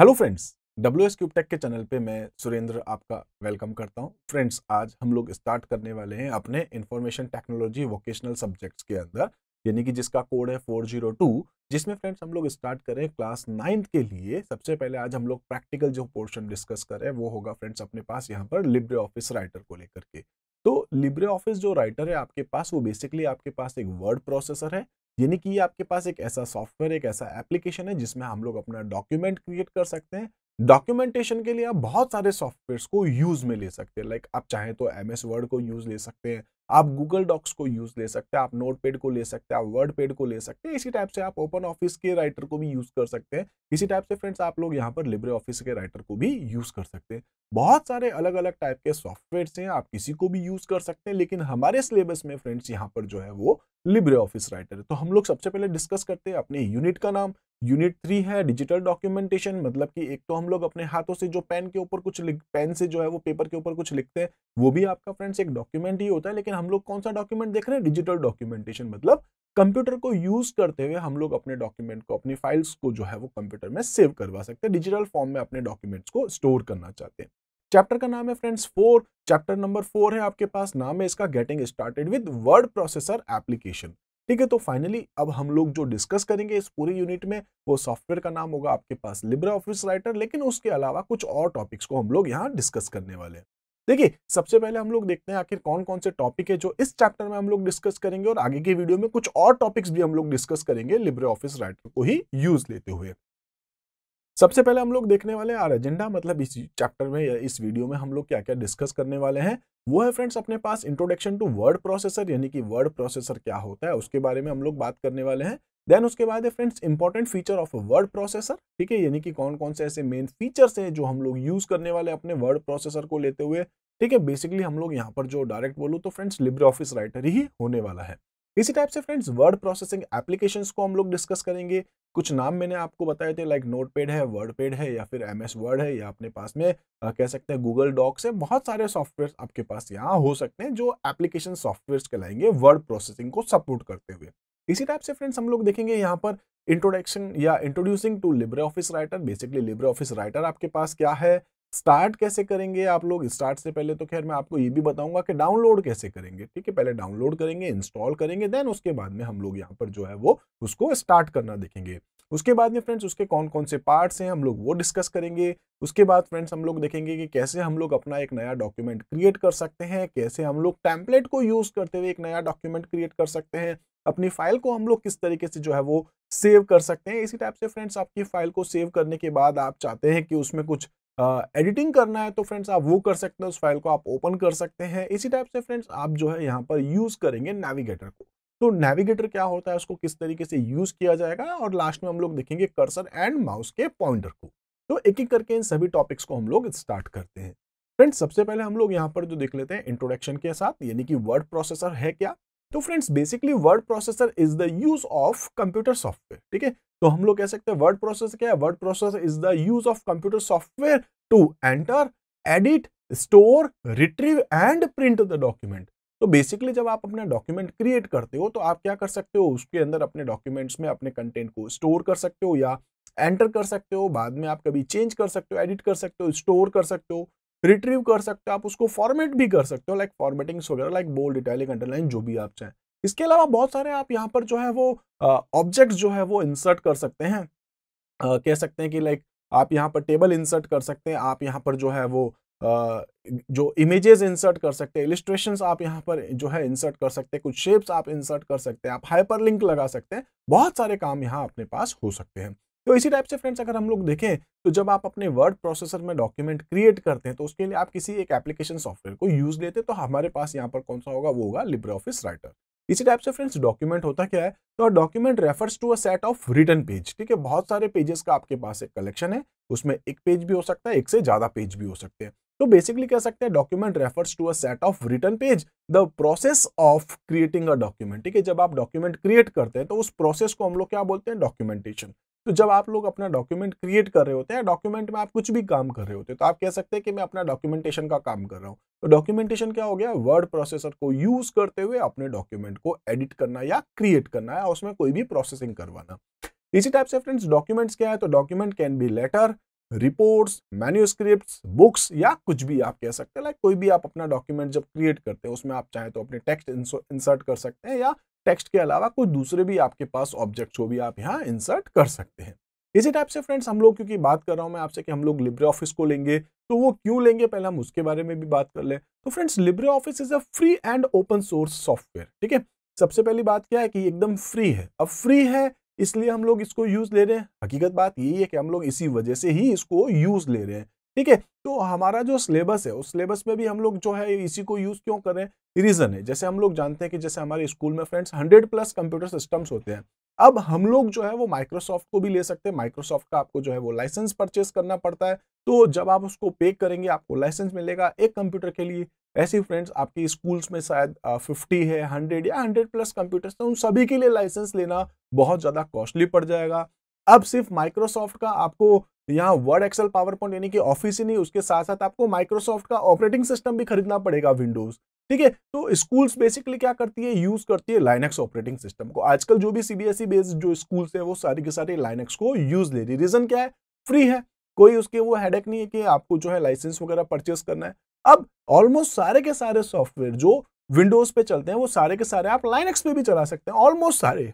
hello friends W S क्यूबटेक के channel पे मैं सुरेंद्र आपका वेलकम करता हूँ फ्रेंड्स आज हम लोग स्टार्ट करने वाले हैं अपने इन्फॉर्मेशन टेक्नोलॉजी वोकेशनल सब्जेक्ट्स के अंदर यानी कि जिसका कोड है 402 जिसमें फ्रेंड्स हम लोग स्टार्ट करें क्लास नाइन्थ के लिए सबसे पहले आज हम लोग प्रैक्टिकल जो पोर्शन डिस्कस करें वो होगा फ्रेंड्स अपने पास यहाँ पर लिब्रे ऑफिस राइटर को लेकर के तो लिब्रे ऑफिस जो राइटर है आपके पास वो बेसिकली आपके पास एक वर्ड प्रोसेसर है यानी कि ये आपके पास एक ऐसा सॉफ्टवेयर एक ऐसा एप्लीकेशन है जिसमें हम लोग अपना डॉक्यूमेंट क्रिएट कर सकते हैं डॉक्यूमेंटेशन के लिए आप बहुत सारे सॉफ्टवेयर्स को यूज में ले सकते हैं लाइक आप चाहें तो एम एस वर्ड को यूज ले सकते हैं आप गूगल डॉक्स को यूज ले सकते हैं आप नोट पेड को ले सकते हैं आप वर्ड पेड को ले सकते हैं इसी टाइप से आप ओपन ऑफिस के राइटर को भी यूज कर सकते हैं इसी टाइप से फ्रेंड्स आप लोग यहाँ पर लिब्रे ऑफिस के राइटर को भी यूज कर सकते हैं बहुत सारे अलग अलग टाइप के सॉफ्टवेयर हैं आप किसी को भी यूज कर सकते हैं लेकिन हमारे सिलेबस में फ्रेंड्स यहाँ पर जो है वो लिब्रे ऑफिस राइटर तो हम लोग सबसे पहले डिस्कस करते हैं अपने यूनिट का नाम यूनिट थ्री है डिजिटल डॉक्यूमेंटेशन मतलब कि एक तो हम लोग अपने हाथों से जो पेन के ऊपर कुछ पेन से जो है वो पेपर के ऊपर कुछ लिखते हैं वो भी आपका फ्रेंड्स एक डॉक्यूमेंट ही होता है लेकिन हम लोग कौन सा डॉक्यूमेंट देख रहे हैं डिजिटल डॉक्यूमेंटेशन मतलब कंप्यूटर को यूज करते हुए हम लोग अपने डॉक्यूमेंट को अपनी फाइल्स को जो है वो कंप्यूटर में सेव करवा सकते हैं डिजिटल फॉर्म में अपने डॉक्यूमेंट्स को स्टोर करना चाहते हैं चैप्टर का नाम है friends four chapter number four है आपके पास नाम है इसका getting started with word processor application ठीक है तो फाइनली अब हम लोग जो डिस्कस करेंगे इस पूरी यूनिट में वो सॉफ्टवेयर का नाम होगा आपके पास लिब्रा ऑफिस राइटर लेकिन उसके अलावा कुछ और टॉपिक्स को हम लोग यहाँ डिस्कस करने वाले हैं देखिए सबसे पहले हम लोग देखते हैं आखिर कौन कौन से टॉपिक है जो इस चैप्टर में हम लोग डिस्कस करेंगे और आगे के वीडियो में कुछ और टॉपिक्स भी हम लोग डिस्कस करेंगे लिब्रे ऑफिस राइटर को ही यूज लेते हुए सबसे पहले हम लोग देखने वाले हैं आर एजेंडा मतलब इस चैप्टर में या इस वीडियो में हम लोग क्या क्या डिस्कस करने वाले हैं वो है फ्रेंड्स अपने पास इंट्रोडक्शन टू वर्ड प्रोसेसर यानी कि वर्ड प्रोसेसर क्या होता है उसके बारे में हम लोग बात करने वाले हैं देन उसके बाद है friends important feature of word processor ठीक है यानी कि कौन कौन से ऐसे मेन फीचर्स हैं जो हम लोग यूज करने वाले अपने वर्ड प्रोसेसर को लेते हुए ठीक है बेसिकली हम लोग यहाँ पर जो डायरेक्ट बोलूँ तो फ्रेंड्स लिब्रे ऑफिस राइटर ही होने वाला है इसी टाइप से फ्रेंड्स वर्ड प्रोसेसिंग एप्लीकेशंस को हम लोग डिस्कस करेंगे कुछ नाम मैंने आपको बताए थे लाइक नोट पेड है वर्ड पेड है या फिर एम एस वर्ड है या अपने पास में आ, कह सकते हैं गूगल डॉक्स है बहुत सारे सॉफ्टवेयर आपके पास यहाँ हो सकते हैं जो एप्लीकेशन सॉफ्टवेयर कहलाएंगे वर्ड प्रोसेसिंग को सपोर्ट करते हुए इसी टाइप से फ्रेंड्स हम लोग देखेंगे यहाँ पर इंट्रोडक्शन या introducing to Libre office writer basically Libre office writer आपके पास क्या है स्टार्ट कैसे करेंगे आप लोग स्टार्ट से पहले तो खैर मैं आपको ये भी बताऊंगा कि डाउनलोड कैसे करेंगे ठीक है पहले डाउनलोड करेंगे इंस्टॉल करेंगे देन उसके बाद में हम लोग यहाँ पर जो है वो उसको स्टार्ट करना देखेंगे उसके बाद में फ्रेंड्स उसके कौन कौन से पार्ट्स हैं हम लोग वो डिस्कस करेंगे उसके बाद फ्रेंड्स हम लोग देखेंगे कि कैसे हम लोग अपना एक नया डॉक्यूमेंट क्रिएट कर सकते हैं कैसे हम लोग टैंपलेट को यूज़ करते हुए एक नया डॉक्यूमेंट क्रिएट कर सकते हैं अपनी फाइल को हम लोग किस तरीके से जो है वो सेव कर सकते हैं इसी टाइप से फ्रेंड्स आपकी फाइल को सेव करने के बाद आप चाहते हैं कि उसमें कुछ एडिटिंग uh, करना है तो फ्रेंड्स आप वो कर सकते हैं उस फाइल को आप ओपन कर सकते हैं इसी टाइप से फ्रेंड्स आप जो है यहाँ पर यूज़ करेंगे नेविगेटर को तो नेविगेटर क्या होता है उसको किस तरीके से यूज़ किया जाएगा और लास्ट में हम लोग देखेंगे कर्सर एंड माउस के पॉइंटर को तो एक एक करके इन सभी टॉपिक्स को हम लोग स्टार्ट करते हैं फ्रेंड्स सबसे पहले हम लोग यहाँ पर जो देख लेते हैं इंट्रोडक्शन के साथ यानी कि वर्ड प्रोसेसर है क्या तो friends basically word processor is the use of computer software ठीक है तो हम लोग कह सकते हैं वर्ड प्रोसेसर क्या है word processor is the use of computer software to enter edit store retrieve and print the document तो बेसिकली जब आप अपना डॉक्यूमेंट क्रिएट करते हो तो आप क्या कर सकते हो उसके अंदर अपने डॉक्यूमेंट्स में अपने कंटेंट को स्टोर कर सकते हो या एंटर कर सकते हो बाद में आप कभी चेंज कर सकते हो एडिट कर सकते हो स्टोर कर सकते हो रिट्रीव कर सकते हो आप उसको फॉर्मेट भी कर सकते हो लाइक फॉर्मेटिंग्स वगैरह लाइक बोल्ड इटैलिक अंडरलाइन जो भी आप चाहें इसके अलावा बहुत सारे आप यहाँ पर जो है वो ऑब्जेक्ट जो है वो इंसर्ट कर सकते हैं आ, कह सकते हैं कि लाइक आप यहाँ पर टेबल इंसर्ट कर सकते हैं आप यहाँ पर जो है वो आ, जो इमेजेस इंसर्ट कर सकते हैं इलिस्ट्रेशन आप यहाँ पर जो है इंसर्ट कर सकते हैं कुछ शेप्स आप इंसर्ट कर सकते हैं आप हाइपरलिंक लगा सकते हैं बहुत सारे काम यहाँ अपने पास हो सकते हैं तो इसी टाइप से फ्रेंड्स अगर हम लोग देखें तो जब आप अपने वर्ड प्रोसेसर में डॉक्यूमेंट क्रिएट करते हैं तो उसके लिए आप किसी एक एप्लीकेशन सॉफ्टवेयर को यूज लेते हैं तो हमारे पास यहाँ पर कौन सा होगा वो होगा लिब्रे ऑफिस राइटर इसी टाइप से फ्रेंड्स डॉक्यूमेंट होता क्या है तो document refers to a set of written page ठीक है बहुत सारे पेजेस का आपके पास एक कलेक्शन है उसमें एक पेज भी हो सकता है एक से ज्यादा पेज भी हो सकते हैं तो बेसिकली कह सकते हैं document refers to a set of written page the process of creating a document ठीक है जब आप डॉक्यूमेंट क्रिएट करते हैं तो उस प्रोसेस को हम लोग क्या बोलते हैं डॉक्यूमेंटेशन तो जब आप लोग अपना डॉक्यूमेंट क्रिएट कर रहे होते हैं डॉक्यूमेंट में आप कुछ भी काम कर रहे होते हैं तो आप कह सकते हैं कि मैं अपना डॉक्यूमेंटेशन का काम कर रहा हूँ तो डॉक्यूमेंटेशन क्या हो गया वर्ड प्रोसेसर को यूज करते हुए अपने डॉक्यूमेंट को एडिट करना या क्रिएट करना या उसमें कोई भी प्रोसेसिंग करवाना इसी टाइप से फ्रेंड्स डॉक्यूमेंट्स क्या है तो document can be letter reports manuscript books या कुछ भी आप कह सकते हैं लाइक कोई भी आप अपना डॉक्यूमेंट जब क्रिएट करते हैं उसमें आप चाहे तो अपने टेक्स्ट इंसर्ट कर सकते हैं या टेक्स्ट के अलावा कोई दूसरे भी आपके पास ऑब्जेक्ट्स को भी आप यहाँ इंसर्ट कर सकते हैं इसी टाइप से फ्रेंड्स हम लोग क्योंकि बात कर रहा हूँ मैं आपसे कि हम लोग लिब्रे ऑफिस को लेंगे तो वो क्यों लेंगे पहले हम उसके बारे में भी बात कर लें तो friends LibreOffice is a free and open source software ठीक है सबसे पहली बात क्या है कि एकदम फ्री है अब फ्री है इसलिए हम लोग इसको यूज ले रहे हैं हकीकत बात यही है कि हम लोग इसी वजह से ही इसको यूज ले रहे हैं ठीक है तो हमारा जो सिलेबस है उस सिलेबस में भी हम लोग जो है इसी को यूज क्यों कर रहे हैं रीजन है जैसे हम लोग जानते हैं कि जैसे हमारे स्कूल में friends hundred plus computer systems होते हैं अब हम लोग जो है वो माइक्रोसॉफ्ट को भी ले सकते हैं माइक्रोसॉफ्ट का आपको जो है वो लाइसेंस परचेस करना पड़ता है तो जब आप उसको पे करेंगे आपको लाइसेंस मिलेगा एक कंप्यूटर के लिए ऐसे फ्रेंड्स आपकी स्कूल्स में शायद फिफ्टी है हंड्रेड या हंड्रेड प्लस कंप्यूटर्स तो उन सभी के लिए लाइसेंस लेना बहुत ज़्यादा कॉस्टली पड़ जाएगा अब सिर्फ माइक्रोसॉफ्ट का आपको यहाँ वर्ड एक्सेल पावर पॉइंट यानी कि ऑफिस ही नहीं उसके साथ साथ आपको माइक्रोसॉफ्ट का ऑपरेटिंग सिस्टम भी खरीदना पड़ेगा विंडोज ठीक है तो स्कूल्स बेसिकली क्या करती है यूज करती है लाइनेक्स ऑपरेटिंग सिस्टम को आजकल जो भी सीबीएसई बेस्ड e जो स्कूल्स है वो सारी के सारे लाइनेक्स को यूज ले रही रीजन क्या है फ्री है कोई उसके वो हेडेक नहीं है कि आपको जो है लाइसेंस वगैरह परचेस करना है अब ऑलमोस्ट सारे के सारे सॉफ्टवेयर जो विंडोज पे चलते हैं वो सारे के सारे आप लाइनेक्स पे भी चला सकते हैं ऑलमोस्ट सारे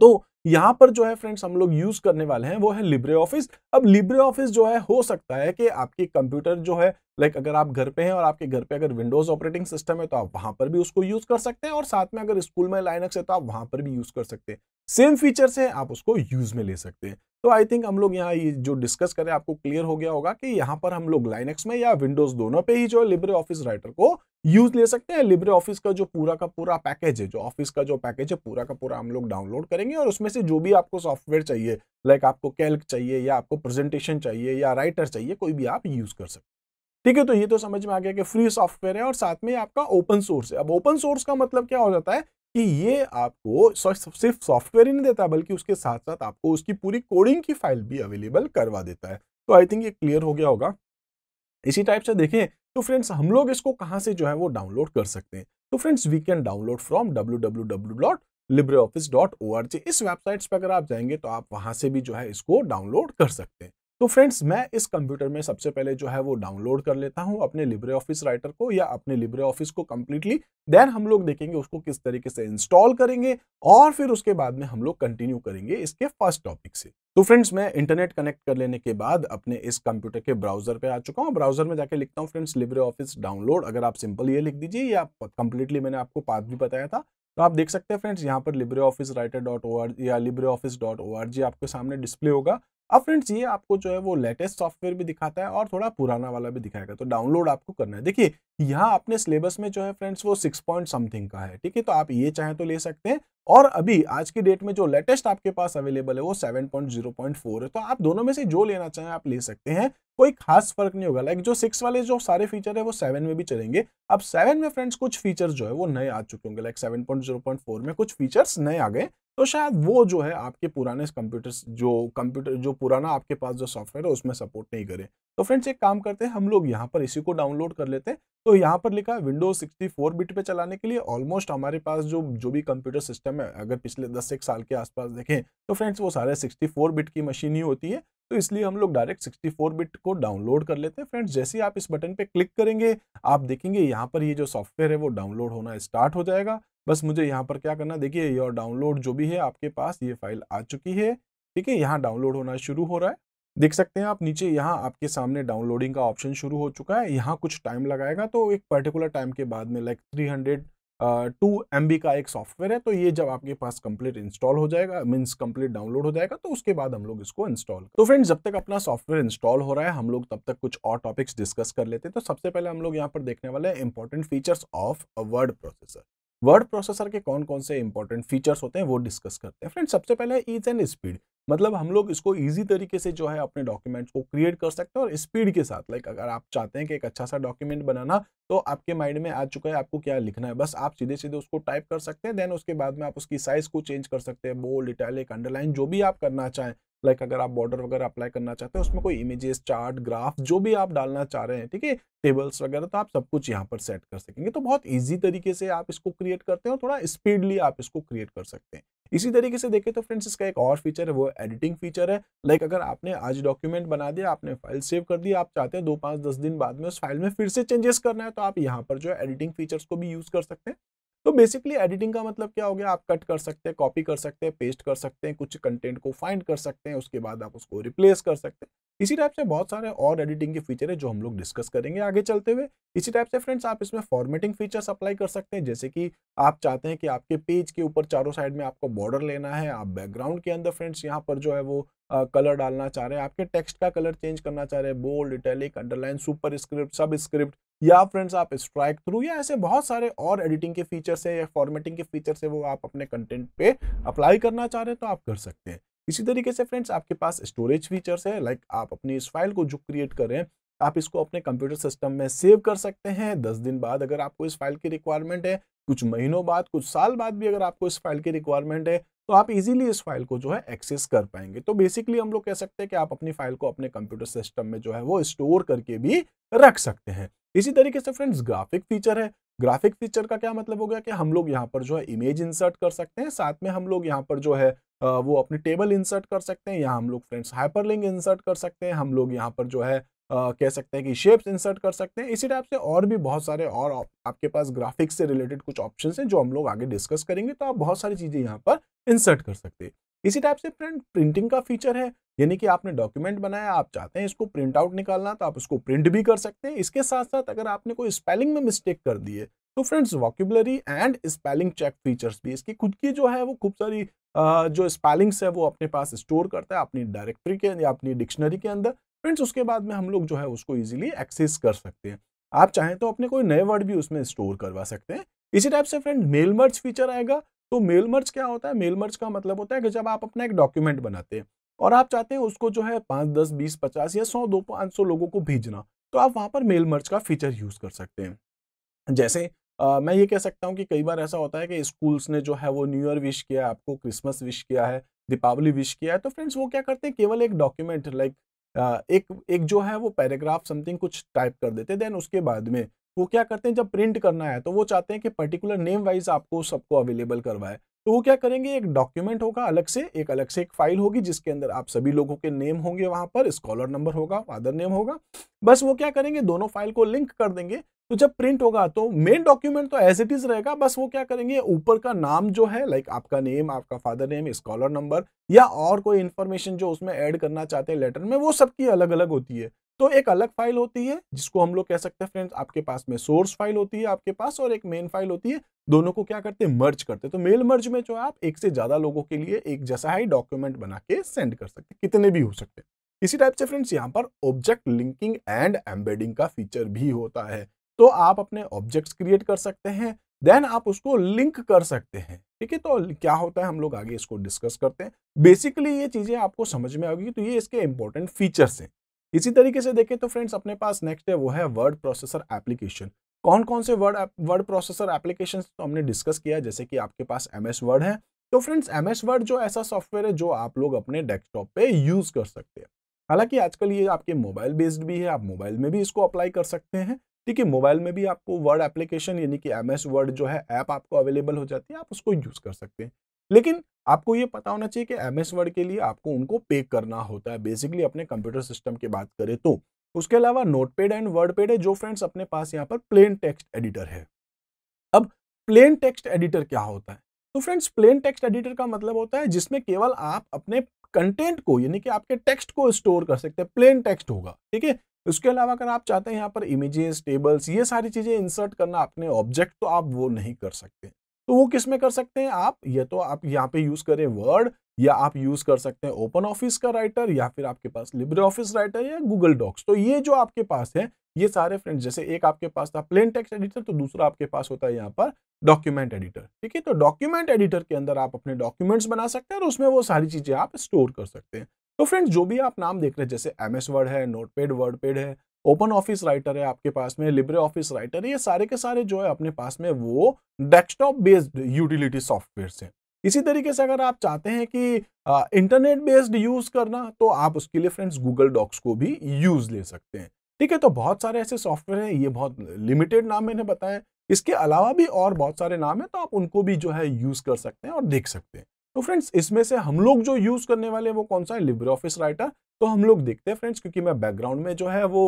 तो यहाँ पर जो है फ्रेंड्स हम लोग यूज करने वाले हैं वो है लिब्रे ऑफिस अब लिब्रे ऑफिस जो है हो सकता है कि आपके कंप्यूटर जो है लाइक अगर आप घर पे हैं और आपके घर पे अगर विंडोज ऑपरेटिंग सिस्टम है तो आप वहां पर भी उसको यूज कर सकते हैं और साथ में अगर स्कूल में लाइनक्स है तो आप वहां पर भी यूज कर सकते हैं सेम फीचर से आप उसको यूज में ले सकते हैं तो आई थिंक हम लोग यहाँ ये जो डिस्कस करें आपको क्लियर हो गया होगा कि यहाँ पर हम लोग लाइनेक्स में या विंडोज दोनों पे ही जो है लिब्रे ऑफिस राइटर को यूज ले सकते हैं लिब्रे ऑफिस का जो पूरा का पूरा पैकेज है जो ऑफिस का जो पैकेज है पूरा का पूरा हम लोग डाउनलोड करेंगे और उसमें से जो भी आपको सॉफ्टवेयर चाहिए लाइक आपको कैल्क चाहिए या आपको प्रेजेंटेशन चाहिए या राइटर चाहिए कोई भी आप यूज कर सकते ठीक है तो ये तो समझ में आ गया कि फ्री सॉफ्टवेयर है और साथ में आपका ओपन सोर्स है अब ओपन सोर्स का मतलब क्या हो जाता है कि ये आपको सिर्फ सॉफ्टवेयर ही नहीं देता बल्कि उसके साथ साथ आपको उसकी पूरी कोडिंग की फाइल भी अवेलेबल करवा देता है तो आई थिंक ये क्लियर हो गया होगा इसी टाइप से देखें तो फ्रेंड्स हम लोग इसको कहाँ से जो है वो डाउनलोड कर सकते हैं तो friends we can download from W W W dot libre office dot O R G इस वेबसाइट्स पर अगर आप जाएंगे तो आप वहां से भी जो है इसको डाउनलोड कर सकते हैं तो फ्रेंड्स मैं इस कंप्यूटर में सबसे पहले जो है वो डाउनलोड कर लेता हूँ अपने लिब्रे ऑफिस राइटर को या अपने लिब्रे ऑफिस को कम्प्लीटली देन हम लोग देखेंगे उसको किस तरीके से इंस्टॉल करेंगे और फिर उसके बाद में हम लोग कंटिन्यू करेंगे इसके फर्स्ट टॉपिक से तो फ्रेंड्स मैं इंटरनेट कनेक्ट कर लेने के बाद अपने इस कंप्यूटर के ब्राउजर पे आ चुका हूँ ब्राउजर में जाके लिखता हूँ फ्रेंड्स लिब्रे ऑफिस डाउनलोड अगर आप सिंपल ये लिख दीजिए या कंप्लीटली मैंने आपको पाथ भी बताया था तो आप देख सकते हैं फ्रेंड्स यहाँ पर लिब्रे ऑफिस राइटर डॉट ओ आर या libre office dot O R g आपके सामने डिस्प्ले होगा अब फ्रेंड्स ये आपको जो है वो लेटेस्ट सॉफ्टवेयर भी दिखाता है और थोड़ा पुराना वाला भी दिखाएगा तो डाउनलोड आपको करना है देखिए यहाँ अपने सिलेबस में जो है फ्रेंड्स वो सिक्स पॉइंट समथिंग का है ठीक है तो आप ये चाहें तो ले सकते हैं और अभी आज की डेट में जो लेटेस्ट आपके पास अवेलेबल है वो seven point zero point four है तो आप दोनों में से जो लेना चाहें आप ले सकते हैं कोई खास फर्क नहीं होगा लाइक जो सिक्स वाले जो सारे फीचर है वो सेवन में भी चलेंगे अब सेवन में फ्रेंड्स कुछ फीचर जो है वो नए आ चुके होंगे like seven point zero point four में कुछ फीचर्स नए आ गए तो शायद वो जो है आपके पुराने कंप्यूटर जो कंप्यूटर जो पुराना आपके पास जो सॉफ्टवेयर है उसमें सपोर्ट नहीं करे तो फ्रेंड्स एक काम करते हैं हम लोग यहाँ पर इसी को डाउनलोड कर लेते हैं तो यहाँ पर लिखा है विंडोज 64 बिट पे चलाने के लिए ऑलमोस्ट हमारे पास जो जो भी कंप्यूटर सिस्टम है अगर पिछले दस एक साल के आसपास देखें तो फ्रेंड्स वो सारे 64 बिट की मशीन ही होती है तो इसलिए हम लोग डायरेक्ट 64 बिट को डाउनलोड कर लेते हैं फ्रेंड्स जैसे ही आप इस बटन पे क्लिक करेंगे आप देखेंगे यहाँ पर ये जो सॉफ्टवेयर है वो डाउनलोड होना स्टार्ट हो जाएगा बस मुझे यहाँ पर क्या करना देखिए और डाउनलोड जो भी है आपके पास ये फाइल आ चुकी है ठीक है यहाँ डाउनलोड होना शुरू हो रहा है देख सकते हैं आप नीचे यहाँ आपके सामने डाउनलोडिंग का ऑप्शन शुरू हो चुका है यहाँ कुछ टाइम लगाएगा तो एक पर्टिकुलर टाइम के बाद में like three hundred two M का एक सॉफ्टवेयर है तो ये जब आपके पास कंप्लीट इंस्टॉल हो जाएगा मीन्स कंप्लीट डाउनलोड हो जाएगा तो उसके बाद हम लोग इसको इंस्टॉल तो फ्रेंड्स जब तक अपना सॉफ्टवेयर इंस्टॉल हो रहा है हम लोग तब तक कुछ और टॉपिक्स डिस्कस कर लेते हैं तो सबसे पहले हम लोग यहाँ पर देखने वाले हैं important features of word processor word processor के कौन कौन से इंपॉर्टेंट फीचर्स होते हैं वो डिस्कस करते हैं फ्रेंड्स सबसे पहले ईज एंड स्पीड मतलब हम लोग इसको इजी तरीके से जो है अपने डॉक्यूमेंट्स को क्रिएट कर सकते हैं और स्पीड के साथ लाइक अगर आप चाहते हैं कि एक अच्छा सा डॉक्यूमेंट बनाना तो आपके माइंड में आ चुका है आपको क्या लिखना है बस आप सीधे सीधे उसको टाइप कर सकते हैं देन उसके बाद में आप उसकी साइज को चेंज कर सकते हैं बोल्ड इटैलिक अंडरलाइन जो भी आप करना चाहें लाइक like अगर आप बॉर्डर वगैरह अप्लाई करना चाहते हैं उसमें कोई इमेजेस चार्ट ग्राफ जो भी आप डालना चाह रहे हैं ठीक है टेबल्स वगैरह तो आप सब कुछ यहाँ पर सेट कर सकेंगे तो बहुत ईजी तरीके से आप इसको क्रिएट करते हैं और थोड़ा स्पीडली आप इसको क्रिएट कर सकते हैं इसी तरीके से देखें तो फ्रेंड्स इसका एक और फीचर है वो एडिटिंग फीचर है लाइक अगर आपने आज डॉक्यूमेंट बना दिया आपने फाइल सेव कर दी आप चाहते हैं दो पाँच दस दिन बाद में उस फाइल में फिर से चेंजेस करना है तो आप यहाँ पर जो है एडिटिंग फीचर्स को भी यूज़ कर सकते हैं तो बेसिकली एडिटिंग का मतलब क्या हो गया आप कट कर सकते हैं कॉपी कर सकते हैं पेस्ट कर सकते हैं कुछ कंटेंट को फाइंड कर सकते हैं उसके बाद आप उसको रिप्लेस कर सकते हैं इसी टाइप से बहुत सारे और एडिटिंग के फीचर है जो हम लोग डिस्कस करेंगे आगे चलते हुए इसी टाइप से फ्रेंड्स आप इसमें फॉर्मेटिंग फीचर्स अप्लाई कर सकते हैं जैसे कि आप चाहते हैं कि आपके पेज के ऊपर चारों साइड में आपको बॉर्डर लेना है आप बैकग्राउंड के अंदर फ्रेंड्स यहाँ पर जो है वो आ, कलर डालना चाह रहे हैं आपके टेक्स्ट का कलर चेंज करना चाह रहे हैं bold italic underline superscript subscript या फ्रेंड्स आप स्ट्राइक थ्रू या ऐसे बहुत सारे और एडिटिंग के फीचर्स है या फॉर्मेटिंग के फीचर्स है वो आप अपने कंटेंट पे अप्लाई करना चाह रहे हैं तो आप कर सकते हैं इसी तरीके से फ्रेंड्स आपके पास स्टोरेज फीचर्स है लाइक आप अपनी इस फाइल को जो क्रिएट कर रहे हैं आप इसको अपने कंप्यूटर सिस्टम में सेव कर सकते हैं दस दिन बाद अगर आपको इस फाइल की रिक्वायरमेंट है कुछ महीनों बाद कुछ साल बाद भी अगर आपको इस फाइल की रिक्वायरमेंट है तो आप इजीली इस फाइल को जो है एक्सेस कर पाएंगे तो बेसिकली हम लोग कह सकते हैं कि आप अपनी फाइल को अपने कंप्यूटर सिस्टम में जो है वो स्टोर करके भी रख सकते हैं इसी तरीके से फ्रेंड्स ग्राफिक फीचर है ग्राफिक फीचर का क्या मतलब हो गया कि हम लोग यहाँ पर जो है इमेज इंसर्ट कर सकते हैं साथ में हम लोग यहाँ पर जो है वो अपने टेबल इंसर्ट कर सकते हैं यहाँ हम लोग फ्रेंड्स हाइपरलिंक इंसर्ट कर सकते हैं हम लोग यहाँ पर जो है Uh, कह सकते हैं कि शेप्स इंसर्ट कर सकते हैं इसी टाइप से और भी बहुत सारे और आपके पास ग्राफिक्स से रिलेटेड कुछ ऑप्शन हैं जो हम लोग आगे डिस्कस करेंगे तो आप बहुत सारी चीज़ें यहाँ पर इंसर्ट कर सकते हैं इसी टाइप से प्रिंट प्रिंटिंग का फीचर है यानी कि आपने डॉक्यूमेंट बनाया आप चाहते हैं इसको प्रिंट आउट निकालना तो आप इसको प्रिंट भी कर सकते हैं इसके साथ साथ अगर आपने कोई स्पेलिंग में मिस्टेक कर दी है तो friends vocabulary and spelling check features भी इसकी खुद की जो है वो खूब सारी जो स्पेलिंग्स है वो अपने पास स्टोर करता है अपनी डायरेक्टरी के या अपनी डिक्शनरी के अंदर फ्रेंड्स उसके बाद में हम लोग जो है उसको ईजिली एक्सेस कर सकते हैं आप चाहें तो अपने कोई नए वर्ड भी उसमें स्टोर करवा सकते हैं इसी टाइप से फ्रेंड मेल मर्ज फीचर आएगा तो मेल मर्ज क्या होता है मेल मर्ज का मतलब होता है कि जब आप अपना एक डॉक्यूमेंट बनाते हैं और आप चाहते हैं उसको जो है पाँच दस बीस पचास या सौ दो पाँच सौ लोगों को भेजना तो आप वहाँ पर मेल मर्ज का फीचर यूज़ कर सकते हैं जैसे आ, मैं ये कह सकता हूँ कि कई बार ऐसा होता है कि स्कूल्स ने जो है वो न्यू ईयर विश किया आपको क्रिसमस विश किया है दीपावली विश किया है तो फ्रेंड्स वो क्या करते हैं केवल एक डॉक्यूमेंट लाइक एक एक जो है वो पैराग्राफ समथिंग कुछ टाइप कर देते हैं देन उसके बाद में वो क्या करते हैं जब प्रिंट करना है तो वो चाहते हैं कि पर्टिकुलर नेम वाइज आपको सबको अवेलेबल करवाए तो वो क्या करेंगे एक डॉक्यूमेंट होगा अलग से एक अलग से एक फाइल होगी जिसके अंदर आप सभी लोगों के नेम होंगे वहां पर स्कॉलर नंबर होगा फादर नेम होगा बस वो क्या करेंगे दोनों फाइल को लिंक कर देंगे तो जब प्रिंट होगा तो मेन डॉक्यूमेंट तो एज इट इज रहेगा बस वो क्या करेंगे ऊपर का नाम जो है लाइक आपका नेम आपका फादर नेम स्कॉलर नंबर या और कोई इन्फॉर्मेशन जो उसमें ऐड करना चाहते हैं लेटर में वो सबकी अलग अलग होती है तो एक अलग फाइल होती है जिसको हम लोग कह सकते हैं फ्रेंड्स आपके पास में सोर्स फाइल होती है आपके पास और एक मेन फाइल होती है दोनों को क्या करते हैं मर्ज करते हैं तो मेल मर्ज में जो आप एक से ज्यादा लोगों के लिए एक जैसा ही डॉक्यूमेंट बना के सेंड कर सकते हैं कितने भी हो सकते हैं इसी टाइप से फ्रेंड्स यहाँ पर ऑब्जेक्ट लिंकिंग एंड एम्बेडिंग का फीचर भी होता है तो आप अपने ऑब्जेक्ट्स क्रिएट कर सकते हैं देन आप उसको लिंक कर सकते हैं ठीक है तो क्या होता है हम लोग आगे इसको डिस्कस करते हैं बेसिकली ये चीज़ें आपको समझ में गई तो ये इसके इंपॉर्टेंट फीचर्स हैं इसी तरीके से देखें तो फ्रेंड्स अपने पास नेक्स्ट है वो है वर्ड प्रोसेसर एप्लीकेशन कौन कौन से वर्ड वर्ड प्रोसेसर एप्लीकेशन तो हमने डिस्कस किया जैसे कि आपके पास एम एस वर्ड है तो फ्रेंड्स एम एस वर्ड जो ऐसा सॉफ्टवेयर है जो आप लोग अपने डेस्कटॉप पे यूज़ कर सकते हैं हालांकि आजकल ये आपके मोबाइल बेस्ड भी है आप मोबाइल में भी इसको अप्लाई कर सकते हैं ठीक है मोबाइल में भी आपको वर्ड एप्लीकेशन यानी कि एम एस वर्ड जो है ऐप आपको अवेलेबल हो जाती है आप उसको यूज़ कर सकते हैं लेकिन आपको ये पता होना चाहिए कि एम एस वर्ड के लिए आपको उनको पे करना होता है बेसिकली अपने कंप्यूटर सिस्टम की बात करें तो उसके अलावा नोटपेड एंड वर्ड पेड है जो फ्रेंड्स अपने पास यहाँ पर प्लेन टेक्स्ट एडिटर है अब प्लेन टेक्स्ट एडिटर क्या होता है तो फ्रेंड्स प्लेन टेक्स्ट एडिटर का मतलब होता है जिसमें केवल आप अपने कंटेंट को यानी कि आपके टेक्स्ट को स्टोर कर सकते हैं प्लेन टेक्स्ट होगा ठीक है उसके अलावा अगर आप चाहते हैं यहाँ पर इमेजेस टेबल्स ये सारी चीज़ें इंसर्ट करना अपने ऑब्जेक्ट तो आप वो नहीं कर सकते तो वो किस में कर सकते हैं आप ये तो आप यहाँ पे यूज करें वर्ड या आप यूज कर सकते हैं ओपन ऑफिस का राइटर या फिर आपके पास लिब्रे ऑफिस राइटर या गूगल डॉक्स तो ये जो आपके पास है ये सारे फ्रेंड्स जैसे एक आपके पास था प्लेन टेक्स्ट एडिटर तो दूसरा आपके पास होता है यहाँ पर डॉक्यूमेंट एडिटर ठीक है तो डॉक्यूमेंट एडिटर के अंदर आप अपने डॉक्यूमेंट्स बना सकते हैं और उसमें वो सारी चीजें आप स्टोर कर सकते हैं तो फ्रेंड्स जो भी आप नाम देख रहे हैं जैसे एम वर्ड है नोटपेड वर्ड पेड है ओपन ऑफिस राइटर है आपके पास में लिब्रे ऑफिस राइटर है ये सारे के सारे जो है अपने पास में वो डेस्कटॉप बेस्ड यूटिलिटी सॉफ्टवेयर है इसी तरीके से अगर आप चाहते हैं कि आ, इंटरनेट बेस्ड यूज करना तो आप उसके लिए फ्रेंड्स गूगल डॉक्स को भी यूज ले सकते हैं ठीक है तो बहुत सारे ऐसे सॉफ्टवेयर हैं ये बहुत लिमिटेड नाम मैंने बताया इसके अलावा भी और बहुत सारे नाम हैं तो आप उनको भी जो है यूज कर सकते हैं और देख सकते हैं तो फ्रेंड्स इसमें से हम लोग जो यूज करने वाले हैं वो कौन सा है लिब्रे ऑफिस राइटर तो हम लोग देखते हैं फ्रेंड्स क्योंकि मैं बैकग्राउंड में जो है वो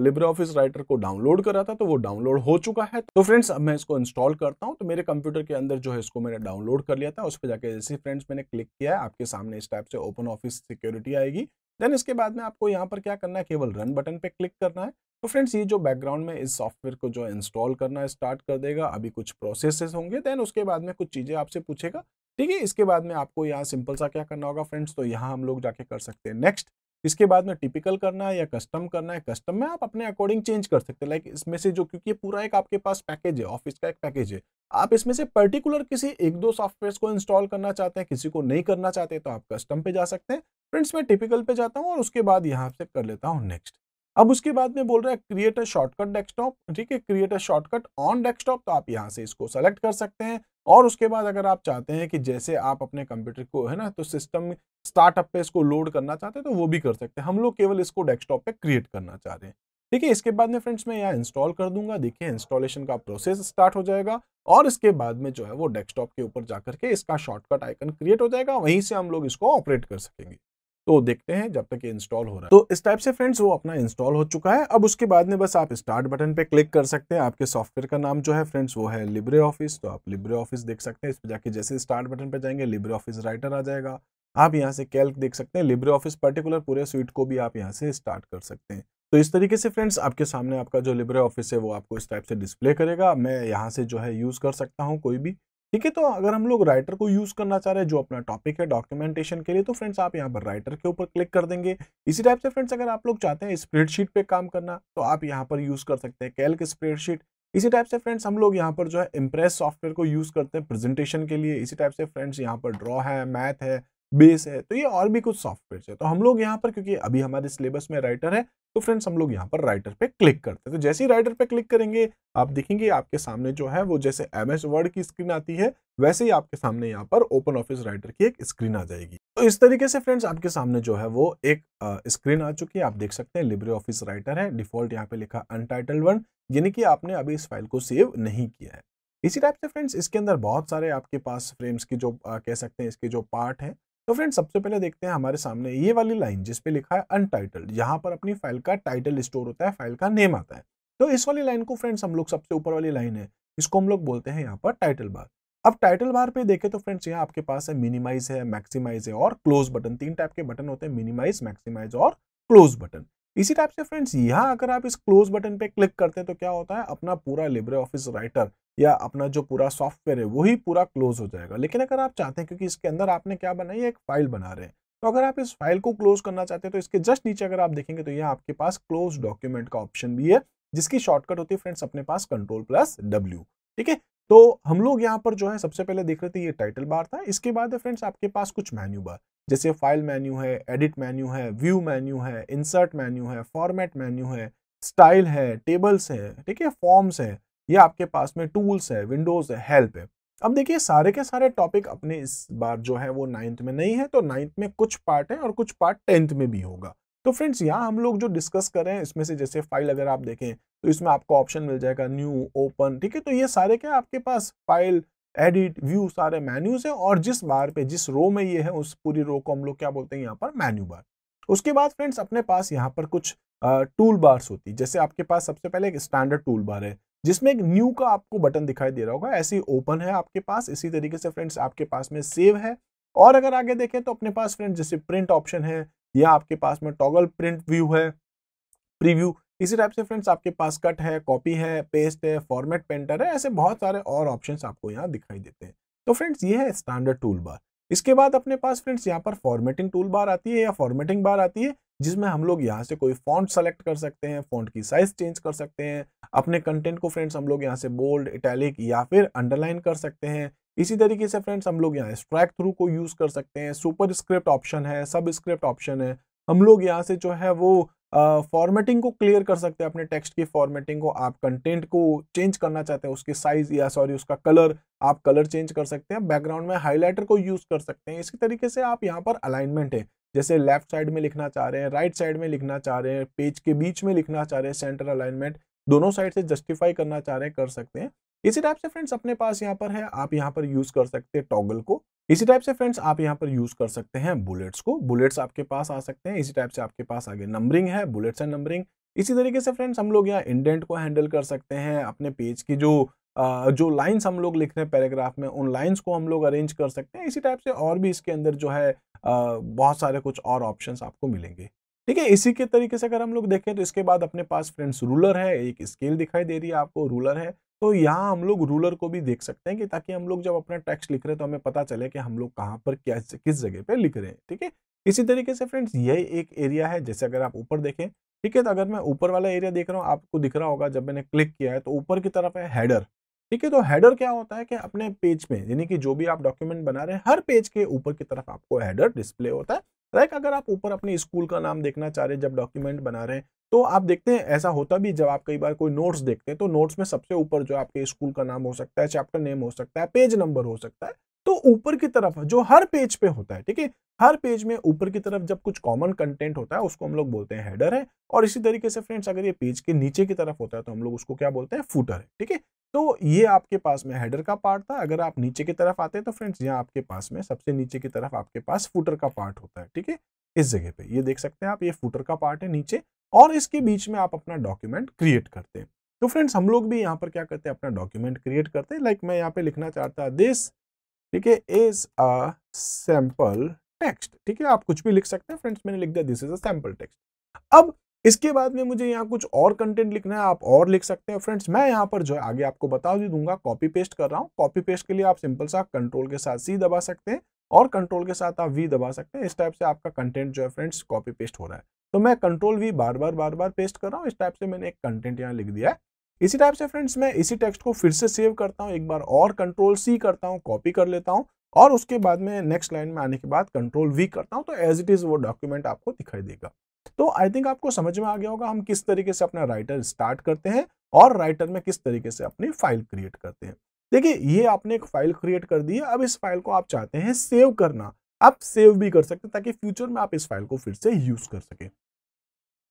लिब्रे ऑफिस राइटर को डाउनलोड कर रहा था तो वो डाउनलोड हो चुका है तो फ्रेंड्स अब मैं इसको इंस्टॉल करता हूँ तो मेरे कंप्यूटर के अंदर जो है इसको मैंने डाउनलोड कर लिया था उस पर जाकर जैसे फ्रेंड्स मैंने क्लिक किया है आपके सामने इस टाइप से ओपन ऑफिस सिक्योरिटी आएगी देन इसके बाद में आपको यहाँ पर क्या करना है केवल रन बटन पर क्लिक करना है तो फ्रेंड्स ये जो बैकग्राउंड में इस सॉफ्टवेयर को जो इंस्टॉल करना स्टार्ट कर देगा अभी कुछ प्रोसेसेस होंगे देन उसके बाद में कुछ चीज़ें आपसे पूछेगा ठीक है इसके बाद में आपको यहाँ सिंपल सा क्या करना होगा फ्रेंड्स तो यहाँ हम लोग जाके कर सकते हैं नेक्स्ट इसके बाद में टिपिकल करना है या कस्टम करना है कस्टम में आप अपने अकॉर्डिंग चेंज कर सकते हैं लाइक इसमें से जो क्योंकि पूरा एक आपके पास पैकेज है ऑफिस का एक पैकेज है आप इसमें से पर्टिकुलर किसी एक दो सॉफ्टवेयर को इंस्टॉल करना चाहते हैं किसी को नहीं करना चाहते तो आप कस्टम पे जा सकते हैं फ्रेंड्स मैं टिपिकल पे जाता हूँ और उसके बाद यहाँ से कर लेता हूँ नेक्स्ट अब उसके बाद में बोल रहा है क्रिएट अ शॉर्टकट डेस्कटॉप ठीक है create a shortcut on desktop तो आप यहाँ से इसको सेलेक्ट कर सकते हैं और उसके बाद अगर आप चाहते हैं कि जैसे आप अपने कंप्यूटर को है ना तो सिस्टम स्टार्टअप पे इसको लोड करना चाहते हैं तो वो भी कर सकते हैं हम लोग केवल इसको डेस्कटॉप पे क्रिएट करना चाह रहे हैं ठीक है इसके बाद में फ्रेंड्स मैं यहाँ इंस्टॉल कर दूंगा देखिए इंस्टॉलेशन का प्रोसेस स्टार्ट हो जाएगा और इसके बाद में जो है वो डेस्कटॉप के ऊपर जाकर के इसका शॉर्टकट आइकन क्रिएट हो जाएगा वहीं से हम लोग इसको ऑपरेट कर सकेंगे तो देखते हैं जब तक ये इंस्टॉल हो रहा है तो इस टाइप से फ्रेंड्स वो अपना इंस्टॉल हो चुका है अब उसके बाद में बस आप स्टार्ट बटन पे क्लिक कर सकते हैं आपके सॉफ्टवेयर का नाम जो है फ्रेंड्स वो है लिब्रे ऑफिस तो आप लिब्रे ऑफिस देख सकते हैं इस पर जाके जैसे स्टार्ट बटन पे जाएंगे लिब्रे ऑफिस राइटर आ जाएगा आप यहाँ से कैल्क देख सकते हैं लिब्रे ऑफिस पर्टिकुलर पूरे स्वीट को भी आप यहाँ से स्टार्ट कर सकते हैं तो इस तरीके से फ्रेंड्स आपके सामने आपका जो लिब्रे ऑफिस है वो आपको इस टाइप से डिस्प्ले करेगा मैं यहाँ से जो है यूज़ कर सकता हूँ कोई भी ठीक है तो अगर हम लोग राइटर को यूज़ करना चाह रहे हैं जो अपना टॉपिक है डॉक्यूमेंटेशन के लिए तो फ्रेंड्स आप यहाँ पर राइटर के ऊपर क्लिक कर देंगे इसी टाइप से फ्रेंड्स अगर आप लोग चाहते हैं स्प्रेडशीट पे काम करना तो आप यहाँ पर यूज़ कर सकते हैं कैल्क स्प्रेडशीट इसी टाइप से फ्रेंड्स हम लोग यहाँ पर जो है इम्प्रेस सॉफ्टवेयर को यूज़ करते हैं प्रेजेंटेशन के लिए इसी टाइप से फ्रेंड्स यहाँ पर ड्रॉ है मैथ है बेस है तो ये और भी कुछ सॉफ्टवेयर है तो हम लोग यहाँ पर क्योंकि अभी हमारे सिलेबस में राइटर है तो फ्रेंड्स हम लोग यहाँ पर राइटर पे क्लिक करते हैं तो जैसे ही राइटर पे क्लिक करेंगे आप देखेंगे आपके सामने जो है वो जैसे एम एस वर्ड की स्क्रीन आती है वैसे ही आपके सामने यहाँ पर ओपन ऑफिस राइटर की एक स्क्रीन आ जाएगी तो इस तरीके से फ्रेंड्स आपके सामने जो है वो एक स्क्रीन आ चुकी है आप देख सकते हैं लिब्रे ऑफिस राइटर है डिफॉल्ट यहाँ पे लिखा अनटाइटल्ड वन यानी कि आपने अभी इस फाइल को सेव नहीं किया है इसी टाइप से फ्रेंड्स इसके अंदर बहुत सारे आपके पास फ्रेम्स की जो आ, कह सकते हैं इसके जो पार्ट हैं तो फ्रेंड सबसे पहले देखते हैं हमारे सामने ये वाली लाइन जिसपे लिखा है अनटाइटल्ड यहाँ पर अपनी फाइल का टाइटल स्टोर होता है फाइल का नेम आता है तो इस वाली लाइन को फ्रेंड्स हम लोग सबसे ऊपर वाली लाइन है इसको हम लोग बोलते हैं यहाँ पर टाइटल बार अब टाइटल बार पे देखें तो फ्रेंड्स यहाँ आपके पास है मिनिमाइज है मैक्सिमाइज है और क्लोज बटन तीन टाइप के बटन होते हैं मिनिमाइज मैक्सिमाइज और क्लोज बटन इसी टाइप से फ्रेंड्स यहाँ अगर आप इस क्लोज बटन पे क्लिक करते हैं तो क्या होता है अपना पूरा लिब्रे ऑफिस राइटर या अपना जो पूरा सॉफ्टवेयर है वही पूरा क्लोज हो जाएगा लेकिन अगर आप चाहते हैं क्योंकि इसके अंदर आपने क्या बनाई है एक फाइल बना रहे हैं तो अगर आप इस फाइल को क्लोज करना चाहते हैं तो इसके जस्ट नीचे अगर आप देखेंगे तो यह आपके पास क्लोज डॉक्यूमेंट का ऑप्शन भी है जिसकी शॉर्टकट होती है फ्रेंड्स अपने पास कंट्रोल प्लस डब्ल्यू ठीक है तो हम लोग यहाँ पर जो है सबसे पहले देख रहे थे ये टाइटल बार था इसके बाद है फ्रेंड्स आपके पास कुछ मेन्यू बार जैसे फाइल मेन्यू है एडिट मेन्यू है व्यू मेन्यू है इंसर्ट मेन्यू है फॉर्मेट मेन्यू है स्टाइल है टेबल्स है ठीक है फॉर्म्स है ये आपके पास में टूल्स है विंडोज है हेल्प है अब देखिए सारे के सारे टॉपिक अपने इस बार जो है वो नाइन्थ में नहीं है तो नाइन्थ में कुछ पार्ट है और कुछ पार्ट टेंथ में भी होगा तो फ्रेंड्स यहाँ हम लोग जो डिस्कस कर रहे हैं इसमें से जैसे फाइल अगर आप देखें तो इसमें आपको ऑप्शन मिल जाएगा न्यू ओपन ठीक है तो ये सारे क्या आपके पास फाइल एडिट व्यू सारे मेन्यूज हैं और जिस बार पे जिस रो में ये है उस पूरी रो को हम लोग क्या बोलते हैं यहाँ पर मेन्यू बार उसके बाद फ्रेंड्स अपने पास यहाँ पर कुछ टूल बार्स होती है जैसे आपके पास सबसे पहले एक स्टैंडर्ड टूल बार है जिसमें एक न्यू का आपको बटन दिखाई दे रहा होगा ऐसे ही ओपन है आपके पास इसी तरीके से फ्रेंड्स आपके पास में सेव है और अगर आगे देखें तो अपने पास फ्रेंड्स जैसे प्रिंट ऑप्शन है या आपके पास में टॉगल प्रिंट व्यू है प्रीव्यू इसी टाइप से फ्रेंड्स आपके पास कट है कॉपी है पेस्ट है फॉर्मेट पेंटर है ऐसे बहुत सारे और ऑप्शन आपको यहाँ दिखाई देते हैं तो फ्रेंड्स ये है स्टैंडर्ड टूल बार इसके बाद अपने पास फ्रेंड्स यहाँ पर फॉर्मेटिंग टूल बार आती है या फॉर्मेटिंग बार आती है जिसमें हम लोग यहाँ से कोई फॉन्ट सेलेक्ट कर सकते हैं फॉन्ट की साइज चेंज कर सकते हैं अपने कंटेंट को फ्रेंड्स हम लोग यहाँ से बोल्ड इटैलिक या फिर अंडरलाइन कर सकते हैं इसी तरीके से फ्रेंड्स हम लोग यहाँ स्ट्रैक थ्रू को यूज़ कर सकते हैं सुपर स्क्रिप्ट ऑप्शन है सब स्क्रिप्ट ऑप्शन है हम लोग यहाँ से जो है वो फॉर्मेटिंग uh, को क्लियर कर सकते हैं अपने टेक्स्ट की फॉर्मेटिंग को आप कंटेंट को चेंज करना चाहते हैं उसकी साइज या सॉरी उसका कलर आप कलर चेंज कर सकते हैं बैकग्राउंड में हाईलाइटर को यूज कर सकते हैं इसी तरीके से आप यहाँ पर अलाइनमेंट है जैसे लेफ्ट साइड में लिखना चाह रहे हैं राइट साइड में लिखना चाह रहे हैं पेज के बीच में लिखना चाह रहे हैं सेंटर अलाइनमेंट दोनों साइड से जस्टिफाई करना चाह रहे हैं कर सकते हैं इसी टाइप से फ्रेंड्स अपने पास यहाँ पर है आप यहाँ पर यूज कर सकते हैं टॉगल को इसी टाइप से फ्रेंड्स आप यहाँ पर यूज कर सकते हैं बुलेट्स को बुलेट्स आपके पास आ सकते हैं इसी टाइप से आपके पास आगे नंबरिंग है बुलेट्स एंड नंबरिंग इसी तरीके से फ्रेंड्स हम लोग यहाँ इंडेंट को हैंडल कर सकते हैं अपने पेज की जो जो लाइंस हम लोग लिख रहे हैं पैराग्राफ में उन लाइंस को हम लोग अरेंज कर सकते हैं इसी टाइप से और भी इसके अंदर जो है बहुत सारे कुछ और ऑप्शन आपको मिलेंगे ठीक है इसी के तरीके से अगर हम लोग देखें तो इसके बाद अपने पास फ्रेंड्स रूलर है एक स्केल दिखाई दे रही है आपको रूलर है तो यहाँ हम लोग रूलर को भी देख सकते हैं कि ताकि हम लोग जब अपना टेक्स्ट लिख रहे हैं तो हमें पता चले कि हम लोग कहाँ पर क्या किस जगह पर लिख रहे हैं ठीक है इसी तरीके से फ्रेंड्स ये एक एरिया है जैसे अगर आप ऊपर देखें ठीक है तो अगर मैं ऊपर वाला एरिया देख रहा हूँ आपको दिख रहा होगा जब मैंने क्लिक किया है तो ऊपर की तरफ है हेडर ठीक है तो हेडर क्या होता है कि अपने पेज में यानी कि जो भी आप डॉक्यूमेंट बना रहे हैं हर पेज के ऊपर की तरफ आपको हेडर डिस्प्ले होता है लाइक अगर आप ऊपर अपने स्कूल का नाम देखना चाह रहे हैं जब डॉक्यूमेंट बना रहे हैं तो आप देखते हैं ऐसा होता भी जब आप कई बार कोई नोट्स देखते हैं तो नोट्स में सबसे ऊपर जो आपके स्कूल का नाम हो सकता है चैप्टर नेम हो सकता है पेज नंबर हो सकता है तो ऊपर की तरफ जो हर पेज पे होता है ठीक है हर पेज में ऊपर की तरफ जब कुछ कॉमन कंटेंट होता है उसको हम लोग बोलते हैं हेडर है और इसी तरीके से फ्रेंड्स अगर ये पेज के नीचे की तरफ होता है तो हम लोग उसको क्या बोलते हैं फूटर है ठीक है तो ये आपके पास में हेडर का पार्ट था अगर आप नीचे की तरफ आते हैं तो फ्रेंड्स यहाँ आपके पास में सबसे नीचे की तरफ आपके पास फूटर का पार्ट होता है ठीक है इस जगह पे ये देख सकते हैं आप ये फूटर का पार्ट है नीचे और इसके बीच में आप अपना डॉक्यूमेंट क्रिएट करते हैं तो फ्रेंड्स हम लोग भी यहाँ पर क्या करते हैं अपना डॉक्यूमेंट क्रिएट करते हैं लाइक मैं यहाँ पे लिखना चाहता दिस ठीक है इज अ सैम्पल टेक्स्ट ठीक है आप कुछ भी लिख सकते हैं फ्रेंड्स मैंने लिख दिया this is a sample text अब इसके बाद में मुझे यहाँ कुछ और कंटेंट लिखना है आप और लिख सकते हैं फ्रेंड्स मैं यहाँ पर जो है आगे आपको बता भी दूंगा कॉपी पेस्ट कर रहा हूँ कॉपी पेस्ट के लिए आप सिंपल सा कंट्रोल के साथ सी दबा सकते हैं और कंट्रोल के साथ आप वी दबा सकते हैं इस टाइप से आपका कंटेंट जो है फ्रेंड्स कॉपी पेस्ट हो रहा है तो मैं कंट्रोल वी बार बार बार बार पेस्ट कर रहा हूँ इस टाइप से मैंने एक कंटेंट यहाँ लिख दिया है इसी टाइप से फ्रेंड्स मैं इसी टेक्स्ट को फिर से सेव करता हूँ एक बार और कंट्रोल सी करता हूँ कॉपी कर लेता हूँ और उसके बाद में नेक्स्ट लाइन में आने के बाद कंट्रोल वी करता हूँ तो एज इट इज़ वो डॉक्यूमेंट आपको दिखाई देगा तो आई थिंक आपको समझ में आ गया होगा हम किस तरीके से अपना राइटर स्टार्ट करते हैं और राइटर में किस तरीके से अपनी फाइल क्रिएट करते हैं देखिए ये आपने एक फाइल क्रिएट कर दी है अब इस फाइल को आप चाहते हैं सेव करना आप सेव भी कर सकते हैं ताकि फ्यूचर में आप इस फाइल को फिर से यूज कर सके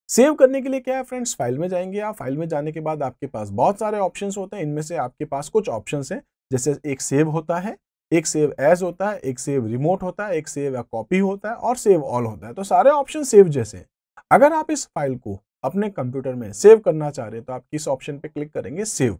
सेव करने के लिए क्या है फ्रेंड्स फाइल में जाएंगे आप फाइल में जाने के बाद आपके पास बहुत सारे ऑप्शंस होते हैं इनमें से आपके पास कुछ ऑप्शंस हैं जैसे एक सेव होता है एक सेव एज होता है एक सेव रिमोट होता है एक सेव या कॉपी होता है और सेव ऑल होता है तो सारे ऑप्शन सेव जैसे हैं अगर आप इस फाइल को अपने कंप्यूटर में सेव करना चाह रहे हैं तो आप किस ऑप्शन पे क्लिक करेंगे सेव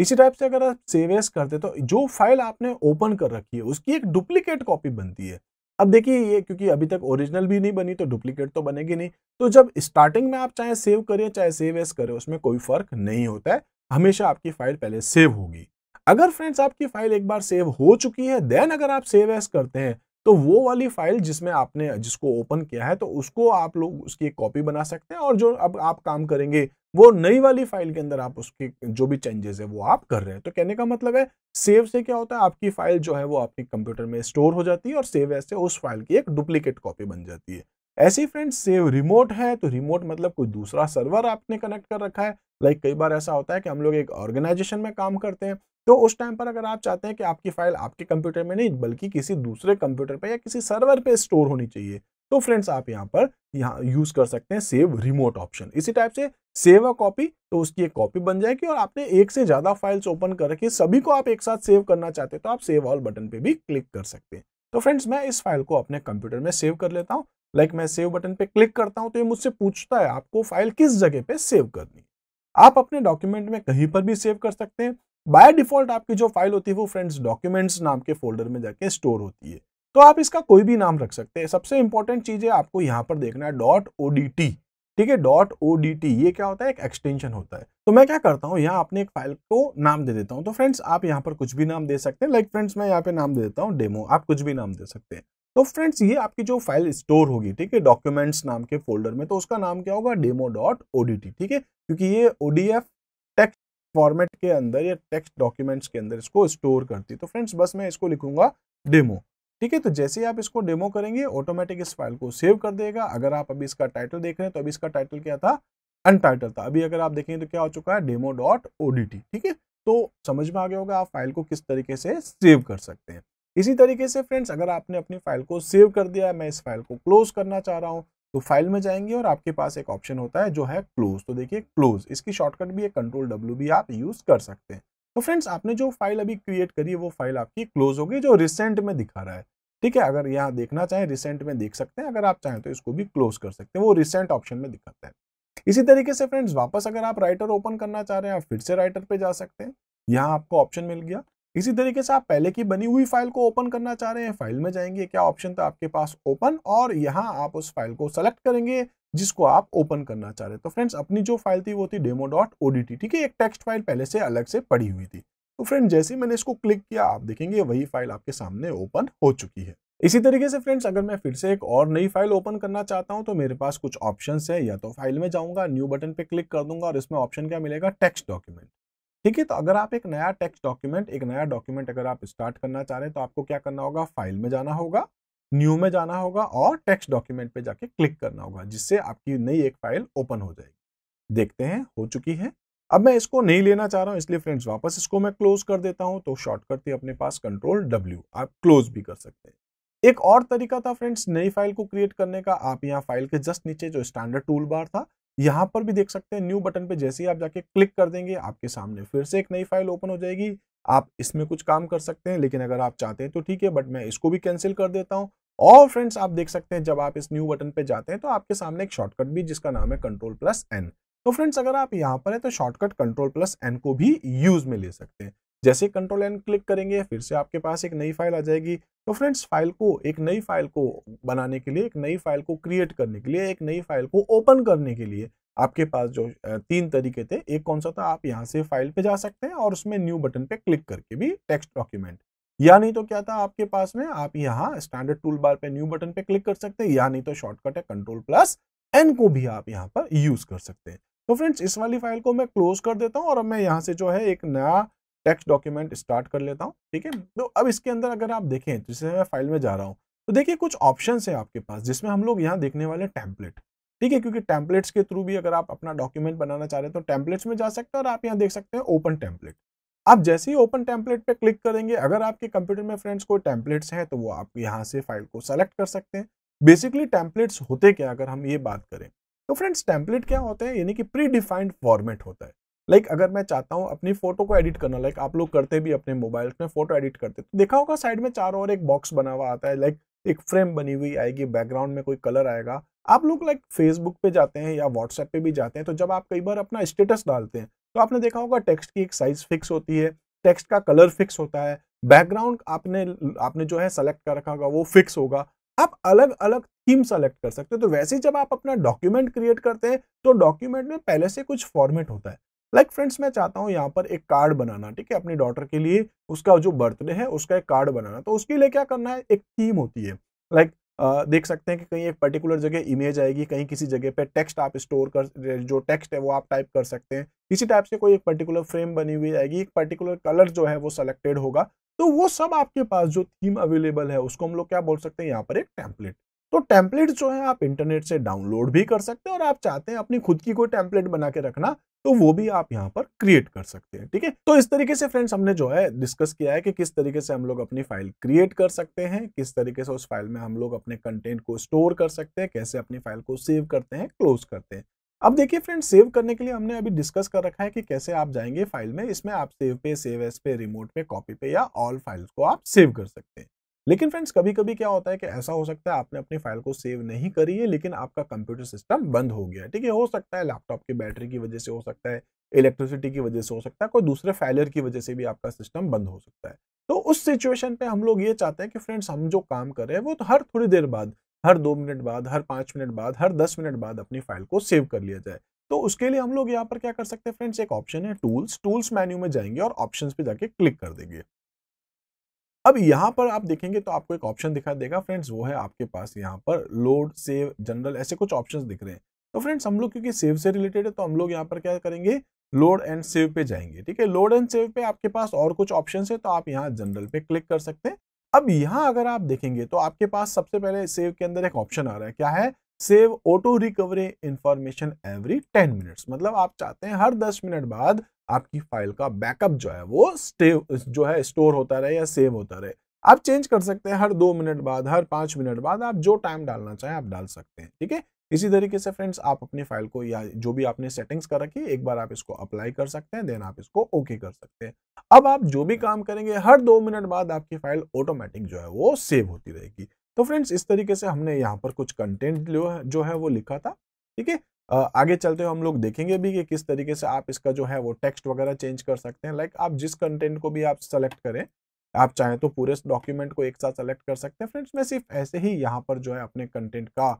इसी टाइप से अगर आप सेव एस करते तो जो फाइल आपने ओपन कर रखी है उसकी एक डुप्लीकेट कॉपी बनती है अब देखिए ये क्योंकि अभी तक ओरिजिनल भी नहीं बनी तो डुप्लीकेट तो बनेगी नहीं तो जब स्टार्टिंग में आप चाहे सेव करें चाहे सेव एस करें उसमें कोई फर्क नहीं होता है हमेशा आपकी फाइल पहले सेव होगी अगर फ्रेंड्स आपकी फाइल एक बार सेव हो चुकी है देन अगर आप सेव एस करते हैं तो वो वाली फाइल जिसमें आपने जिसको ओपन किया है तो उसको आप लोग उसकी एक कॉपी बना सकते हैं और जो अब आप काम करेंगे वो नई वाली फाइल के अंदर आप उसके जो भी चेंजेस है वो आप कर रहे हैं तो कहने का मतलब है सेव से क्या होता है आपकी फाइल जो है वो आपके कंप्यूटर में स्टोर हो जाती है और सेव ऐसे उस फाइल की एक डुप्लीकेट कॉपी बन जाती है ऐसी फ्रेंड्स सेव रिमोट है तो रिमोट मतलब कोई दूसरा सर्वर आपने कनेक्ट कर रखा है लाइक like कई बार ऐसा होता है कि हम लोग एक ऑर्गेनाइजेशन में काम करते हैं तो उस टाइम पर अगर आप चाहते हैं कि आपकी फाइल आपके कंप्यूटर में नहीं बल्कि किसी दूसरे कंप्यूटर पर या किसी सर्वर पर स्टोर होनी चाहिए तो फ्रेंड्स आप यहाँ पर यहाँ यूज कर सकते हैं सेव रिमोट ऑप्शन इसी टाइप से सेव अ कॉपी तो उसकी एक कॉपी बन जाएगी और आपने एक से ज्यादा फाइल्स ओपन कर रखी सभी को आप एक साथ सेव करना चाहते हैं तो आप सेव ऑल बटन पे भी क्लिक कर सकते हैं तो फ्रेंड्स मैं इस फाइल को अपने कंप्यूटर में सेव कर लेता हूँ लाइक मैं सेव बटन पे क्लिक करता हूँ तो ये मुझसे पूछता है आपको फाइल किस जगह पे सेव करनी आप अपने डॉक्यूमेंट में कहीं पर भी सेव कर सकते हैं बाय डिफॉल्ट आपकी जो फाइल होती है वो फ्रेंड्स डॉक्यूमेंट्स नाम के फोल्डर में जाके स्टोर होती है तो आप इसका कोई भी नाम रख सकते हैं सबसे इंपॉर्टेंट चीज़ है आपको यहाँ पर देखना है डॉट ओ ठीक है डॉट ओ ये क्या होता है एक एक्सटेंशन होता है तो मैं क्या करता हूँ यहाँ अपने एक फाइल को नाम दे देता हूँ तो फ्रेंड्स आप यहाँ पर कुछ भी नाम दे सकते हैं लाइक फ्रेंड्स मैं यहाँ पे नाम दे देता हूँ डेमो आप कुछ भी नाम दे सकते हैं तो फ्रेंड्स ये आपकी जो फाइल स्टोर होगी ठीक है डॉक्यूमेंट्स नाम के फोल्डर में तो उसका नाम क्या होगा डेमो डॉट ओडीटी ठीक है क्योंकि ये ओडीएफ फॉर्मेट के अंदर या टेक्स्ट डॉक्यूमेंट्स के अंदर इसको स्टोर करती है तो फ्रेंड्स बस मैं इसको लिखूंगा डेमो ठीक है तो जैसे ही आप इसको डेमो करेंगे ऑटोमेटिक इस फाइल को सेव कर देगा अगर आप अभी इसका टाइटल देख रहे हैं तो अभी इसका टाइटल क्या था अनटाइटल था अभी अगर आप देखेंगे तो क्या हो चुका है डेमो डॉट ओडीटी ठीक है तो समझ में आ गया होगा आप फाइल को किस तरीके से सेव कर सकते हैं इसी तरीके से फ्रेंड्स अगर आपने अपनी फाइल को सेव कर दिया मैं इस फाइल को क्लोज करना चाह रहा हूँ तो फाइल में जाएंगे और आपके पास एक ऑप्शन होता है जो है क्लोज तो देखिए क्लोज इसकी शॉर्टकट भी है कंट्रोल डब्ल्यू भी आप यूज़ कर सकते हैं तो फ्रेंड्स आपने जो फाइल अभी क्रिएट करी है वो फाइल आपकी क्लोज होगी जो रिसेंट में दिखा रहा है ठीक है अगर यहाँ देखना चाहें रिसेंट में देख सकते हैं अगर आप चाहें तो इसको भी क्लोज कर सकते हैं वो रिसेंट ऑप्शन में दिखाता है इसी तरीके से फ्रेंड्स वापस अगर आप राइटर ओपन करना चाह रहे हैं आप फिर से राइटर पे जा सकते हैं यहाँ आपको ऑप्शन मिल गया इसी तरीके से आप पहले की बनी हुई फाइल को ओपन करना चाह रहे हैं फाइल में जाएंगे क्या ऑप्शन था आपके पास ओपन और यहाँ आप उस फाइल को सेलेक्ट करेंगे जिसको आप ओपन करना चाह रहे हैं तो फ्रेंड्स अपनी जो फाइल थी वो थी डेमो डॉट ओडीटी ठीक है एक टेक्स्ट फाइल पहले से अलग से पड़ी हुई थी तो फ्रेंड जैसे ही मैंने इसको क्लिक किया आप देखेंगे वही फाइल आपके सामने ओपन हो चुकी है इसी तरीके से फ्रेंड्स अगर मैं फिर से एक और नई फाइल ओपन करना चाहता हूं तो मेरे पास कुछ ऑप्शंस है या तो फाइल में जाऊंगा न्यू बटन पे क्लिक कर दूंगा और इसमें ऑप्शन क्या मिलेगा टेक्स्ट डॉक्यूमेंट ठीक है तो अगर आप एक नया टेक्स्ट डॉक्यूमेंट एक नया डॉक्यूमेंट अगर आप स्टार्ट करना चाह रहे हैं तो आपको क्या करना होगा फाइल में जाना होगा न्यू में जाना होगा और टेक्स्ट डॉक्यूमेंट पे जाके क्लिक करना होगा जिससे आपकी नई एक फाइल ओपन हो जाएगी देखते हैं हो चुकी है अब मैं इसको नहीं लेना चाह रहा हूँ इसलिए फ्रेंड्स वापस इसको मैं क्लोज कर देता हूँ तो शॉर्टकट थी अपने पास कंट्रोल डब्ल्यू आप क्लोज भी कर सकते हैं एक और तरीका था फ्रेंड्स नई फाइल को क्रिएट करने का आप यहाँ फाइल के जस्ट नीचे जो स्टैंडर्ड टूल बार था यहाँ पर भी देख सकते हैं न्यू बटन पे जैसे ही आप जाके क्लिक कर देंगे आपके सामने फिर से एक नई फाइल ओपन हो जाएगी आप इसमें कुछ काम कर सकते हैं लेकिन अगर आप चाहते हैं तो ठीक है बट मैं इसको भी कैंसिल कर देता हूँ और फ्रेंड्स आप देख सकते हैं जब आप इस न्यू बटन पे जाते हैं तो आपके सामने एक शॉर्टकट भी जिसका नाम है कंट्रोल प्लस एन तो फ्रेंड्स अगर आप यहाँ पर है तो शॉर्टकट कंट्रोल प्लस एन को भी यूज में ले सकते हैं जैसे कंट्रोल एन क्लिक करेंगे फिर से आपके पास एक नई फाइल आ जाएगी तो फ्रेंड्स फाइल को एक नई फाइल को बनाने के लिए एक नई फाइल को क्रिएट करने के लिए एक नई फाइल को ओपन करने के लिए आपके पास जो तीन तरीके थे एक कौन सा था आप यहाँ से फाइल पे जा सकते हैं और उसमें न्यू बटन पे क्लिक करके भी टेक्स्ट डॉक्यूमेंट या नहीं तो क्या था आपके पास में आप यहाँ स्टैंडर्ड टूल बार पे न्यू बटन पे क्लिक कर सकते हैं या नहीं तो शॉर्टकट है कंट्रोल प्लस एन को भी आप यहाँ पर यूज कर सकते हैं तो फ्रेंड्स इस वाली फाइल को मैं क्लोज कर देता हूँ और मैं यहाँ से जो है एक नया टेक्स्ट डॉक्यूमेंट स्टार्ट कर लेता हूँ ठीक है तो अब इसके अंदर अगर आप देखें जैसे मैं फाइल में जा रहा हूँ तो देखिए कुछ ऑप्शन है आपके पास जिसमें हम लोग यहाँ देखने वाले टैंपलेट ठीक है क्योंकि टैंपलेट्स के थ्रू भी अगर आप अपना डॉक्यूमेंट बनाना चाह रहे हैं तो टैंपलेट्स में जा सकते हैं और आप यहाँ देख सकते हैं ओपन टैंपलेट आप जैसे ही ओपन टेम्पलेट पे क्लिक करेंगे अगर आपके कंप्यूटर में फ्रेंड्स कोई टैंपलेट्स हैं तो वो आप यहाँ से फाइल को सेलेक्ट कर सकते हैं बेसिकली टैंपलेट्स होते क्या अगर हम ये बात करें तो फ्रेंड्स टैंपलेट क्या होते हैं यानी कि प्री डिफाइंड फॉर्मेट होता है लाइक like, अगर मैं चाहता हूँ अपनी फोटो को एडिट करना लाइक like, आप लोग करते भी अपने मोबाइल में फोटो एडिट करते तो देखा होगा साइड में चारों ओर एक बॉक्स बना हुआ आता है लाइक like, एक फ्रेम बनी हुई आएगी बैकग्राउंड में कोई कलर आएगा आप लोग लाइक फेसबुक पे जाते हैं या व्हाट्सएप पे भी जाते हैं तो जब आप कई बार अपना स्टेटस डालते हैं तो आपने देखा होगा टेक्स्ट की एक साइज फिक्स होती है टेक्स्ट का कलर फिक्स होता है बैकग्राउंड आपने आपने जो है सेलेक्ट कर रखा होगा वो फिक्स होगा आप अलग अलग थीम सेलेक्ट कर सकते हो तो वैसे ही जब आप अपना डॉक्यूमेंट क्रिएट करते हैं तो डॉक्यूमेंट में पहले से कुछ फॉर्मेट होता है लाइक like फ्रेंड्स मैं चाहता हूँ यहाँ पर एक कार्ड बनाना ठीक है अपनी डॉटर के लिए उसका जो बर्थडे है उसका एक कार्ड बनाना तो उसके लिए क्या करना है एक थीम होती है लाइक like, देख सकते हैं कि कहीं एक पर्टिकुलर जगह इमेज आएगी कहीं किसी जगह पे टेक्स्ट आप स्टोर कर जो टेक्स्ट है वो आप टाइप कर सकते हैं इसी टाइप से कोई एक पर्टिकुलर फ्रेम बनी हुई आएगी एक पर्टिकुलर कलर जो है वो सेलेक्टेड होगा तो वो सब आपके पास जो थीम अवेलेबल है उसको हम लोग क्या बोल सकते हैं यहाँ पर एक टेम्पलेट तो टेम्पलेट जो है आप इंटरनेट से डाउनलोड भी कर सकते हैं और आप चाहते हैं अपनी खुद की कोई टेम्पलेट बना के रखना तो वो भी आप यहाँ पर क्रिएट कर सकते हैं ठीक है तो इस तरीके से फ्रेंड्स हमने जो है डिस्कस किया है कि किस तरीके से हम लोग अपनी फाइल क्रिएट कर सकते हैं किस तरीके से उस फाइल में हम लोग अपने कंटेंट को स्टोर कर सकते हैं कैसे अपनी फाइल को सेव करते हैं क्लोज करते हैं अब देखिए फ्रेंड सेव करने के लिए हमने अभी डिस्कस कर रखा है कि कैसे आप जाएंगे फाइल में इसमें आप सेव पे सेव एस पे रिमोट पे कॉपी पे या ऑल फाइल्स को आप सेव कर सकते हैं लेकिन फ्रेंड्स कभी कभी क्या होता है कि ऐसा हो सकता है आपने अपनी फाइल को सेव नहीं करी है लेकिन आपका कंप्यूटर सिस्टम बंद हो गया है ठीक है हो सकता है लैपटॉप की बैटरी की वजह से हो सकता है इलेक्ट्रिसिटी की वजह से हो सकता है कोई दूसरे फेलियर की वजह से भी आपका सिस्टम बंद हो सकता है तो उस सिचुएशन पे हम लोग ये चाहते हैं कि फ्रेंड्स हम जो काम कर रहे हैं वो तो हर थोड़ी देर बाद हर दो मिनट बाद हर पाँच मिनट बाद हर दस मिनट बाद अपनी फाइल को सेव कर लिया जाए तो उसके लिए हम लोग यहाँ पर क्या कर सकते हैं फ्रेंड्स एक ऑप्शन है टूल्स टूल्स मेन्यू में जाएंगे और ऑप्शन पर जाके क्लिक कर देंगे अब यहाँ पर आप देखेंगे तो आपको एक ऑप्शन दिखा देगा फ्रेंड्स वो है आपके पास यहाँ पर लोड सेव जनरल ऐसे कुछ ऑप्शन दिख रहे हैं तो फ्रेंड्स हम लोग क्योंकि सेव से रिलेटेड है तो हम लोग यहाँ पर क्या करेंगे लोड एंड सेव पे जाएंगे ठीक है लोड एंड सेव पे आपके पास और कुछ ऑप्शन है तो आप यहाँ जनरल पे क्लिक कर सकते हैं अब यहाँ अगर आप देखेंगे तो आपके पास सबसे पहले सेव के अंदर एक ऑप्शन आ रहा है क्या है save auto recovery information every ten minutes मतलब आप चाहते हैं हर दस मिनट बाद आपकी फाइल का बैकअप जो है वो स्टे जो है स्टोर होता रहे या सेव होता रहे आप चेंज कर सकते हैं हर दो मिनट बाद हर पाँच मिनट बाद आप जो टाइम डालना चाहें आप डाल सकते हैं ठीक है इसी तरीके से फ्रेंड्स आप अपनी फाइल को या जो भी आपने सेटिंग्स कर रखी है एक बार आप इसको अप्लाई कर सकते हैं देन आप इसको ओके कर सकते हैं अब आप जो भी काम करेंगे हर दो मिनट बाद आपकी फाइल ऑटोमेटिक जो है वो सेव होती रहेगी तो फ्रेंड्स इस तरीके से हमने यहाँ पर कुछ कंटेंट जो है वो लिखा था ठीक है आगे चलते हुए हम लोग देखेंगे भी कि किस तरीके से आप इसका जो है वो टेक्स्ट वगैरह चेंज कर सकते हैं लाइक आप जिस कंटेंट को भी आप सेलेक्ट करें आप चाहें तो पूरे डॉक्यूमेंट को एक साथ सेलेक्ट कर सकते हैं फ्रेंड्स मैं सिर्फ ऐसे ही यहाँ पर जो है अपने कंटेंट का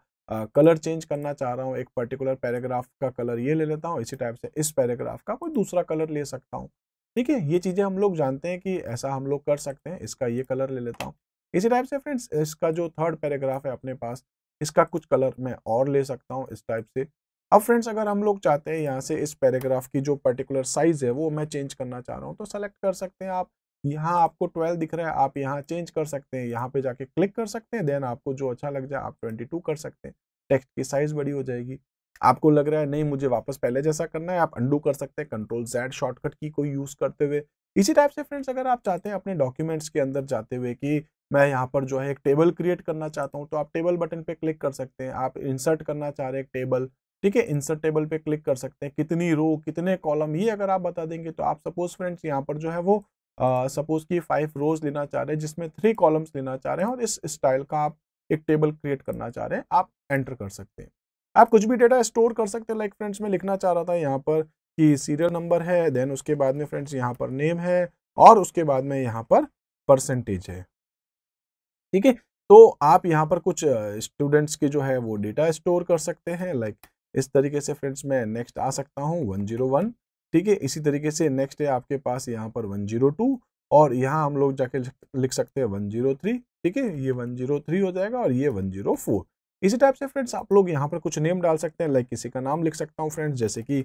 कलर uh, चेंज करना चाह रहा हूँ एक पर्टिकुलर पैराग्राफ का कलर ये ले लेता हूँ इसी टाइप से इस पैराग्राफ का कोई दूसरा कलर ले सकता हूँ ठीक है ये चीज़ें हम लोग जानते हैं कि ऐसा हम लोग कर सकते हैं इसका ये कलर ले लेता हूँ इसी टाइप से फ्रेंड्स इसका जो थर्ड पैराग्राफ है अपने पास इसका कुछ कलर मैं और ले सकता हूँ इस टाइप से अब फ्रेंड्स अगर हम लोग चाहते हैं यहाँ से इस पैराग्राफ की जो पर्टिकुलर साइज़ है वो मैं चेंज करना चाह रहा हूँ तो सेलेक्ट कर सकते हैं आप यहाँ आपको 12 दिख रहा है आप यहाँ चेंज कर सकते हैं यहाँ पे जाके क्लिक कर सकते हैं देन आपको जो अच्छा लग जाए आप 22 कर सकते हैं टेक्स्ट की साइज़ बड़ी हो जाएगी आपको लग रहा है नहीं मुझे वापस पहले जैसा करना है आप अंडू कर सकते हैं कंट्रोल जेड शॉर्टकट की को यूज़ करते हुए इसी टाइप से फ्रेंड्स अगर आप चाहते हैं अपने डॉक्यूमेंट्स के अंदर जाते हुए कि मैं यहाँ पर जो है एक टेबल क्रिएट करना चाहता हूँ तो आप टेबल बटन पे क्लिक कर सकते हैं आप इंसर्ट करना चाह रहे हैं एक टेबल ठीक है इंसर्ट टेबल पे क्लिक कर सकते हैं कितनी रो कितने कॉलम ये अगर आप बता देंगे तो आप सपोज फ्रेंड्स यहाँ पर जो है वो सपोज की फाइव रोज लेना चाह रहे हैं जिसमें थ्री कॉलम्स लेना चाह रहे हैं और इस स्टाइल का आप एक टेबल क्रिएट करना चाह रहे हैं आप एंटर कर सकते हैं आप कुछ भी डेटा स्टोर कर सकते हैं लाइक फ्रेंड्स मैं लिखना चाह रहा था यहाँ पर कि सीरियल नंबर है देन उसके बाद में फ्रेंड्स यहाँ पर नेम है और उसके बाद में यहाँ पर परसेंटेज है ठीक है तो आप यहाँ पर कुछ स्टूडेंट्स के जो है वो डेटा स्टोर कर सकते हैं लाइक इस तरीके से फ्रेंड्स मैं नेक्स्ट आ सकता हूँ वन जीरो वन ठीक है इसी तरीके से नेक्स्ट है आपके पास यहाँ पर वन जीरो टू और यहाँ हम लोग जाके लिख सकते हैं वन जीरो थ्री ठीक है ये वन जीरो थ्री हो जाएगा और ये वन जीरो फोर इसी टाइप से फ्रेंड्स आप लोग यहाँ पर कुछ नेम डाल सकते हैं लाइक किसी का नाम लिख सकता हूँ फ्रेंड्स जैसे कि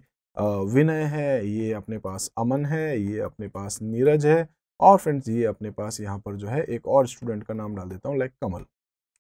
विनय है ये अपने पास अमन है ये अपने पास नीरज है और फ्रेंड्स ये अपने पास यहाँ पर जो है एक और स्टूडेंट का नाम डाल देता हूँ लाइक कमल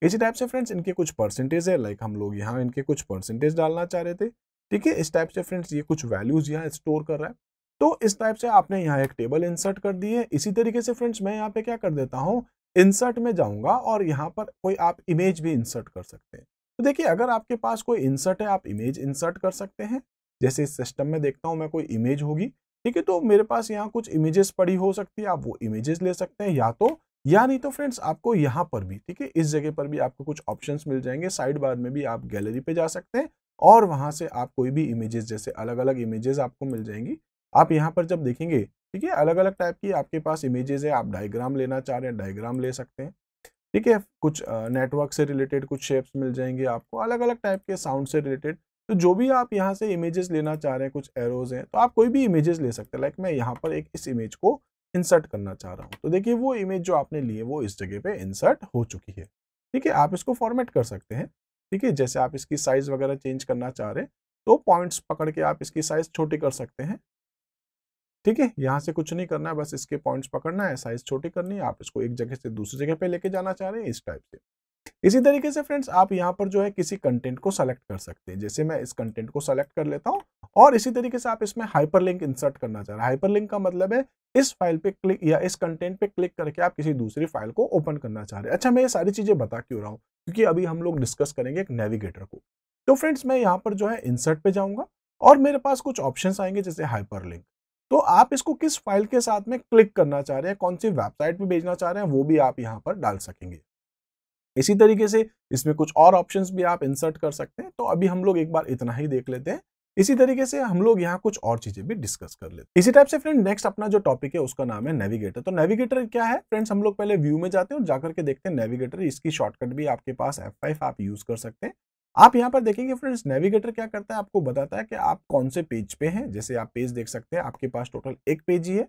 इसी टाइप से फ्रेंड्स इनके कुछ परसेंटेज है लाइक हम लोग यहाँ इनके कुछ परसेंटेज डालना चाह रहे थे ठीक है इस टाइप से फ्रेंड्स ये कुछ वैल्यूज यहाँ स्टोर कर रहा है तो इस टाइप से आपने यहाँ एक टेबल इंसर्ट कर दी है इसी तरीके से फ्रेंड्स मैं यहाँ पे क्या कर देता हूँ इंसर्ट में जाऊंगा और यहाँ पर कोई आप इमेज भी इंसर्ट कर सकते हैं तो देखिए अगर आपके पास कोई इंसर्ट है आप इमेज इंसर्ट कर सकते हैं जैसे इस सिस्टम में देखता हूँ मैं कोई इमेज होगी ठीक है तो मेरे पास यहाँ कुछ इमेजेस पड़ी हो सकती है आप वो इमेजेस ले सकते हैं या तो या नहीं तो फ्रेंड्स आपको यहाँ पर भी ठीक है इस जगह पर भी आपको कुछ ऑप्शंस मिल जाएंगे साइड बार में भी आप गैलरी पे जा सकते हैं और वहाँ से आप कोई भी इमेजेस जैसे अलग अलग इमेजेस आपको मिल जाएंगी आप यहाँ पर जब देखेंगे ठीक है अलग अलग टाइप की आपके पास इमेजेस है आप डायग्राम लेना चाह रहे हैं डायग्राम ले सकते हैं ठीक है कुछ नेटवर्क से रिलेटेड कुछ शेप्स मिल जाएंगे आपको अलग अलग टाइप के साउंड से रिलेटेड तो जो भी आप यहाँ से इमेजेस लेना चाह रहे हैं कुछ एरोज हैं तो आप कोई भी इमेजेस ले सकते हैं लाइक मैं यहाँ पर एक इस इमेज को इंसर्ट करना चाह रहा हूँ तो देखिए वो इमेज जो आपने लिए वो इस जगह पे इंसर्ट हो चुकी है ठीक है आप इसको फॉर्मेट कर सकते हैं ठीक है जैसे आप इसकी साइज़ वगैरह चेंज करना चाह रहे हैं तो पॉइंट्स पकड़ के आप इसकी साइज़ छोटी कर सकते हैं ठीक है यहाँ से कुछ नहीं करना है बस इसके पॉइंट्स पकड़ना है साइज़ छोटी करनी है आप इसको एक जगह से दूसरी जगह पे लेके जाना चाह रहे हैं इस टाइप से इसी तरीके से फ्रेंड्स आप यहाँ पर जो है किसी कंटेंट को सेलेक्ट कर सकते हैं जैसे मैं इस कंटेंट को सेलेक्ट कर लेता हूँ और इसी तरीके से आप इसमें हाइपरलिंक इंसर्ट करना चाह रहे हैं हाइपरलिंक का मतलब है इस फाइल पे क्लिक या इस कंटेंट पे क्लिक करके आप किसी दूसरी फाइल को ओपन करना चाह रहे हैं अच्छा मैं ये सारी चीज़ें बता क्यों रहा हूँ क्योंकि अभी हम लोग डिस्कस करेंगे एक नेविगेटर को तो फ्रेंड्स मैं यहाँ पर जो है इंसर्ट पे जाऊंगा और मेरे पास कुछ ऑप्शन आएंगे जैसे हाइपर तो आप इसको किस फाइल के साथ में क्लिक करना चाह रहे हैं कौन सी वेबसाइट पर भेजना चाह रहे हैं वो भी आप यहाँ पर डाल सकेंगे इसी तरीके से इसमें कुछ और ऑप्शंस भी आप इंसर्ट कर सकते हैं तो अभी हम लोग एक बार इतना ही देख लेते हैं इसी तरीके से हम लोग यहाँ कुछ और चीजें भी डिस्कस कर लेते हैं इसी टाइप से फ्रेंड नेक्स्ट अपना जो टॉपिक है उसका नाम है नेविगेटर तो नेविगेटर क्या है फ्रेंड्स हम लोग पहले व्यू में जाते हैं और जाकर के देखते हैं नेविगेटर इसकी शॉर्टकट भी आपके पास फाइव आप यूज कर सकते हैं आप यहाँ पर देखेंगे फ्रेंड्स नेविगेटर क्या करता है आपको बताता है कि आप कौन से पेज पे हैं जैसे आप पेज देख सकते हैं आपके पास टोटल एक पेज ही है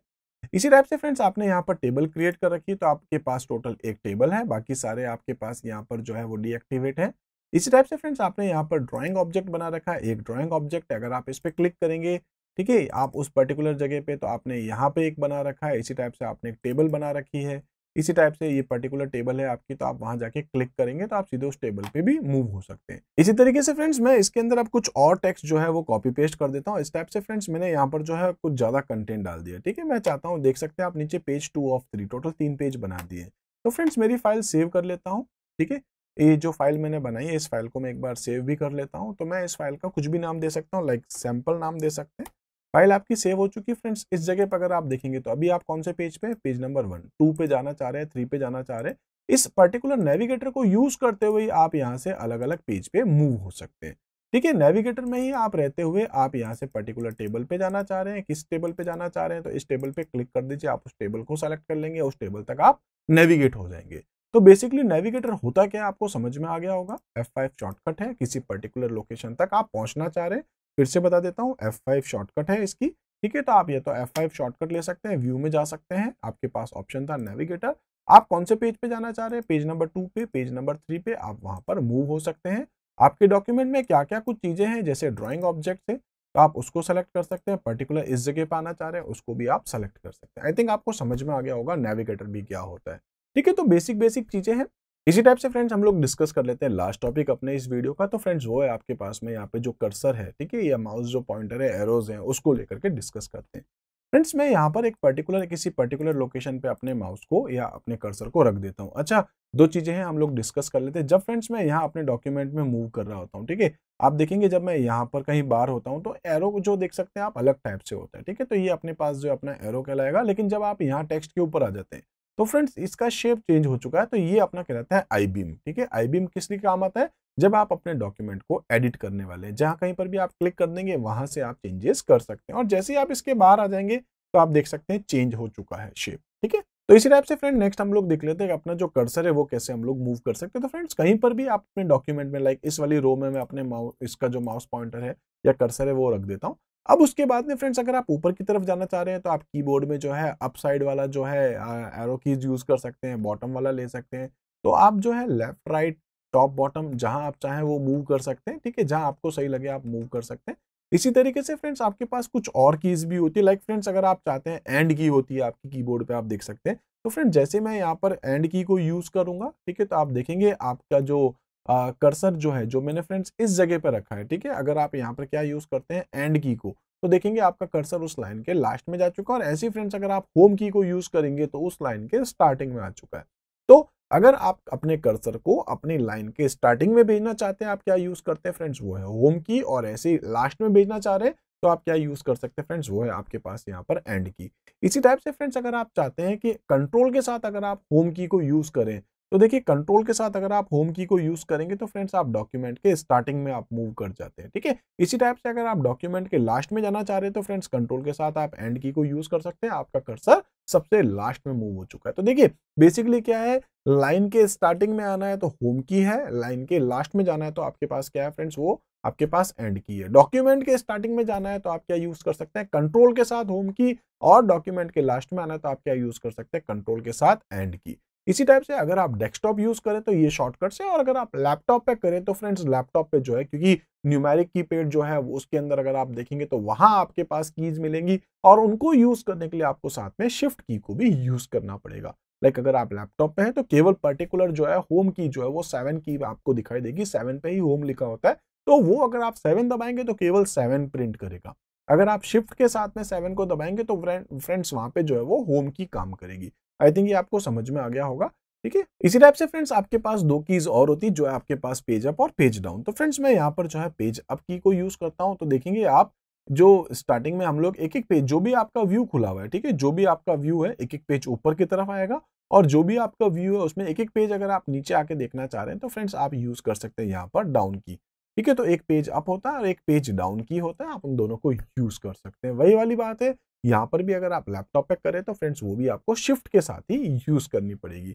इसी टाइप से फ्रेंड्स आपने यहाँ पर टेबल क्रिएट कर रखी है तो आपके पास टोटल एक टेबल है बाकी सारे आपके पास यहाँ पर जो है वो डीएक्टिवेट है इसी टाइप से फ्रेंड्स आपने यहाँ पर ड्राइंग ऑब्जेक्ट बना रखा है एक ड्राइंग ऑब्जेक्ट अगर आप इस पर क्लिक करेंगे ठीक है आप उस पर्टिकुलर जगह पे तो आपने यहाँ पे एक बना रखा है इसी टाइप से आपने एक टेबल बना रखी है इसी टाइप से ये पर्टिकुलर टेबल है आपकी तो आप वहां जाके क्लिक करेंगे तो आप सीधे उस टेबल पे भी मूव हो सकते हैं इसी तरीके से फ्रेंड्स मैं इसके अंदर आप कुछ और टेक्स्ट जो है वो कॉपी पेस्ट कर देता हूँ इस टाइप से फ्रेंड्स मैंने यहाँ पर जो है कुछ ज्यादा कंटेंट डाल दिया ठीक है मैं चाहता हूँ देख सकते हैं आप नीचे page two of three total तीन पेज बना दिए तो फ्रेंड्स मेरी फाइल सेव कर लेता हूँ ठीक है ये जो फाइल मैंने बनाई है इस फाइल को मैं एक बार सेव भी कर लेता हूँ तो मैं इस फाइल का कुछ भी नाम दे सकता हूँ लाइक सैम्पल नाम दे सकते हैं फाइल आपकी सेव हो चुकी है फ्रेंड्स इस जगह पर अगर आप देखेंगे तो अभी आप कौन से पेज पे पेज नंबर वन टू पे जाना चाह रहे हैं थ्री पे जाना चाह रहे हैं इस पर्टिकुलर नेविगेटर को यूज करते हुए आप यहाँ से अलग अलग पेज पे मूव हो सकते हैं ठीक है नेविगेटर में ही आप रहते हुए आप यहाँ से पर्टिकुलर टेबल पे जाना चाह रहे हैं किस टेबल पे जाना चाह रहे हैं तो इस टेबल पे क्लिक कर दीजिए आप उस टेबल को सेलेक्ट कर लेंगे उस टेबल तक आप नेविगेट हो जाएंगे तो बेसिकली नेविगेटर होता क्या आपको समझ में आ गया होगा F5 शॉर्टकट है किसी पर्टिकुलर लोकेशन तक आप पहुंचना चाह रहे हैं फिर से बता देता हूँ एफ फाइव शॉर्टकट है इसकी ठीक है तो आप ये तो एफ फाइव शॉर्टकट ले सकते हैं व्यू में जा सकते हैं आपके पास ऑप्शन था नेविगेटर आप कौन से पेज पे जाना चाह रहे हैं पेज नंबर टू पे पेज नंबर थ्री पे आप वहाँ पर मूव हो सकते हैं आपके डॉक्यूमेंट में क्या क्या कुछ चीज़ें हैं जैसे ड्राइंग ऑब्जेक्ट है तो आप उसको सेलेक्ट कर सकते हैं पर्टिकुलर इस जगह पर आना चाह रहे हैं उसको भी आप सेलेक्ट कर सकते हैं आई थिंक आपको समझ में आ गया होगा नेविगेटर भी क्या होता है ठीक है तो बेसिक बेसिक चीज़ें हैं इसी टाइप से फ्रेंड्स हम लोग डिस्कस कर लेते हैं लास्ट टॉपिक अपने इस वीडियो का तो फ्रेंड्स वो है आपके पास में यहाँ पे जो कर्सर है ठीक है या माउस जो पॉइंटर है एरोज हैं उसको लेकर के डिस्कस करते हैं फ्रेंड्स मैं यहाँ पर एक पर्टिकुलर किसी पर्टिकुलर लोकेशन पे अपने माउस को या अपने कर्सर को रख देता हूँ अच्छा दो चीज़ें हैं हम लोग डिस्कस कर लेते हैं जब फ्रेंड्स मैं यहाँ अपने डॉक्यूमेंट में मूव कर रहा होता हूँ ठीक है आप देखेंगे जब मैं यहाँ पर कहीं बाहर होता हूँ तो एरो जो देख सकते हैं आप अलग टाइप से होता है ठीक है तो ये अपने पास जो अपना एरो कहलाएगा लेकिन जब आप यहाँ टेक्स्ट के ऊपर आ जाते हैं तो फ्रेंड्स इसका शेप चेंज हो चुका है तो ये अपना कहलाता है आई बीम ठीक है आई बीम किस लिए काम आता है जब आप अपने डॉक्यूमेंट को एडिट करने वाले हैं जहाँ कहीं पर भी आप क्लिक कर देंगे वहां से आप चेंजेस कर सकते हैं और जैसे ही आप इसके बाहर आ जाएंगे तो आप देख सकते हैं चेंज हो चुका है शेप ठीक है तो इसी टाइप से फ्रेंड नेक्स्ट हम लोग देख लेते हैं अपना जो कर्सर है वो कैसे हम लोग मूव कर सकते हैं तो फ्रेंड्स कहीं पर भी आप अपने डॉक्यूमेंट में लाइक इस वाली रो में मैं अपने माउस इसका जो माउस पॉइंटर है या कर्सर है वो रख देता हूँ अब उसके बाद में फ्रेंड्स अगर आप ऊपर की तरफ जाना चाह रहे हैं तो आप कीबोर्ड में जो है अप साइड वाला जो है एरो कीज यूज़ कर सकते हैं बॉटम वाला ले सकते हैं तो आप जो है लेफ्ट राइट टॉप बॉटम जहां आप चाहें वो मूव कर सकते हैं ठीक है जहां आपको सही लगे आप मूव कर सकते हैं इसी तरीके से फ्रेंड्स आपके पास कुछ और कीज भी होती है लाइक like फ्रेंड्स अगर आप चाहते हैं एंड की होती है आपकी कीबोर्ड पे आप देख सकते हैं तो फ्रेंड जैसे मैं यहाँ पर एंड की को यूज करूंगा ठीक है तो आप देखेंगे आपका जो कर्सर जो है जो मैंने फ्रेंड्स इस जगह पर रखा है ठीक है अगर आप यहाँ पर क्या यूज़ करते हैं एंड की को तो देखेंगे आपका कर्सर उस लाइन के लास्ट में जा चुका है और ऐसी फ्रेंड्स अगर आप होम की को यूज़ करेंगे तो उस लाइन के स्टार्टिंग में आ चुका है तो अगर आप अपने कर्सर को अपनी लाइन के स्टार्टिंग में भेजना चाहते हैं आप क्या यूज़ करते हैं फ्रेंड्स वो है होम की और ऐसे लास्ट में भेजना चाह रहे हैं तो आप क्या यूज़ कर सकते हैं फ्रेंड्स वो है आपके पास यहाँ पर एंड की इसी टाइप से फ्रेंड्स अगर आप चाहते हैं कि कंट्रोल के साथ अगर आप होम की को यूज़ करें तो देखिए कंट्रोल के साथ अगर आप होम की को यूज़ करेंगे तो फ्रेंड्स आप डॉक्यूमेंट के स्टार्टिंग में आप मूव कर जाते हैं ठीक है इसी टाइप से अगर आप डॉक्यूमेंट के लास्ट में जाना चाह रहे हैं तो फ्रेंड्स कंट्रोल के साथ आप एंड की को यूज़ कर सकते हैं आपका कर्सर सबसे लास्ट में मूव हो चुका है तो देखिए बेसिकली क्या है लाइन के स्टार्टिंग में आना है तो होम की है लाइन के लास्ट में जाना है तो आपके पास क्या है फ्रेंड्स वो आपके पास एंड की है डॉक्यूमेंट के स्टार्टिंग में जाना है तो आप क्या यूज कर सकते हैं कंट्रोल के साथ होम की और डॉक्यूमेंट के लास्ट में आना है तो आप क्या यूज कर सकते हैं कंट्रोल के साथ एंड की इसी टाइप से अगर आप डेस्कटॉप यूज करें तो ये शॉर्टकट्स है और अगर आप लैपटॉप पे करें तो फ्रेंड्स लैपटॉप पे जो है क्योंकि न्यूमेरिक कीपैड जो है उसके अंदर अगर आप देखेंगे तो वहां आपके पास कीज मिलेंगी और उनको यूज करने के लिए आपको साथ में शिफ्ट की को भी यूज करना पड़ेगा लाइक अगर आप लैपटॉप पे हैं तो केवल पर्टिकुलर जो है होम की जो है वो सेवन की आपको दिखाई देगी सेवन पे ही होम लिखा होता है तो वो अगर आप सेवन दबाएंगे तो केवल सेवन प्रिंट करेगा अगर आप शिफ्ट के साथ में सेवन को दबाएंगे तो फ्रेंड्स वहां पे जो है वो होम की काम करेगी आई थिंक ये आपको समझ में आ गया होगा ठीक है इसी टाइप से फ्रेंड्स आपके पास दो कीज और होती है जो है आपके पास पेज अप और पेज डाउन तो फ्रेंड्स मैं यहाँ पर जो है पेज अप की को यूज करता हूँ तो देखेंगे आप जो स्टार्टिंग में हम लोग एक एक पेज जो भी आपका व्यू खुला हुआ है ठीक है जो भी आपका व्यू है एक एक पेज ऊपर की तरफ आएगा और जो भी आपका व्यू है उसमें एक एक पेज अगर आप नीचे आके देखना चाह रहे हैं तो फ्रेंड्स आप यूज कर सकते हैं यहाँ पर डाउन की ठीक है तो एक पेज अप होता है और एक पेज डाउन की होता है आप उन दोनों को यूज कर सकते हैं वही वाली बात है यहाँ पर भी अगर आप लैपटॉप पे करें तो फ्रेंड्स वो भी आपको शिफ्ट के साथ ही यूज करनी पड़ेगी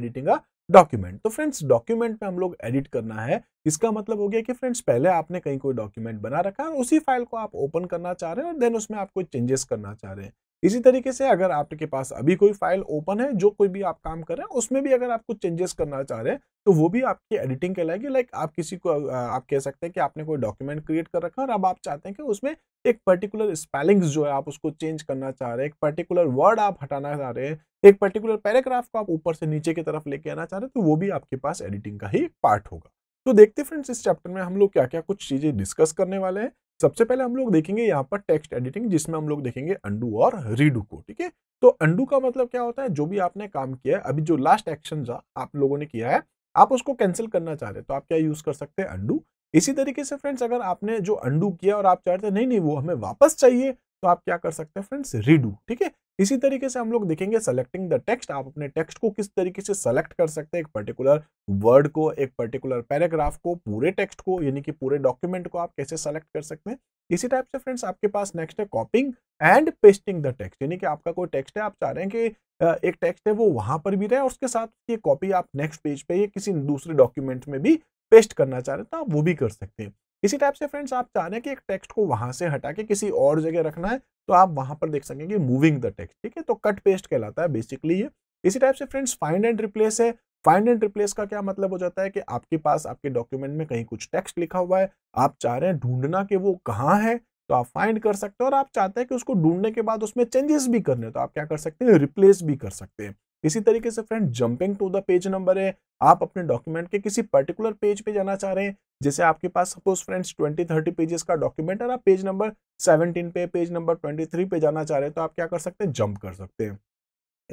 एडिटिंग डॉक्यूमेंट तो फ्रेंड्स डॉक्यूमेंट में हम लोग एडिट करना है इसका मतलब हो गया कि फ्रेंड्स पहले आपने कहीं कोई डॉक्यूमेंट बना रखा है उसी फाइल को आप ओपन करना चाह रहे हैं और देन उसमें आप कोई चेंजेस करना चाह रहे हैं इसी तरीके से अगर आपके पास अभी कोई फाइल ओपन है जो कोई भी आप काम कर रहे हैं उसमें भी अगर आप कुछ चेंजेस करना चाह रहे हैं तो वो भी आपकी एडिटिंग कहलाएगी लाइक आप किसी को आप कह सकते हैं कि आपने कोई डॉक्यूमेंट क्रिएट कर रखा है और अब आप चाहते हैं कि उसमें एक पर्टिकुलर स्पेलिंग्स जो है आप उसको चेंज करना चाह रहे हैं एक पर्टिकुलर वर्ड आप हटाना चाह रहे हैं एक पर्टिकुलर पैराग्राफ को आप ऊपर से नीचे की तरफ लेके आना चाह रहे हैं तो वो भी आपके पास एडिटिंग का ही पार्ट होगा तो देखते फ्रेंड्स इस चैप्टर में हम लोग क्या क्या कुछ चीज़ें डिस्कस करने वाले हैं सबसे पहले हम लोग देखेंगे यहाँ पर टेक्स्ट एडिटिंग जिसमें हम लोग देखेंगे अंडू और रीडू को ठीक है तो अंडू का मतलब क्या होता है जो भी आपने काम किया है अभी जो लास्ट एक्शन आप लोगों ने किया है आप उसको कैंसिल करना चाह रहे तो आप क्या यूज कर सकते हैं अंडू इसी तरीके से फ्रेंड्स अगर आपने जो अंडू किया और आप चाहते नहीं नहीं वो हमें वापस चाहिए तो आप क्या कर सकते हैं फ्रेंड्स रीडू ठीक है इसी तरीके से हम लोग देखेंगे सेलेक्टिंग द टेक्स्ट आप अपने टेक्स्ट को किस तरीके से सेलेक्ट कर सकते हैं एक पर्टिकुलर वर्ड को एक पर्टिकुलर पैराग्राफ को पूरे टेक्स्ट को यानी कि पूरे डॉक्यूमेंट को आप कैसे सेलेक्ट कर सकते हैं इसी टाइप से फ्रेंड्स आपके पास नेक्स्ट है copying and pasting the text यानी कि आपका कोई टेक्स्ट है आप चाह रहे हैं कि एक टेक्स्ट है वो वहां पर भी रहे और उसके साथ ये कॉपी आप नेक्स्ट पेज पे या किसी दूसरे डॉक्यूमेंट में भी पेस्ट करना चाह रहे तो आप वो भी कर सकते हैं इसी टाइप से फ्रेंड्स आप चाह रहे हैं कि एक टेक्स्ट को वहां से हटा के किसी और जगह रखना है तो आप वहां पर देख सकेंगे मूविंग द टेक्स्ट ठीक है तो कट पेस्ट कहलाता है बेसिकली ये इसी टाइप से फ्रेंड्स फाइंड एंड रिप्लेस है फाइंड एंड रिप्लेस का क्या मतलब हो जाता है कि आपके पास आपके डॉक्यूमेंट में कहीं कुछ टेक्स्ट लिखा हुआ है आप चाह रहे हैं ढूंढना कि वो कहाँ है तो आप फाइंड कर सकते हैं और आप चाहते हैं कि उसको ढूंढने के बाद उसमें चेंजेस भी करने तो आप क्या कर सकते हैं रिप्लेस भी कर सकते हैं इसी तरीके से friend jumping to the page number है आप अपने डॉक्यूमेंट के किसी पर्टिकुलर पेज पे जाना चाह रहे हैं जैसे आपके पास suppose friends twenty thirty pages का डॉक्यूमेंट है आप पेज नंबर सेवनटीन पे पेज नंबर ट्वेंटी थ्री पे जाना चाह रहे हैं तो आप क्या कर सकते हैं जंप कर सकते हैं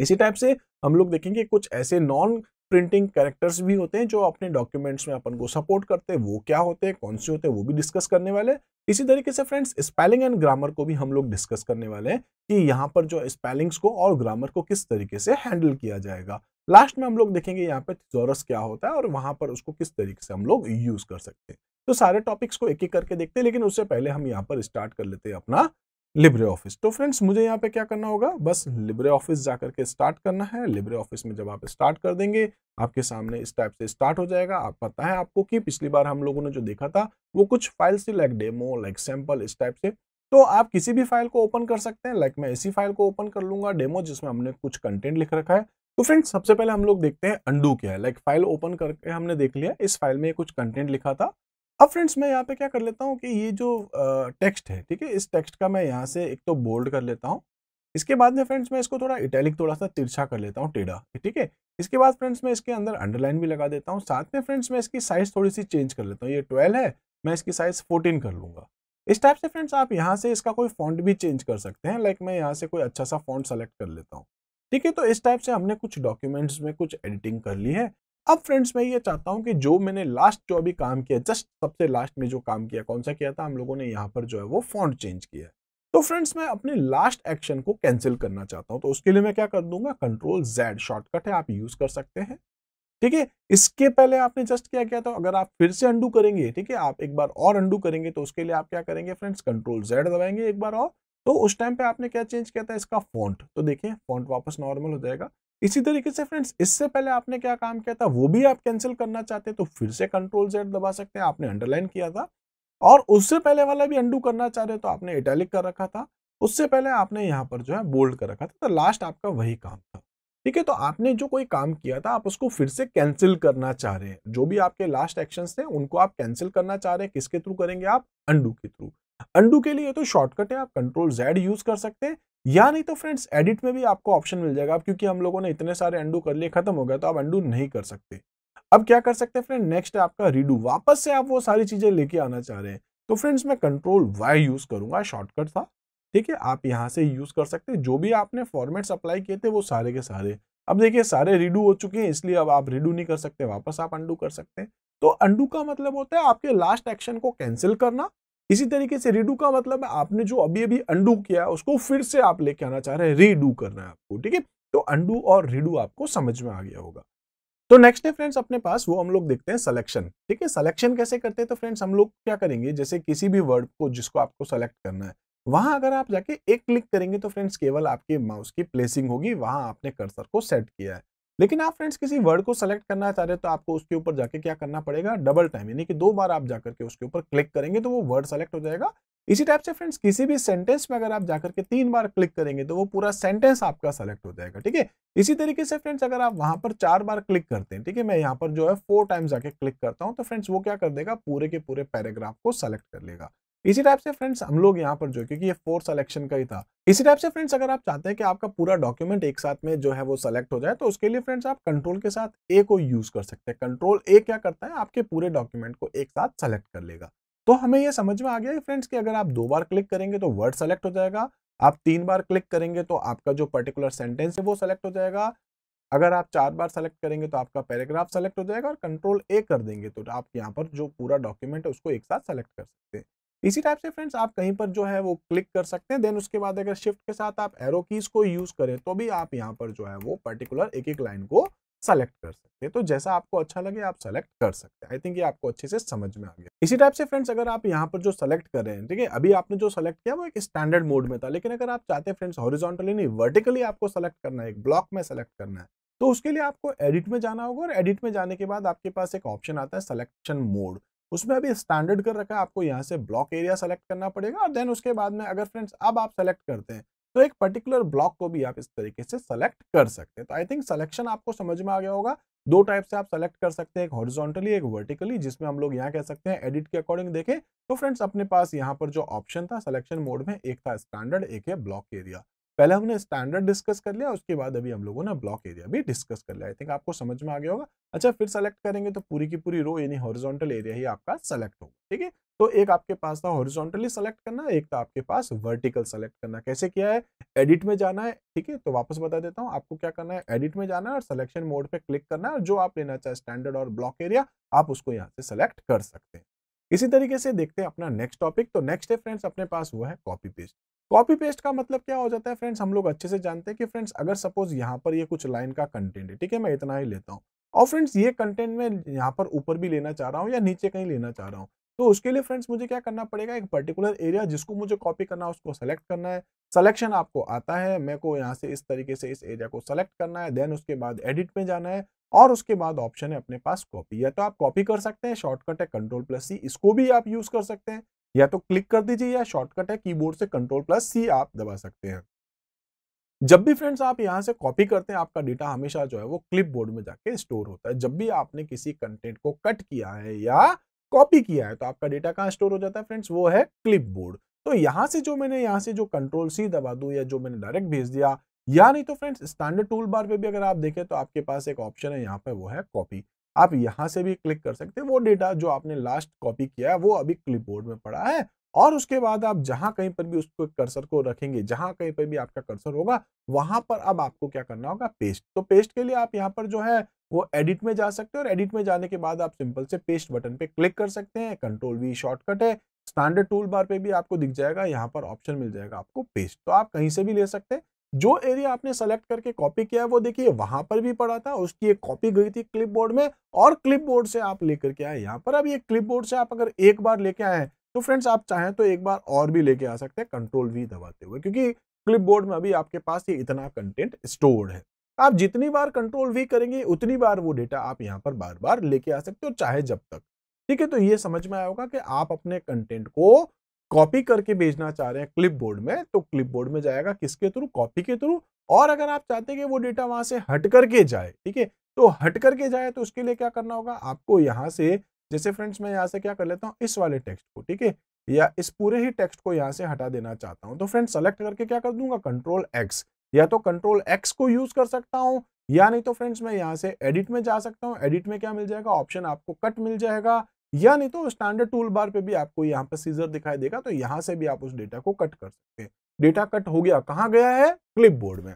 इसी टाइप से हम लोग देखेंगे कुछ ऐसे नॉन प्रिंटिंग कैरेक्टर्स भी होते हैं जो अपने डॉक्यूमेंट्स में अपन को सपोर्ट करते हैं वो क्या होते हैं कौन से होते हैं वो भी डिस्कस करने वाले इसी तरीके से फ्रेंड्स स्पेलिंग एंड ग्रामर को भी हम लोग डिस्कस करने वाले हैं कि यहाँ पर जो स्पेलिंग्स को और ग्रामर को किस तरीके से हैंडल किया जाएगा लास्ट में हम लोग देखेंगे यहाँ पर थिजोरस क्या होता है और वहाँ पर उसको किस तरीके से हम लोग यूज कर सकते हैं तो सारे टॉपिक्स को एक एक करके देखते हैं लेकिन उससे पहले हम यहाँ पर स्टार्ट कर लेते हैं अपना लिब्रे ऑफिस तो फ्रेंड्स मुझे यहाँ पे क्या करना होगा बस लिब्रे ऑफिस जाकर के स्टार्ट करना है लिब्रे ऑफिस में जब आप स्टार्ट कर देंगे आपके सामने इस टाइप से स्टार्ट हो जाएगा आप पता है आपको कि पिछली बार हम लोगों ने जो देखा था वो कुछ फाइल से लाइक डेमो लाइक सैम्पल इस टाइप से तो आप किसी भी फाइल को ओपन कर सकते हैं लाइक मैं इसी फाइल को ओपन कर लूंगा डेमो जिसमें हमने कुछ कंटेंट लिख रखा है तो फ्रेंड्स सबसे पहले हम लोग देखते हैं अंडू क्या है लाइक फाइल ओपन करके हमने देख लिया इस फाइल में कुछ कंटेंट लिखा था अब फ्रेंड्स मैं यहाँ पे क्या कर लेता हूँ कि ये जो टेक्स्ट है ठीक है इस टेक्स्ट का मैं यहाँ से एक तो बोल्ड कर लेता हूँ इसके बाद में फ्रेंड्स मैं इसको थोड़ा इटैलिक थोड़ा सा तिरछा कर लेता हूँ टेढ़ा ठीक है इसके बाद फ्रेंड्स मैं इसके अंदर अंडरलाइन भी लगा देता हूँ साथ में फ्रेंड्स मैं इसकी साइज़ थोड़ी सी चेंज कर लेता हूँ ये ट्वेल्व है मैं इसकी साइज़ फोर्टीन कर लूंगा इस टाइप से फ्रेंड्स आप यहाँ से इसका कोई फॉन्ट भी चेंज कर सकते हैं लाइक मैं यहाँ से कोई अच्छा सा फॉन्ट सेलेक्ट कर लेता हूँ ठीक है तो इस टाइप से हमने कुछ डॉक्यूमेंट्स में कुछ एडिटिंग कर ली है अब फ्रेंड्स मैं ये चाहता हूँ कि जो मैंने लास्ट जो अभी काम किया जस्ट सबसे लास्ट में जो काम किया कौन सा किया था हम लोगों ने यहाँ पर जो है वो फॉन्ट चेंज किया है तो फ्रेंड्स मैं अपने लास्ट एक्शन को कैंसिल करना चाहता हूँ तो उसके लिए मैं क्या कर दूंगा कंट्रोल जेड शॉर्टकट है आप यूज कर सकते हैं ठीक है इसके पहले आपने जस्ट क्या किया था अगर आप फिर से अंडू करेंगे ठीक है आप एक बार और अंडू करेंगे तो उसके लिए आप क्या करेंगे फ्रेंड्स कंट्रोल जेड दबाएंगे एक बार और तो उस टाइम पे आपने क्या चेंज किया था इसका फॉन्ट तो देखिए फॉन्ट वापस नॉर्मल हो जाएगा इसी तरीके से फ्रेंड्स इससे पहले आपने क्या काम किया था वो भी आप कैंसिल करना चाहते तो फिर से कंट्रोल जेड दबा सकते हैं आपने अंडरलाइन किया था और उससे पहले वाला भी अंडू करना चाह रहे तो आपने इटैलिक कर रखा था उससे पहले आपने यहाँ पर जो है बोल्ड कर रखा था तो लास्ट आपका वही काम था ठीक है तो आपने जो कोई काम किया था आप उसको फिर से कैंसिल करना चाह रहे हैं जो भी आपके लास्ट एक्शंस थे उनको आप कैंसिल करना चाह रहे हैं किसके थ्रू करेंगे आप अंडू के थ्रू अंडू के लिए तो शॉर्टकट है आप कंट्रोल जेड यूज कर सकते हैं या नहीं तो फ्रेंड्स एडिट में भी आपको ऑप्शन मिल जाएगा अब क्योंकि हम लोगों ने इतने सारे अंडू कर लिए खत्म हो गया तो आप अंडू नहीं कर सकते अब क्या कर सकते हैं फ्रेंड नेक्स्ट है आपका रीडू वापस से आप वो सारी चीजें लेके आना चाह रहे हैं तो फ्रेंड्स मैं कंट्रोल वाई यूज करूंगा शॉर्टकट था ठीक है आप यहाँ से यूज कर सकते हैं जो भी आपने फॉर्मेट अप्लाई किए थे वो सारे के सारे अब देखिए सारे रिडू हो चुके हैं इसलिए अब आप रिडू नहीं कर सकते वापस आप अंडू कर सकते हैं तो अंडू का मतलब होता है आपके लास्ट एक्शन को कैंसिल करना इसी तरीके से रीडू का मतलब है आपने जो अभी अभी अंडू किया उसको फिर से आप लेके आना चाह रहे हैं रीडू करना है आपको ठीक है तो अंडू और रीडू आपको समझ में आ गया होगा तो नेक्स्ट है फ्रेंड्स अपने पास वो हम लोग देखते हैं सिलेक्शन ठीक है सिलेक्शन कैसे करते हैं तो फ्रेंड्स हम लोग क्या करेंगे जैसे किसी भी वर्ड को जिसको आपको सेलेक्ट करना है वहां अगर आप जाके एक क्लिक करेंगे तो फ्रेंड्स केवल आपके माउस की प्लेसिंग होगी वहां आपने कर्सर को सेट किया है लेकिन आप फ्रेंड्स किसी वर्ड को सेलेक्ट करना चाह रहे हो तो आपको उसके ऊपर जाके क्या करना पड़ेगा डबल टाइम यानी कि दो बार आप जाकर के उसके ऊपर क्लिक करेंगे तो वो वर्ड सेलेक्ट हो जाएगा इसी टाइप से फ्रेंड्स किसी भी सेंटेंस में अगर आप जाकर के तीन बार क्लिक करेंगे तो वो पूरा सेंटेंस आपका सेलेक्ट हो जाएगा ठीक है इसी तरीके से फ्रेंड्स अगर आप वहां पर चार बार क्लिक करते हैं ठीक है मैं यहाँ पर जो है फोर टाइम्स जाके क्लिक करता हूँ तो फ्रेंड्स वो क्या कर देगा पूरे के पूरे पैराग्राफ को सेलेक्ट कर लेगा इसी टाइप से फ्रेंड्स हम लोग यहाँ पर जो क्योंकि ये फोर सिलेक्शन का ही था इसी टाइप से फ्रेंड्स अगर आप चाहते हैं कि आपका पूरा डॉक्यूमेंट एक साथ में जो है वो सेलेक्ट हो जाए तो उसके लिए फ्रेंड्स आप कंट्रोल के साथ ए को यूज कर सकते हैं कंट्रोल ए क्या करता है आपके पूरे डॉक्यूमेंट को एक साथ सेलेक्ट कर लेगा तो हमें यह समझ में आ गया फ्रेंड्स की अगर आप दो बार क्लिक करेंगे तो वर्ड सेलेक्ट हो जाएगा आप तीन बार क्लिक करेंगे तो आपका जो पर्टिकुलर सेंटेंस है वो सेलेक्ट हो जाएगा अगर आप चार बार सेलेक्ट करेंगे तो आपका पैराग्राफ सेलेक्ट हो जाएगा और कंट्रोल ए कर देंगे तो आप यहाँ पर जो पूरा डॉक्यूमेंट है उसको एक साथ सेलेक्ट कर सकते हैं इसी टाइप से फ्रेंड्स आप कहीं पर जो है वो क्लिक कर सकते हैं देन उसके बाद अगर शिफ्ट के साथ आप एरो कीज को यूज करें तो भी आप यहाँ पर जो है वो पर्टिकुलर एक एक लाइन को सेलेक्ट कर सकते हैं तो जैसा आपको अच्छा लगे आप सेलेक्ट कर सकते हैं आई थिंक ये आपको अच्छे से समझ में आ गया इसी टाइप से फ्रेंड्स अगर आप यहाँ पर जो सेलेक्ट कर रहे हैं ठीक है अभी आपने जो सेलेक्ट किया वो एक स्टैंडर्ड मोड में था लेकिन अगर आप चाहते हैं फ्रेंड्स हॉरिजॉन्टली नहीं वर्टिकली आपको सेलेक्ट करना है एक ब्लॉक में सेलेक्ट करना है तो उसके लिए आपको एडिट में जाना होगा और एडिट में जाने के बाद आपके पास एक ऑप्शन आता है सिलेक्शन मोड उसमें अभी स्टैंडर्ड कर रखा है आपको यहाँ से ब्लॉक एरिया सेलेक्ट करना पड़ेगा और देन उसके बाद में अगर फ्रेंड्स अब आप सेलेक्ट करते हैं तो एक पर्टिकुलर ब्लॉक को भी आप इस तरीके से सेलेक्ट कर सकते हैं तो आई थिंक सिलेक्शन आपको समझ में आ गया होगा दो टाइप से आप सेलेक्ट कर सकते हैं एक हॉरिजॉन्टली एक वर्टिकली जिसमें हम लोग यहाँ कह सकते हैं एडिट के अकॉर्डिंग देखें तो फ्रेंड्स अपने पास यहाँ पर जो ऑप्शन था सिलेक्शन मोड में एक था स्टैंडर्ड एक है ब्लॉक एरिया पहले हमने स्टैंडर्ड डिस्कस कर लिया उसके बाद अभी हम लोगों ने ब्लॉक एरिया भी डिस्कस कर लिया आई थिंक आपको समझ में आ गया होगा अच्छा फिर सेलेक्ट करेंगे तो पूरी की पूरी रो यानी हॉरिजॉन्टल एरिया ही आपका सेलेक्ट होगा ठीक है तो एक आपके पास था हॉरिजॉन्टली सेलेक्ट करना एक था आपके पास वर्टिकल सेलेक्ट करना कैसे किया है एडिट में जाना है ठीक है तो वापस बता देता हूँ आपको क्या करना है एडिट में जाना है और सिलेक्शन मोड पे क्लिक करना है और जो आप लेना चाहे स्टैंडर्ड और ब्लॉक एरिया आप उसको यहाँ से सेलेक्ट कर सकते हैं इसी तरीके से देखते हैं अपना नेक्स्ट टॉपिक तो नेक्स्ट है फ्रेंड्स अपने पास वो है कॉपी पेस्ट कॉपी पेस्ट का मतलब क्या हो जाता है फ्रेंड्स हम लोग अच्छे से जानते हैं कि फ्रेंड्स अगर सपोज यहाँ पर ये कुछ लाइन का कंटेंट है ठीक है मैं इतना ही लेता हूँ और फ्रेंड्स ये कंटेंट मैं यहाँ पर ऊपर भी लेना चाह रहा हूँ या नीचे कहीं लेना चाह रहा हूँ तो उसके लिए फ्रेंड्स मुझे क्या करना पड़ेगा एक पर्टिकुलर एरिया जिसको मुझे कॉपी करना है उसको सेलेक्ट करना है सिलेक्शन आपको आता है मेरे को यहाँ से इस तरीके से इस एरिया को सेलेक्ट करना है देन उसके बाद एडिट में जाना है और उसके बाद ऑप्शन है अपने पास कॉपी या तो आप कॉपी कर सकते हैं शॉर्टकट है कंट्रोल प्लस सी इसको भी आप यूज कर सकते हैं या तो क्लिक कर दीजिए या शॉर्टकट है कीबोर्ड से कंट्रोल प्लस सी आप दबा सकते हैं जब भी फ्रेंड्स आप यहाँ से कॉपी करते हैं आपका डेटा हमेशा जो है वो क्लिपबोर्ड में जाके स्टोर होता है जब भी आपने किसी कंटेंट को कट किया है या कॉपी किया है तो आपका डेटा कहाँ स्टोर हो जाता है फ्रेंड्स वो है क्लिपबोर्ड तो यहाँ से जो मैंने यहाँ से जो कंट्रोल सी दबा दू या जो मैंने डायरेक्ट भेज दिया या नहीं तो फ्रेंड्स स्टैंडर्ड टूल बार पे भी अगर आप देखें तो आपके पास एक ऑप्शन है यहाँ पे वो है कॉपी आप यहाँ से भी क्लिक कर सकते हैं वो डेटा जो आपने लास्ट कॉपी किया है वो अभी क्लिपबोर्ड में पड़ा है और उसके बाद आप जहां कहीं पर भी उसको कर्सर को रखेंगे जहां कहीं पर भी आपका कर्सर होगा वहां पर अब आपको क्या करना होगा पेस्ट तो पेस्ट के लिए आप यहाँ पर जो है वो एडिट में जा सकते हैं और एडिट में जाने के बाद आप सिंपल से पेस्ट बटन पे क्लिक कर सकते हैं कंट्रोल वी शॉर्टकट है स्टैंडर्ड टूल बार पे भी आपको दिख जाएगा यहाँ पर ऑप्शन मिल जाएगा आपको पेस्ट तो आप कहीं से भी ले सकते हैं जो एरिया आपने सेलेक्ट करके कॉपी किया है वो देखिए वहां पर भी पड़ा था उसकी एक कॉपी गई थी क्लिपबोर्ड में और क्लिपबोर्ड से आप लेकर के आए यहाँ पर अब ये क्लिपबोर्ड से आप अगर एक बार लेके आए तो फ्रेंड्स आप चाहें तो एक बार और भी लेके आ सकते हैं कंट्रोल वी दबाते हुए क्योंकि क्लिपबोर्ड में अभी आपके पास ये इतना कंटेंट स्टोर्ड है आप जितनी बार कंट्रोल वी करेंगे उतनी बार वो डेटा आप यहाँ पर बार बार लेके आ सकते हो चाहे जब तक ठीक है तो ये समझ में आया होगा कि आप अपने कंटेंट को कॉपी करके भेजना चाह रहे हैं क्लिप बोर्ड में तो क्लिप बोर्ड में जाएगा किसके थ्रू कॉपी के थ्रू और अगर आप चाहते हैं कि वो डेटा वहां से हट करके जाए ठीक है तो हट करके जाए तो उसके लिए क्या करना होगा आपको यहाँ से जैसे फ्रेंड्स मैं यहाँ से क्या कर लेता हूँ इस वाले टेक्स्ट को ठीक है या इस पूरे ही टेक्स्ट को यहाँ से हटा देना चाहता हूँ तो फ्रेंड सेलेक्ट करके क्या कर दूंगा कंट्रोल एक्स या तो कंट्रोल एक्स को यूज कर सकता हूँ या नहीं तो फ्रेंड्स मैं यहाँ से एडिट में जा सकता हूँ एडिट में क्या मिल जाएगा ऑप्शन आपको कट मिल जाएगा या नहीं तो स्टैंडर्ड टूल बार पे भी आपको यहाँ पे सीजर दिखाई देगा तो यहाँ से भी आप उस डेटा को कट कर सकते हैं डेटा कट हो गया कहाँ गया है क्लिप बोर्ड में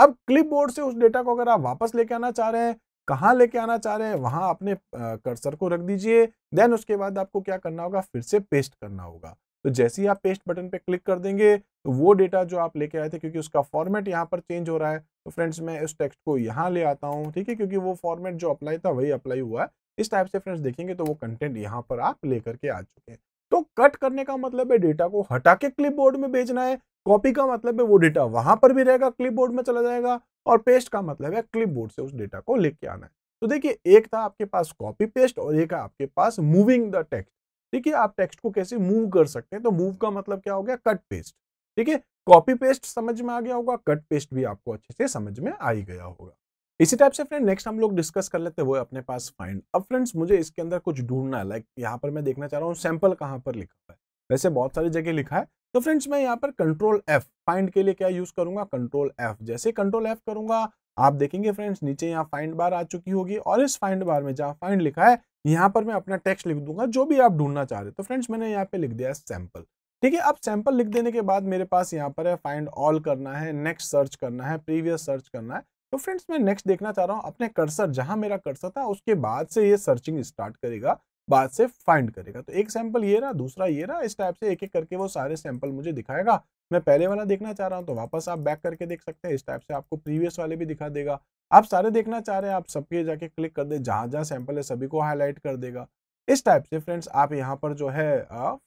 अब क्लिप बोर्ड से उस डेटा को अगर आप वापस लेके आना चाह रहे हैं कहाँ लेके आना चाह रहे हैं वहां अपने कर्सर को रख दीजिए देन उसके बाद आपको क्या करना होगा फिर से पेस्ट करना होगा तो जैसे ही आप पेस्ट बटन पे क्लिक कर देंगे तो वो डेटा जो आप लेके आए थे क्योंकि उसका फॉर्मेट यहाँ पर चेंज हो रहा है तो फ्रेंड्स मैं इस टेक्स्ट को यहाँ ले आता हूँ ठीक है क्योंकि वो फॉर्मेट जो अप्लाई था वही अप्लाई हुआ है इस टाइप से फ्रेंड्स देखेंगे तो वो कंटेंट यहाँ पर आप लेकर के आ चुके हैं तो कट करने का मतलब है डेटा को हटा के बोर्ड में भेजना है कॉपी का मतलब है वो डेटा वहां पर भी रहेगा बोर्ड में चला जाएगा और पेस्ट का मतलब है बोर्ड से उस डेटा को लेके आना है तो देखिए एक था आपके पास कॉपी पेस्ट और एक आपके पास मूविंग द टेक्स्ट ठीक है आप टेक्स्ट को कैसे मूव कर सकते हैं तो मूव का मतलब क्या हो गया कट पेस्ट ठीक है कॉपी पेस्ट समझ में आ गया होगा कट पेस्ट भी आपको अच्छे से समझ में आ ही गया होगा इसी टाइप से फ्रेंड नेक्स्ट हम लोग डिस्कस कर लेते हुए अपने पास फाइंड अब फ्रेंड्स मुझे इसके अंदर कुछ ढूंढना है लाइक यहाँ पर मैं देखना चाह रहा हूँ सैंपल कहाँ पर लिखा है वैसे बहुत सारी जगह लिखा है तो फ्रेंड्स मैं यहाँ पर कंट्रोल एफ फाइंड के लिए क्या यूज करूंगा कंट्रोल एफ जैसे कंट्रोल एफ करूंगा आप देखेंगे फ्रेंड्स नीचे यहाँ फाइंड बार आ चुकी होगी और इस फाइंड बार में जहाँ फाइंड लिखा है यहाँ पर मैं अपना टेक्स्ट लिख दूंगा जो भी आप ढूंढना चाह रहे हो तो फ्रेंड्स मैंने यहाँ पे लिख दिया सैंपल ठीक है अब सैंपल लिख देने के बाद मेरे पास यहाँ पर है फाइंड ऑल करना है नेक्स्ट सर्च करना है प्रीवियस सर्च करना है तो फ्रेंड्स मैं नेक्स्ट देखना चाह रहा हूँ अपने कर्सर जहाँ मेरा कर्सर था उसके बाद से ये सर्चिंग स्टार्ट करेगा बाद से फाइंड करेगा तो एक सैंपल ये रहा दूसरा ये रहा इस टाइप से एक एक करके वो सारे सैंपल मुझे दिखाएगा मैं पहले वाला देखना चाह रहा हूँ तो वापस आप बैक करके देख सकते हैं इस टाइप से आपको प्रीवियस वाले भी दिखा देगा आप सारे देखना चाह रहे हैं आप सबके जाके क्लिक कर दे जहाँ जहाँ सैंपल है सभी को हाईलाइट कर देगा इस टाइप से फ्रेंड्स आप यहाँ पर जो है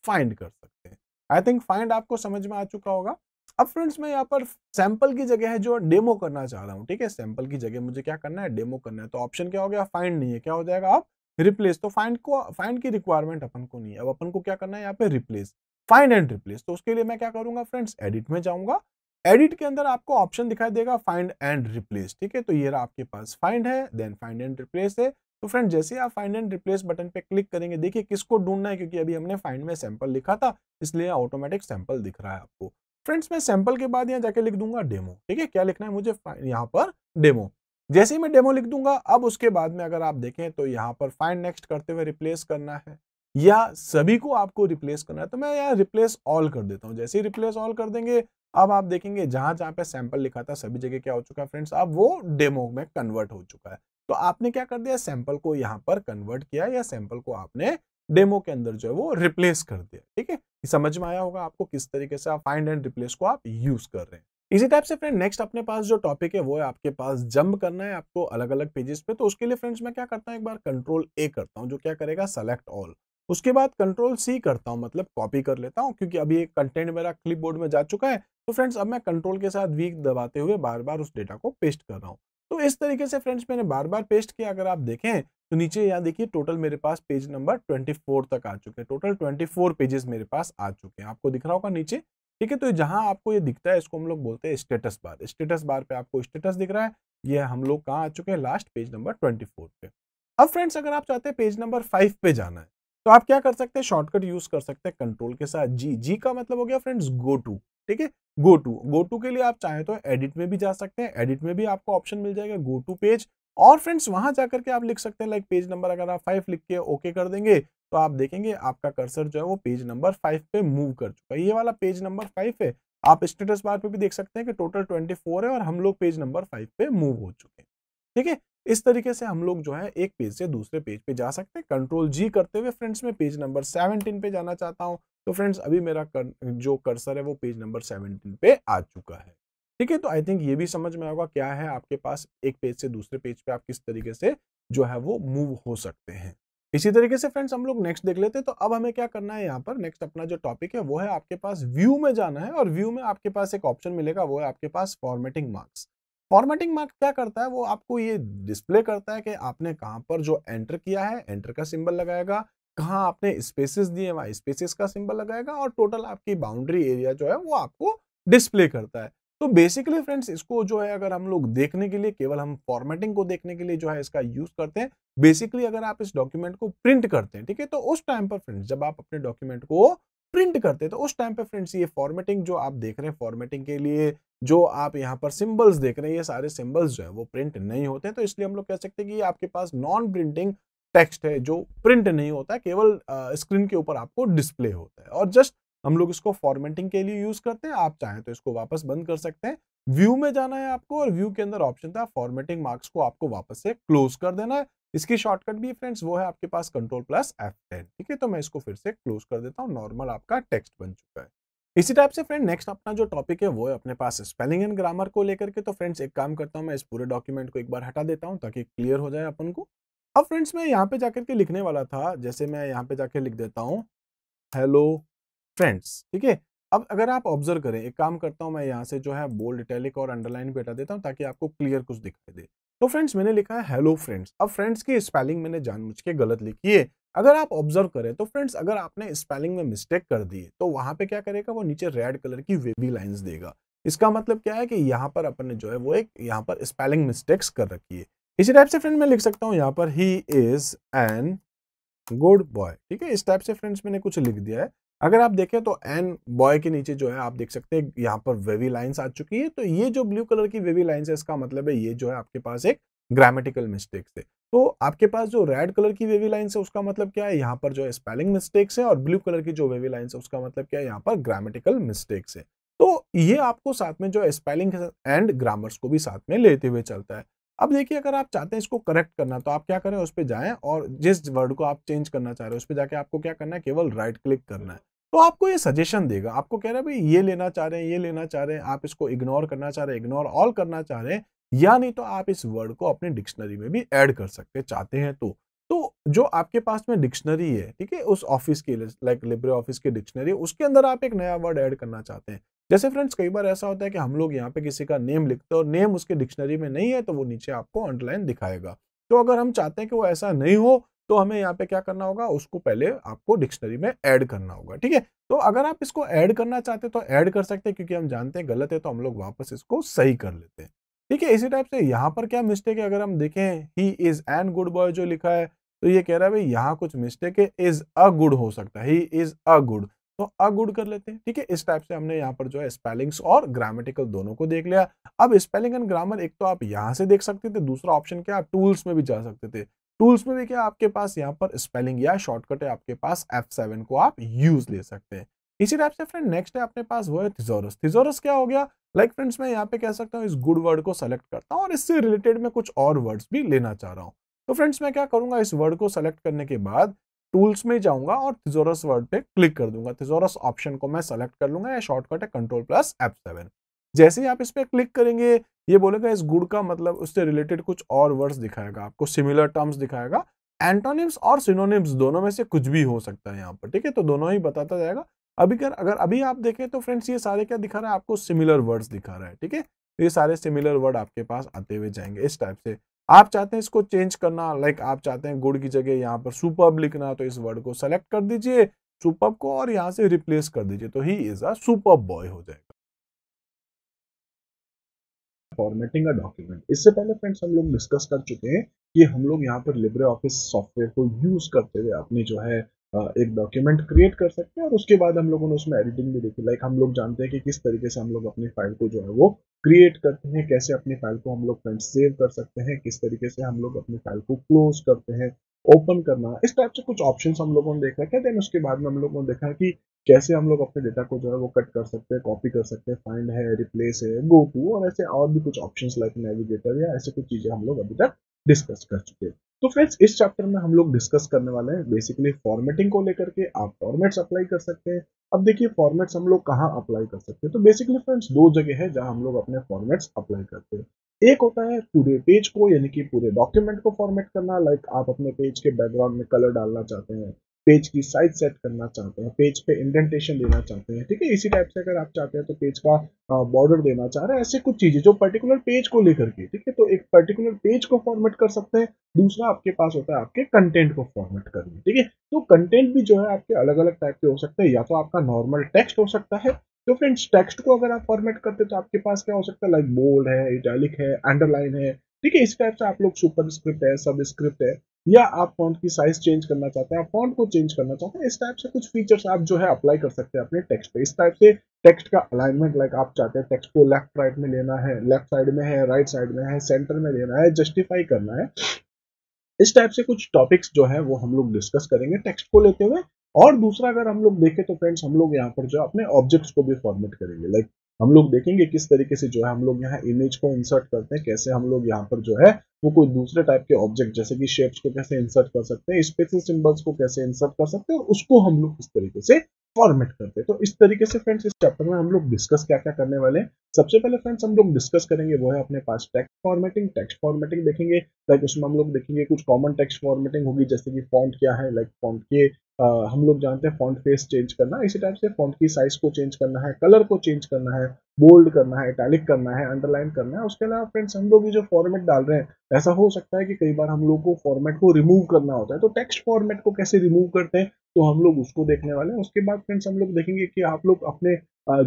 फाइंड कर सकते हैं आई थिंक फाइंड आपको समझ में आ चुका होगा अब फ्रेंड्स मैं यहाँ पर सैंपल की जगह है जो डेमो करना चाह रहा हूँ ठीक है सैंपल की जगह मुझे क्या करना है डेमो करना है तो ऑप्शन क्या हो गया फाइंड नहीं है क्या हो जाएगा आप रिप्लेस तो फाइंड को फाइंड की रिक्वायरमेंट अपन को नहीं है अब अपन को क्या करना है यहाँ पे रिप्लेस फाइंड एंड रिप्लेस तो उसके लिए मैं क्या करूंगा फ्रेंड्स एडिट में जाऊंगा एडिट के अंदर आपको ऑप्शन दिखाई देगा फाइंड एंड रिप्लेस ठीक है तो ये आपके पास फाइंड है देन फाइंड एंड रिप्लेस है तो फ्रेंड जैसे आप फाइंड एंड रिप्लेस बटन पे क्लिक करेंगे देखिए किसको ढूंढना है क्योंकि अभी हमने फाइंड में सैंपल लिखा था इसलिए ऑटोमेटिक सैंपल दिख रहा है आपको फ्रेंड्स मैं सैंपल के बाद यहाँ जाके लिख दूंगा डेमो ठीक है क्या लिखना है मुझे यहाँ पर डेमो जैसे ही मैं डेमो लिख दूंगा अब उसके बाद में अगर आप देखें तो यहाँ पर फाइंड नेक्स्ट करते हुए रिप्लेस करना है या सभी को आपको रिप्लेस करना है तो मैं यहाँ रिप्लेस ऑल कर देता हूँ जैसे ही रिप्लेस ऑल कर देंगे अब आप देखेंगे जहां जहां पे सैंपल लिखा था सभी जगह क्या हो चुका है फ्रेंड्स अब वो डेमो में कन्वर्ट हो चुका है तो आपने क्या कर दिया सैंपल को यहाँ पर कन्वर्ट किया या सैंपल को आपने डेमो के अंदर जो है वो रिप्लेस कर दिया ठीक है समझ में आया होगा आपको किस तरीके से आप फाइंड एंड रिप्लेस को आप यूज कर रहे हैं इसी टाइप से फ्रेंड नेक्स्ट अपने पास जो टॉपिक है वो है आपके पास जंप करना है आपको अलग अलग पेजेस पे तो उसके लिए फ्रेंड्स मैं क्या करता हूँ एक बार कंट्रोल ए करता हूँ जो क्या करेगा सेलेक्ट ऑल उसके बाद कंट्रोल सी करता हूँ मतलब कॉपी कर लेता हूँ क्योंकि अभी एक कंटेंट मेरा क्लिप में जा चुका है तो फ्रेंड्स अब मैं कंट्रोल के साथ वीक दबाते हुए बार बार उस डेटा को पेस्ट कर रहा हूँ तो इस तरीके से फ्रेंड्स मैंने बार बार पेस्ट किया अगर आप देखें तो नीचे यहाँ देखिए टोटल मेरे पास पेज नंबर 24 तक आ चुके हैं टोटल 24 पेजेस मेरे पास आ चुके हैं आपको दिख रहा होगा नीचे ठीक है तो जहाँ आपको ये दिखता है इसको हम लोग बोलते हैं स्टेटस बार स्टेटस बार पे आपको स्टेटस दिख रहा है ये हम लोग कहाँ आ चुके हैं लास्ट पेज नंबर ट्वेंटी पे अब फ्रेंड्स अगर आप चाहते हैं पेज नंबर फाइव पे जाना है तो आप क्या कर सकते हैं शॉर्टकट यूज कर सकते हैं कंट्रोल के साथ जी जी का मतलब हो गया फ्रेंड्स गो टू ठीक है गो टू गो टू के लिए आप चाहे तो एडिट में भी जा सकते हैं एडिट में भी आपको ऑप्शन मिल जाएगा गो टू पेज और फ्रेंड्स वहां जाकर के आप लिख सकते हैं लाइक पेज नंबर अगर आप फाइव लिख के ओके कर देंगे तो आप देखेंगे आपका कर्सर जो है वो पेज नंबर फाइव पे मूव कर चुका है ये वाला पेज नंबर फाइव है आप स्टेटस बार पे भी देख सकते हैं कि टोटल ट्वेंटी फोर है और हम लोग पेज नंबर फाइव पे मूव हो चुके हैं ठीक है इस तरीके से हम लोग जो है एक पेज से दूसरे पेज पे जा सकते हैं कंट्रोल जी करते हुए फ्रेंड्स मैं पेज नंबर सेवनटीन पे जाना चाहता हूँ तो फ्रेंड्स अभी मेरा कर, जो कर्सर है वो पेज नंबर सेवनटीन पे आ चुका है ठीक है तो आई थिंक ये भी समझ में आएगा क्या है आपके पास एक पेज से दूसरे पेज पे आप किस तरीके से जो है वो मूव हो सकते हैं इसी तरीके से फ्रेंड्स हम लोग नेक्स्ट देख लेते हैं तो अब हमें क्या करना है यहाँ पर नेक्स्ट अपना जो टॉपिक है वो है आपके पास व्यू में जाना है और व्यू में आपके पास एक ऑप्शन मिलेगा वो है आपके पास फॉर्मेटिंग मार्क्स फॉर्मेटिंग मार्क क्या करता है वो आपको ये डिस्प्ले करता है कि आपने कहाँ पर जो एंटर किया है एंटर का सिंबल लगाएगा कहाँ आपने स्पेसिस दिए वहाँ स्पेसिस का सिंबल लगाएगा और टोटल आपकी बाउंड्री एरिया जो है वो आपको डिस्प्ले करता है तो बेसिकली फ्रेंड्स इसको जो है अगर हम लोग देखने के लिए केवल हम फॉर्मेटिंग को देखने के लिए जो है इसका यूज करते हैं बेसिकली अगर आप इस डॉक्यूमेंट को प्रिंट करते हैं ठीक है तो उस टाइम पर फ्रेंड्स जब आप अपने डॉक्यूमेंट को प्रिंट करते तो उस टाइम पे फ्रेंड्स ये फॉर्मेटिंग जो आप देख रहे हैं फॉर्मेटिंग के लिए जो आप यहाँ पर सिंबल्स देख रहे हैं ये सारे सिंबल्स जो है वो प्रिंट नहीं होते तो इसलिए हम लोग कह सकते हैं कि आपके पास नॉन प्रिंटिंग टेक्स्ट है जो प्रिंट नहीं होता केवल स्क्रीन के ऊपर आपको डिस्प्ले होता है और जस्ट हम लोग इसको फॉर्मेटिंग के लिए यूज करते हैं आप चाहें तो इसको वापस बंद कर सकते हैं व्यू में जाना है आपको और व्यू के अंदर ऑप्शन था फॉर्मेटिंग मार्क्स को आपको वापस से क्लोज कर देना है इसकी शॉर्टकट भी फ्रेंड्स वो है आपके पास कंट्रोल प्लस एफ टेन ठीक है तो मैं इसको फिर से क्लोज कर देता हूँ नॉर्मल आपका टेक्स्ट बन चुका है इसी टाइप से फ्रेंड नेक्स्ट अपना जो टॉपिक है वो है अपने पास स्पेलिंग एंड ग्रामर को लेकर के तो फ्रेंड्स एक काम करता हूँ मैं इस पूरे डॉक्यूमेंट को एक बार हटा देता हूँ ताकि क्लियर हो जाए अपन को अब फ्रेंड्स मैं यहाँ पे जाकर के लिखने वाला था जैसे मैं यहाँ पे जाकर लिख देता हूँ हेलो फ्रेंड्स ठीक है अब अगर आप ऑब्जर्व करें एक काम करता हूँ मैं यहाँ से जो है बोल्ड इटैलिक और अंडरलाइन भी हटा देता हूँ ताकि आपको क्लियर कुछ दिखाई दे तो फ्रेंड्स मैंने लिखा है हेलो फ्रेंड्स अब फ्रेंड्स की स्पेलिंग मैंने जानबूझ के गलत लिखी है अगर आप ऑब्जर्व करें तो फ्रेंड्स अगर आपने स्पेलिंग में मिस्टेक कर दी तो वहां पे क्या करेगा वो नीचे रेड कलर की वेबी लाइंस देगा इसका मतलब क्या है कि यहाँ पर अपन ने जो है वो एक यहाँ पर स्पेलिंग मिस्टेक्स कर रखी है इसी टाइप से फ्रेंड मैं लिख सकता हूँ यहाँ पर he is an good boy ठीक है इस टाइप से फ्रेंड्स मैंने कुछ लिख दिया है अगर आप देखें तो एन बॉय के नीचे जो है आप देख सकते हैं यहाँ पर वेवी लाइन्स आ चुकी है तो ये जो ब्लू कलर की वेवी लाइन्स है इसका मतलब है ये जो है आपके पास एक ग्रामेटिकल मिस्टेक्स है तो आपके पास जो रेड कलर की वेवी लाइन्स है उसका मतलब क्या है यहाँ पर जो है स्पेलिंग मिस्टेक्स है और ब्लू कलर की जो वेवी लाइन्स है उसका मतलब क्या है यहाँ पर ग्रामेटिकल मिस्टेक्स है तो ये आपको साथ में जो है स्पेलिंग एंड ग्रामर्स को भी साथ में लेते हुए चलता है अब देखिए अगर आप चाहते हैं इसको करेक्ट करना तो आप क्या करें उस पर जाएं और जिस वर्ड को आप चेंज करना चाह रहे हो उस पर जाके आपको क्या करना है केवल राइट क्लिक करना है तो आपको ये सजेशन देगा आपको कह रहा है भाई ये लेना चाह रहे हैं ये लेना चाह रहे हैं आप इसको इग्नोर करना चाह रहे हैं इग्नोर ऑल करना चाह रहे हैं या नहीं तो आप इस वर्ड को अपने डिक्शनरी में भी ऐड कर सकते चाहते हैं तो तो जो आपके पास में डिक्शनरी है ठीक है उस ऑफिस की लाइक लिब्रे ऑफिस की डिक्शनरी उसके अंदर आप एक नया वर्ड ऐड करना चाहते हैं जैसे फ्रेंड्स कई बार ऐसा होता है कि हम लोग यहाँ पे किसी का नेम लिखते हैं और नेम उसके डिक्शनरी में नहीं है तो वो नीचे आपको अंडरलाइन दिखाएगा तो अगर हम चाहते हैं कि वो ऐसा नहीं हो तो हमें यहाँ पे क्या करना होगा उसको पहले आपको डिक्शनरी में ऐड करना होगा ठीक है तो अगर आप इसको ऐड करना चाहते हैं तो ऐड कर सकते हैं क्योंकि हम जानते हैं गलत है तो हम लोग वापस इसको सही कर लेते हैं ठीक है इसी टाइप से यहाँ पर क्या मिस्टेक है अगर हम देखें he is an good boy जो लिखा है तो ये कह रहा है भाई यहाँ कुछ मिस्टेक है इज अ गुड हो सकता है ही इज अ गुड तो अ गुड कर लेते हैं ठीक है इस टाइप से हमने यहाँ पर जो है स्पेलिंग्स और ग्रामेटिकल दोनों को देख लिया अब स्पेलिंग एंड ग्रामर एक तो आप यहाँ से देख सकते थे दूसरा ऑप्शन क्या आप टूल्स में भी जा सकते थे टूल्स में देखिए आपके पास यहाँ पर स्पेलिंग या शॉर्टकट है आपके पास F7 को आप यूज ले सकते हैं इसी टाइप से फ्रेंड नेक्स्ट है अपने पास वो है थिजोरस थिजोरस क्या हो गया लाइक like फ्रेंड्स मैं यहाँ पे कह सकता हूँ इस गुड वर्ड को सेलेक्ट करता हूँ और इससे रिलेटेड मैं कुछ और वर्ड्स भी लेना चाह रहा हूँ तो फ्रेंड्स मैं क्या करूंगा इस वर्ड को सेलेक्ट करने के बाद टूल्स में जाऊंगा और थिजोरस वर्ड पे क्लिक कर दूंगा थिजोरस ऑप्शन को मैं सेलेक्ट कर लूंगा या शॉर्टकट है कंट्रोल प्लस एफ सेवन जैसे ही आप इस पर क्लिक करेंगे ये बोलेगा इस गुड़ का मतलब उससे रिलेटेड कुछ और वर्ड्स दिखाएगा आपको सिमिलर टर्म्स दिखाएगा एंटोनिम्स और सिनोनिम्स दोनों में से कुछ भी हो सकता है यहाँ पर ठीक है तो दोनों ही बताता जाएगा अभी कर अगर अभी आप देखें तो फ्रेंड्स ये सारे क्या दिखा रहा है आपको सिमिलर वर्ड्स दिखा रहा है ठीक है तो ये सारे सिमिलर वर्ड आपके पास आते हुए जाएंगे इस टाइप से आप चाहते हैं इसको चेंज करना लाइक आप चाहते हैं गुड़ की जगह यहाँ पर सुपर लिखना तो इस वर्ड को सेलेक्ट कर दीजिए सुपर को और यहाँ से रिप्लेस कर दीजिए तो he is a super boy हो जाएगा फॉर्मेटिंग अ डॉक्यूमेंट इससे पहले फ्रेंड्स हम लोग डिस्कस कर चुके हैं कि हम लोग यहाँ पर लिब्रे ऑफिस सॉफ्टवेयर को यूज करते हुए अपने जो है एक डॉक्यूमेंट क्रिएट कर सकते हैं और उसके बाद हम लोगों ने उसमें एडिटिंग भी देखी लाइक हम लोग जानते हैं कि किस तरीके से हम लोग अपनी फाइल को जो है वो क्रिएट करते हैं कैसे अपनी फाइल को हम लोग फ्रेंड्स सेव कर सकते हैं किस तरीके से हम लोग अपनी फाइल को क्लोज करते हैं ओपन करना इस टाइप से कुछ ऑप्शन हम लोगों ने देख रखे देन उसके बाद में हम लोगों ने देखा कि कैसे हम लोग अपने डेटा को जो है वो कट कर सकते हैं कॉपी कर सकते हैं फाइंड है रिप्लेस है गो टू और ऐसे और भी कुछ ऑप्शन लाइक नेविगेटर या ऐसे कुछ चीज़ें हम लोग अभी तक डिस्कस कर चुके हैं तो फ्रेंड्स इस चैप्टर में हम लोग डिस्कस करने वाले हैं बेसिकली फॉर्मेटिंग को लेकर के आप फॉर्मेट्स अप्लाई कर सकते हैं अब देखिए फॉर्मेट्स हम लोग कहाँ अप्लाई कर सकते हैं तो बेसिकली फ्रेंड्स दो जगह है जहाँ हम लोग अपने फॉर्मेट्स अप्लाई करते हैं एक होता है पूरे पेज को यानी कि पूरे डॉक्यूमेंट को फॉर्मेट करना लाइक आप अपने पेज के बैकग्राउंड में कलर डालना चाहते हैं पेज की साइज सेट करना चाहते हैं पेज पे इंडेंटेशन देना चाहते हैं ठीक है इसी टाइप से अगर आप चाहते हैं तो पेज का बॉर्डर देना चाह रहे हैं ऐसे कुछ चीजें जो पर्टिकुलर पेज को लेकर के ठीक है तो एक पर्टिकुलर पेज को फॉर्मेट कर सकते हैं दूसरा आपके पास होता है आपके कंटेंट को फॉर्मेट करना ठीक है तो कंटेंट भी जो है आपके अलग अलग टाइप के हो सकते हैं या तो आपका नॉर्मल टेक्स्ट हो सकता है तो फ्रेंड्स टेक्स्ट को अगर आप फॉर्मेट करते तो आपके पास क्या हो सकता है लाइक बोल्ड है इटैलिक है अंडरलाइन है ठीक है इस टाइप से आप लोग सुपर स्क्रिप्ट है सब स्क्रिप्ट है या आप फॉन्ट की साइज चेंज करना चाहते हैं फॉन्ट को चेंज करना चाहते हैं इस टाइप से कुछ फीचर्स आप जो है अप्लाई कर सकते हैं अपने टेक्स्ट पे इस टाइप से टेक्स्ट का अलाइनमेंट लाइक आप चाहते हैं टेक्स्ट को लेफ्ट राइट में लेना है लेफ्ट साइड में है राइट right साइड में है सेंटर में लेना है जस्टिफाई करना है इस टाइप से कुछ टॉपिक्स जो है वो हम लोग डिस्कस करेंगे टेक्स्ट को लेते हुए और दूसरा अगर हम लोग देखें तो फ्रेंड्स हम लोग यहाँ पर जो अपने ऑब्जेक्ट्स को भी फॉर्मेट करेंगे लाइक हम लोग देखेंगे किस तरीके से जो है हम लोग यहाँ इमेज को इंसर्ट करते हैं कैसे हम लोग यहाँ पर जो है वो कोई दूसरे टाइप के ऑब्जेक्ट जैसे कि शेप्स को कैसे इंसर्ट कर सकते हैं स्पेशल सिंबल्स को कैसे इंसर्ट कर सकते हैं उसको हम लोग किस तरीके से फॉर्मेट करते हैं तो इस तरीके से फ्रेंड्स इस चैप्टर में हम लोग डिस्कस क्या क्या करने वाले हैं सबसे पहले फ्रेंड्स हम लोग डिस्कस करेंगे वो है अपने पास टेक्स्ट फॉर्मेटिंग टेक्स्ट फॉर्मेटिंग देखेंगे लाइक उसमें हम लोग देखेंगे कुछ कॉमन टेक्स्ट फॉर्मेटिंग होगी जैसे कि फॉन्ट क्या है लाइक फॉन्ट के हम लोग जानते हैं फॉन्ट फेस चेंज करना इसी टाइप से फॉन्ट की साइज को चेंज करना है कलर को चेंज करना है बोल्ड करना है इटैलिक करना है अंडरलाइन करना है उसके अलावा फ्रेंड्स हम लोग ये जो फॉर्मेट डाल रहे हैं ऐसा हो सकता है कि कई बार हम लोग को फॉर्मेट को रिमूव करना होता है तो टेक्स्ट फॉर्मेट को कैसे रिमूव करते हैं तो हम लोग उसको देखने वाले हैं उसके बाद फ्रेंड्स हम लोग देखेंगे कि आप लोग अपने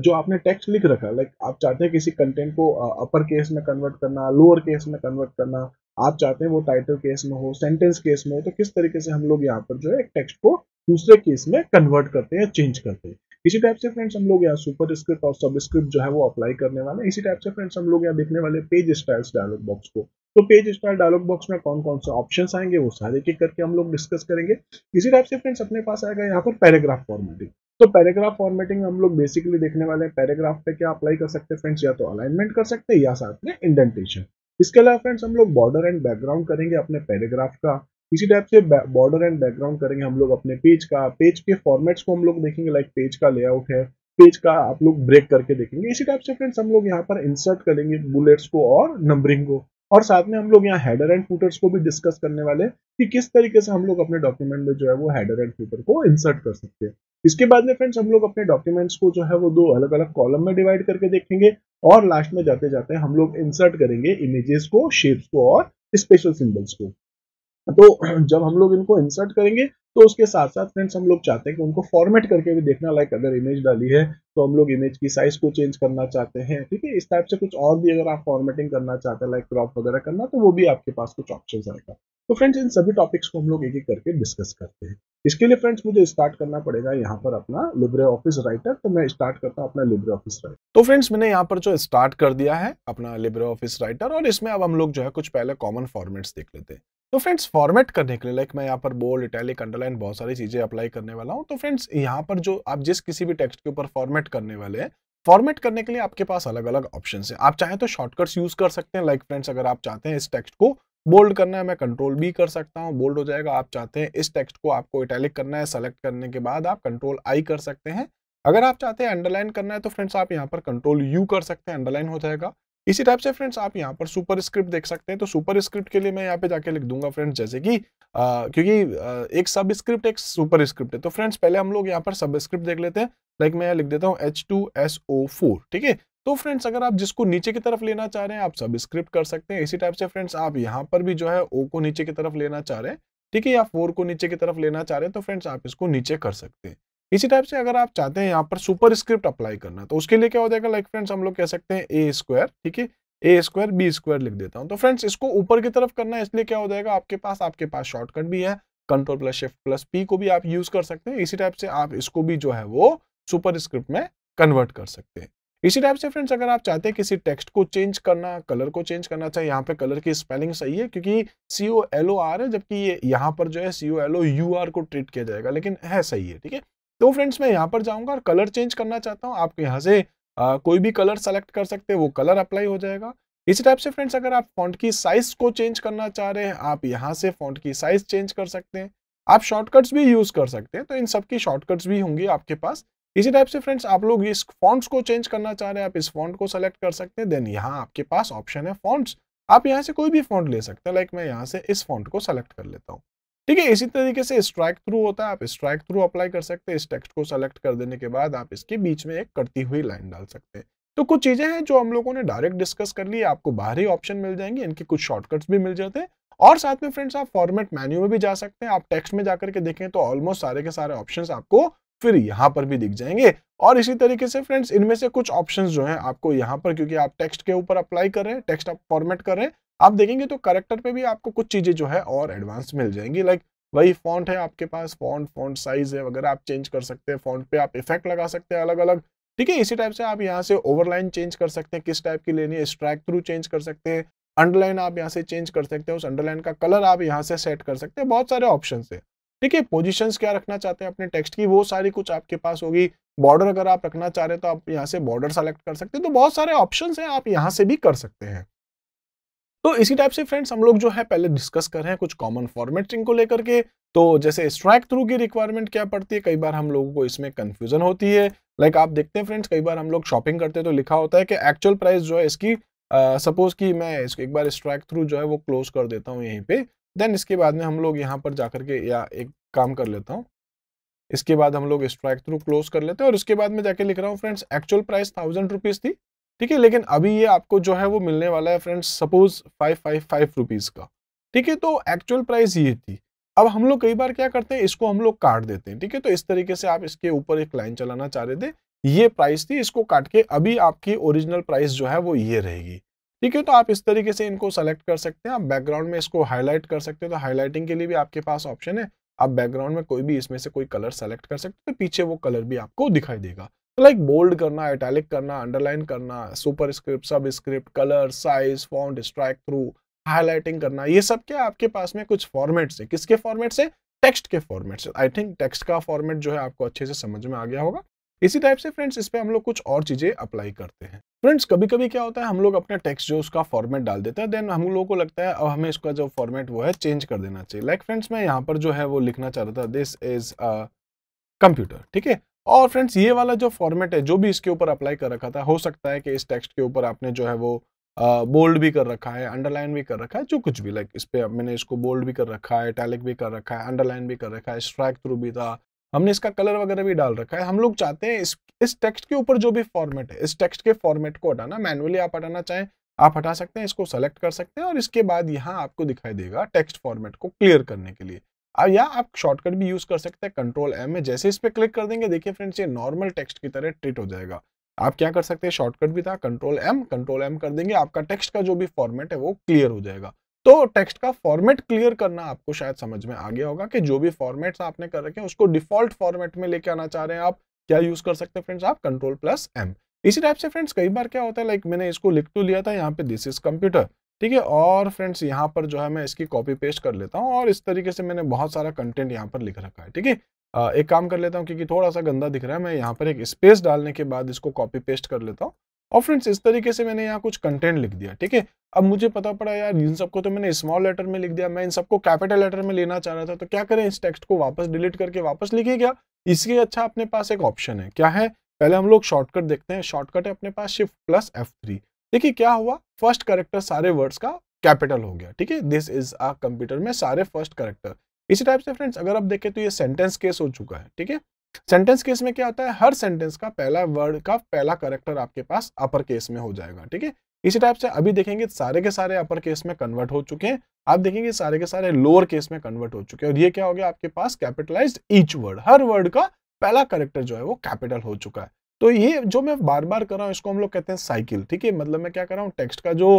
जो आपने टेक्स्ट लिख रखा लाइक आप चाहते हैं किसी कंटेंट को अपर केस में कन्वर्ट करना लोअर केस में कन्वर्ट करना आप चाहते हैं वो टाइटल केस में हो सेंटेंस केस में हो तो किस तरीके से हम लोग यहाँ पर जो है एक टेक्स्ट को दूसरे केस में कन्वर्ट करते हैं चेंज करते हैं इसी टाइप से फ्रेंड्स हम लोग यहाँ सुपर स्क्रिप्ट और सब स्क्रिप्ट जो है वो अप्लाई करने वाले हैं इसी टाइप से फ्रेंड्स हम लोग यहाँ देखने वाले पेज स्टाइल्स डायलॉग बॉक्स को तो पेज स्टाइल डायलॉग बॉक्स में कौन कौन से ऑप्शन आएंगे वो सारे के करके हम लोग डिस्कस करेंगे इसी टाइप से फ्रेंड्स अपने पास आएगा यहाँ पर पैराग्राफ फॉर्मेटिंग तो पैराग्राफ फॉर्मेटिंग हम लोग बेसिकली देखने वाले हैं पैराग्राफ पे क्या अप्लाई कर सकते हैं फ्रेंड्स या तो अलाइनमेंट कर सकते हैं या साथ में इंडेंटेशन इसके अलावा फ्रेंड्स हम लोग बॉर्डर एंड बैकग्राउंड करेंगे अपने पैराग्राफ का इसी टाइप से बॉर्डर एंड बैकग्राउंड करेंगे हम लोग अपने पेज का पेज के फॉर्मेट्स को हम लोग देखेंगे लाइक पेज का लेआउट है पेज का आप लोग ब्रेक करके देखेंगे इसी टाइप से फ्रेंड्स हम लोग यहाँ पर इंसर्ट करेंगे बुलेट्स को और नंबरिंग को और साथ में हम लोग यहाँ हेडर एंड फूटर्स को भी डिस्कस करने वाले हैं कि किस तरीके से हम लोग अपने डॉक्यूमेंट में जो है वो हेडर एंड फूटर को इंसर्ट कर सकते हैं इसके बाद में फ्रेंड्स हम लोग अपने डॉक्यूमेंट्स को जो है वो दो अलग अलग कॉलम में डिवाइड करके देखेंगे और लास्ट में जाते जाते हम लोग इंसर्ट करेंगे इमेजेस को शेप्स को और स्पेशल सिम्बल्स को तो जब हम लोग इनको इंसर्ट करेंगे तो उसके साथ साथ फ्रेंड्स हम लोग चाहते हैं कि उनको फॉर्मेट करके भी देखना लाइक अगर इमेज डाली है तो हम लोग इमेज की साइज को चेंज करना चाहते हैं ठीक है इस टाइप से कुछ और भी अगर आप फॉर्मेटिंग करना चाहते हैं लाइक क्रॉप वगैरह करना तो वो भी आपके पास कुछ ऑप्शन आएगा तो फ्रेंड्स इन सभी टॉपिक्स को हम लोग एक एक करके डिस्कस करते हैं इसके लिए फ्रेंड्स मुझे स्टार्ट करना पड़ेगा यहाँ पर अपना लिब्रे ऑफिस राइटर तो मैं स्टार्ट करता हूँ अपना लिब्रे ऑफिस राइटर तो फ्रेंड्स मैंने यहाँ पर जो स्टार्ट कर दिया है अपना लिब्रे ऑफिस राइटर और इसमें अब हम लोग जो है कुछ पहले कॉमन फॉर्मेट्स देख लेते हैं तो फ्रेंड्स फॉर्मेट करने के लिए लाइक मैं यहाँ पर बोल्ड इटैलिक अंडरलाइन बहुत सारी चीज़ें अप्लाई करने वाला हूँ तो फ्रेंड्स यहाँ पर जो आप जिस किसी भी टेक्स्ट के ऊपर फॉर्मेट करने वाले हैं फॉर्मेट करने के लिए आपके पास अलग अलग ऑप्शन है आप चाहें तो शॉर्टकट्स यूज कर सकते हैं लाइक like फ्रेंड्स अगर आप चाहते हैं इस टेक्स्ट को बोल्ड करना है मैं कंट्रोल भी कर सकता हूँ बोल्ड हो जाएगा आप चाहते हैं इस टेक्स्ट को आपको इटैलिक करना है सेलेक्ट करने के बाद आप कंट्रोल आई कर सकते हैं अगर आप चाहते हैं अंडरलाइन करना है तो फ्रेंड्स आप यहाँ पर कंट्रोल यू कर सकते हैं अंडरलाइन हो जाएगा इसी टाइप से फ्रेंड्स आप यहाँ पर सुपर स्क्रिप्ट देख सकते हैं तो सुपर स्क्रिप्ट के लिए मैं यहाँ पे जाके लिख दूंगा फ्रेंड्स जैसे कि आ, क्योंकि आ, एक सब स्क्रिप्ट एक सुपर स्क्रिप्ट है तो फ्रेंड्स पहले हम लोग यहाँ पर सब स्क्रिप्ट देख लेते हैं लाइक मैं यहाँ लिख देता हूँ H two S O four ठीक है तो फ्रेंड्स अगर आप जिसको नीचे की तरफ लेना चाह रहे हैं आप सब स्क्रिप्ट कर सकते हैं इसी टाइप से फ्रेंड्स आप यहाँ पर भी जो है ओ को नीचे की तरफ लेना चाह रहे हैं ठीक है या फोर को नीचे की तरफ लेना चाह रहे हैं तो फ्रेंड्स आप इसको नीचे कर सकते हैं इसी टाइप से अगर आप चाहते हैं यहाँ पर सुपर स्क्रिप्ट अप्लाई करना तो उसके लिए क्या हो जाएगा लाइक फ्रेंड्स हम लोग कह सकते हैं ए स्क्वायर ठीक है ए स्क्वायर बी स्क्वायर लिख देता हूँ तो फ्रेंड्स इसको ऊपर की तरफ करना है इसलिए क्या हो जाएगा आपके पास आपके पास शॉर्टकट भी है control plus shift plus P को भी आप यूज कर सकते हैं इसी टाइप से आप इसको भी जो है वो सुपर स्क्रिप्ट में कन्वर्ट कर सकते हैं इसी टाइप से फ्रेंड्स अगर आप चाहते हैं किसी टेक्स्ट को चेंज करना कलर को चेंज करना चाहिए यहाँ पे कलर की स्पेलिंग सही है क्योंकि सी ओ एल ओ आर है जबकि ये यहाँ पर जो है C O L O U R को ट्रीट किया जाएगा लेकिन है सही है ठीक है तो फ्रेंड्स मैं यहाँ पर जाऊँगा और कलर चेंज करना चाहता हूँ आपको यहाँ से आ, कोई भी कलर सेलेक्ट कर सकते हैं वो कलर अप्लाई हो जाएगा इसी टाइप से फ्रेंड्स अगर आप फॉन्ट की साइज को चेंज करना चाह रहे हैं आप यहाँ से फॉन्ट की साइज चेंज कर सकते हैं आप शॉर्टकट्स भी यूज़ कर सकते हैं तो इन सब की शॉर्टकट्स भी होंगी आपके पास इसी टाइप से फ्रेंड्स आप लोग इस फॉन्ट्स को चेंज करना चाह रहे हैं आप इस फॉन्ट को सेलेक्ट कर सकते हैं देन यहाँ आपके पास ऑप्शन है फॉन्ट्स आप यहाँ से कोई भी फॉन्ट ले सकते हैं लाइक मैं यहाँ से इस फॉन्ट को सेलेक्ट कर लेता हूँ ठीक है इसी तरीके से स्ट्राइक थ्रू होता है आप स्ट्राइक थ्रू अप्लाई कर सकते हैं इस टेक्स्ट को सेलेक्ट कर देने के बाद आप इसके बीच में एक कटती हुई लाइन डाल सकते हैं तो कुछ चीजें हैं जो हम लोगों ने डायरेक्ट डिस्कस कर ली आपको बाहरी ऑप्शन मिल जाएंगे इनके कुछ शॉर्टकट्स भी मिल जाते हैं और साथ में फ्रेंड्स आप फॉर्मेट मेन्यू में भी जा सकते हैं आप टेक्स्ट में जाकर के देखें तो ऑलमोस्ट सारे के सारे ऑप्शन आपको फिर यहाँ पर भी दिख जाएंगे और इसी तरीके से फ्रेंड्स इनमें से कुछ ऑप्शंस जो हैं आपको यहाँ पर क्योंकि आप टेक्स्ट के ऊपर अप्लाई कर रहे हैं टेक्स्ट आप फॉर्मेट कर रहे हैं आप देखेंगे तो करेक्टर पे भी आपको कुछ चीज़ें जो है और एडवांस मिल जाएंगी लाइक वही फॉन्ट है आपके पास फॉन्ट फॉन्ट साइज है वगैरह आप चेंज कर सकते हैं फॉन्ट पे आप इफेक्ट लगा सकते हैं अलग अलग ठीक है इसी टाइप से आप यहाँ से ओवरलाइन चेंज कर सकते हैं किस टाइप की लेनी है स्ट्राइक थ्रू चेंज कर सकते हैं अंडरलाइन आप यहाँ से चेंज कर सकते हैं उस अंडरलाइन का कलर आप यहाँ से सेट कर सकते हैं बहुत सारे ऑप्शन है ठीक है पोजिशन क्या रखना चाहते हैं अपने टेक्स्ट की वो सारी कुछ आपके पास होगी बॉर्डर अगर आप रखना चाह रहे हैं तो आप यहाँ से बॉर्डर सेलेक्ट कर सकते हैं तो बहुत सारे ऑप्शन है आप यहाँ से भी कर सकते हैं तो इसी टाइप से फ्रेंड्स हम लोग जो है पहले डिस्कस कर रहे हैं कुछ कॉमन फॉर्मेटिंग को लेकर के तो जैसे स्ट्राइक थ्रू की रिक्वायरमेंट क्या पड़ती है कई बार हम लोगों को इसमें कंफ्यूजन होती है लाइक like आप देखते हैं फ्रेंड्स कई बार हम लोग शॉपिंग करते हैं तो लिखा होता है कि एक्चुअल प्राइस जो है इसकी सपोज uh, की मैं इसको एक बार स्ट्राइक थ्रू जो है वो क्लोज कर देता हूँ यहीं पे देन इसके बाद में हम लोग यहाँ पर जाकर के या एक काम कर लेता हूँ इसके बाद हम लोग स्ट्राइक थ्रू क्लोज कर लेते हैं और उसके बाद में जाके लिख रहा हूँ friends actual price thousand rupees थी ठीक है लेकिन अभी ये आपको जो है वो मिलने वाला है friends suppose five five five rupees का ठीक है तो एक्चुअल प्राइस ये थी अब हम लोग कई बार क्या करते हैं इसको हम लोग काट देते हैं ठीक है तो इस तरीके से आप इसके ऊपर एक लाइन चलाना चाह रहे थे ये प्राइस थी इसको काट के अभी आपकी ओरिजिनल प्राइस जो है वो ये रहेगी ठीक है तो आप इस तरीके से इनको सेलेक्ट कर सकते हैं आप बैकग्राउंड में इसको हाईलाइट कर सकते हैं तो हाईलाइटिंग के लिए भी आपके पास ऑप्शन है आप बैकग्राउंड में कोई भी इसमें से कोई कलर सेलेक्ट कर सकते हो तो पीछे वो कलर भी आपको दिखाई देगा लाइक बोल्ड करना इटैलिक करना अंडरलाइन करना superscript subscript colour size font strikethrough highlighting करना ये सब क्या आपके पास में कुछ फॉर्मेट्स है किसके फॉर्मेट्स है टेक्स्ट के फॉर्मेट्स आई थिंक टेक्स्ट का फॉर्मेट जो है आपको अच्छे से समझ में आ गया होगा इसी टाइप से फ्रेंड्स इस पर हम लोग कुछ और चीज़ें अप्लाई करते हैं फ्रेंड्स कभी कभी क्या होता है हम लोग अपना टेक्स्ट जो उसका फॉर्मेट डाल देते हैं देन हम लोगों को लगता है अब हमें इसका जो फॉर्मेट वो है चेंज कर देना चाहिए लाइक like फ्रेंड्स मैं यहाँ पर जो है वो लिखना चाह रहा था दिस इज कंप्यूटर ठीक है और फ्रेंड्स ये वाला जो फॉर्मेट है जो भी इसके ऊपर अप्लाई कर रखा था हो सकता है कि इस टेक्स्ट के ऊपर आपने जो है वो बोल्ड uh, भी कर रखा है अंडरलाइन भी कर रखा है जो कुछ भी लाइक इस पर मैंने इसको बोल्ड भी कर रखा है टैलिक भी कर रखा है अंडरलाइन भी कर रखा है स्ट्राइक थ्रू भी था हमने इसका कलर वगैरह भी डाल रखा है हम लोग चाहते हैं इस इस टेक्स्ट के ऊपर जो भी फॉर्मेट है इस टेक्स्ट के फॉर्मेट को हटाना मैनुअली आप हटाना चाहें आप हटा सकते हैं इसको सेलेक्ट कर सकते हैं और इसके बाद यहाँ आपको दिखाई देगा टेक्स्ट फॉर्मेट को क्लियर करने के लिए या आप शॉर्टकट भी यूज कर सकते हैं कंट्रोल एम में जैसे इस पर क्लिक कर देंगे देखिए फ्रेंड्स ये नॉर्मल टेक्स्ट की तरह ट्रीट हो जाएगा आप क्या कर सकते हैं शॉर्टकट भी था कंट्रोल एम कंट्रोल एम कर देंगे आपका टेक्स्ट का जो भी फॉर्मेट है वो क्लियर हो जाएगा तो टेक्स्ट का फॉर्मेट क्लियर करना आपको शायद समझ में आ गया होगा कि जो भी फॉर्मेट्स आपने कर रखे हैं उसको डिफॉल्ट फॉर्मेट में लेके आना चाह रहे हैं आप क्या यूज कर सकते हैं फ्रेंड्स आप कंट्रोल प्लस एम इसी टाइप से फ्रेंड्स कई बार क्या होता है लाइक मैंने इसको लिख तो लिया था यहाँ पे दिस इज कंप्यूटर ठीक है और फ्रेंड्स यहाँ पर जो है मैं इसकी कॉपी पेस्ट कर लेता हूँ और इस तरीके से मैंने बहुत सारा कंटेंट यहाँ पर लिख रखा है ठीक है एक काम कर लेता हूँ क्योंकि थोड़ा सा गंदा दिख रहा है मैं यहाँ पर एक स्पेस डालने के बाद इसको कॉपी पेस्ट कर लेता हूँ और फ्रेंड्स इस तरीके से मैंने यहाँ कुछ कंटेंट लिख दिया ठीक है अब मुझे पता पड़ा यार इन सबको तो मैंने स्मॉल लेटर में लिख दिया मैं इन सबको कैपिटल लेटर में लेना चाह रहा था तो क्या करें इस टेक्स्ट को वापस डिलीट करके वापस लिखे क्या इसके अच्छा अपने पास एक ऑप्शन है क्या है पहले हम लोग शॉर्टकट देखते हैं शॉर्टकट है अपने पास शिफ्ट प्लस एफ थ्री देखिए क्या हुआ फर्स्ट करेक्टर सारे वर्ड्स का कैपिटल हो गया ठीक है दिस इज आ कंप्यूटर में सारे फर्स्ट करेक्टर इसी टाइप से फ्रेंड्स अगर आप देखें तो ये सेंटेंस केस हो चुका है ठीक है सेंटेंस केस में क्या होता है हर सेंटेंस का पहला वर्ड का पहला करेक्टर आपके पास अपर केस में हो जाएगा ठीक है इसी टाइप से अभी देखेंगे तो सारे के सारे अपर केस में कन्वर्ट हो चुके हैं आप देखेंगे सारे के सारे लोअर केस में कन्वर्ट हो चुके हैं और ये क्या हो गया आपके पास कैपिटलाइज्ड ईच वर्ड हर वर्ड का पहला करेक्टर जो है वो कैपिटल हो चुका है तो ये जो मैं बार बार कर रहा हूँ इसको हम लोग कहते हैं साइकिल ठीक है मतलब मैं क्या कर रहा हूँ टेक्स्ट का जो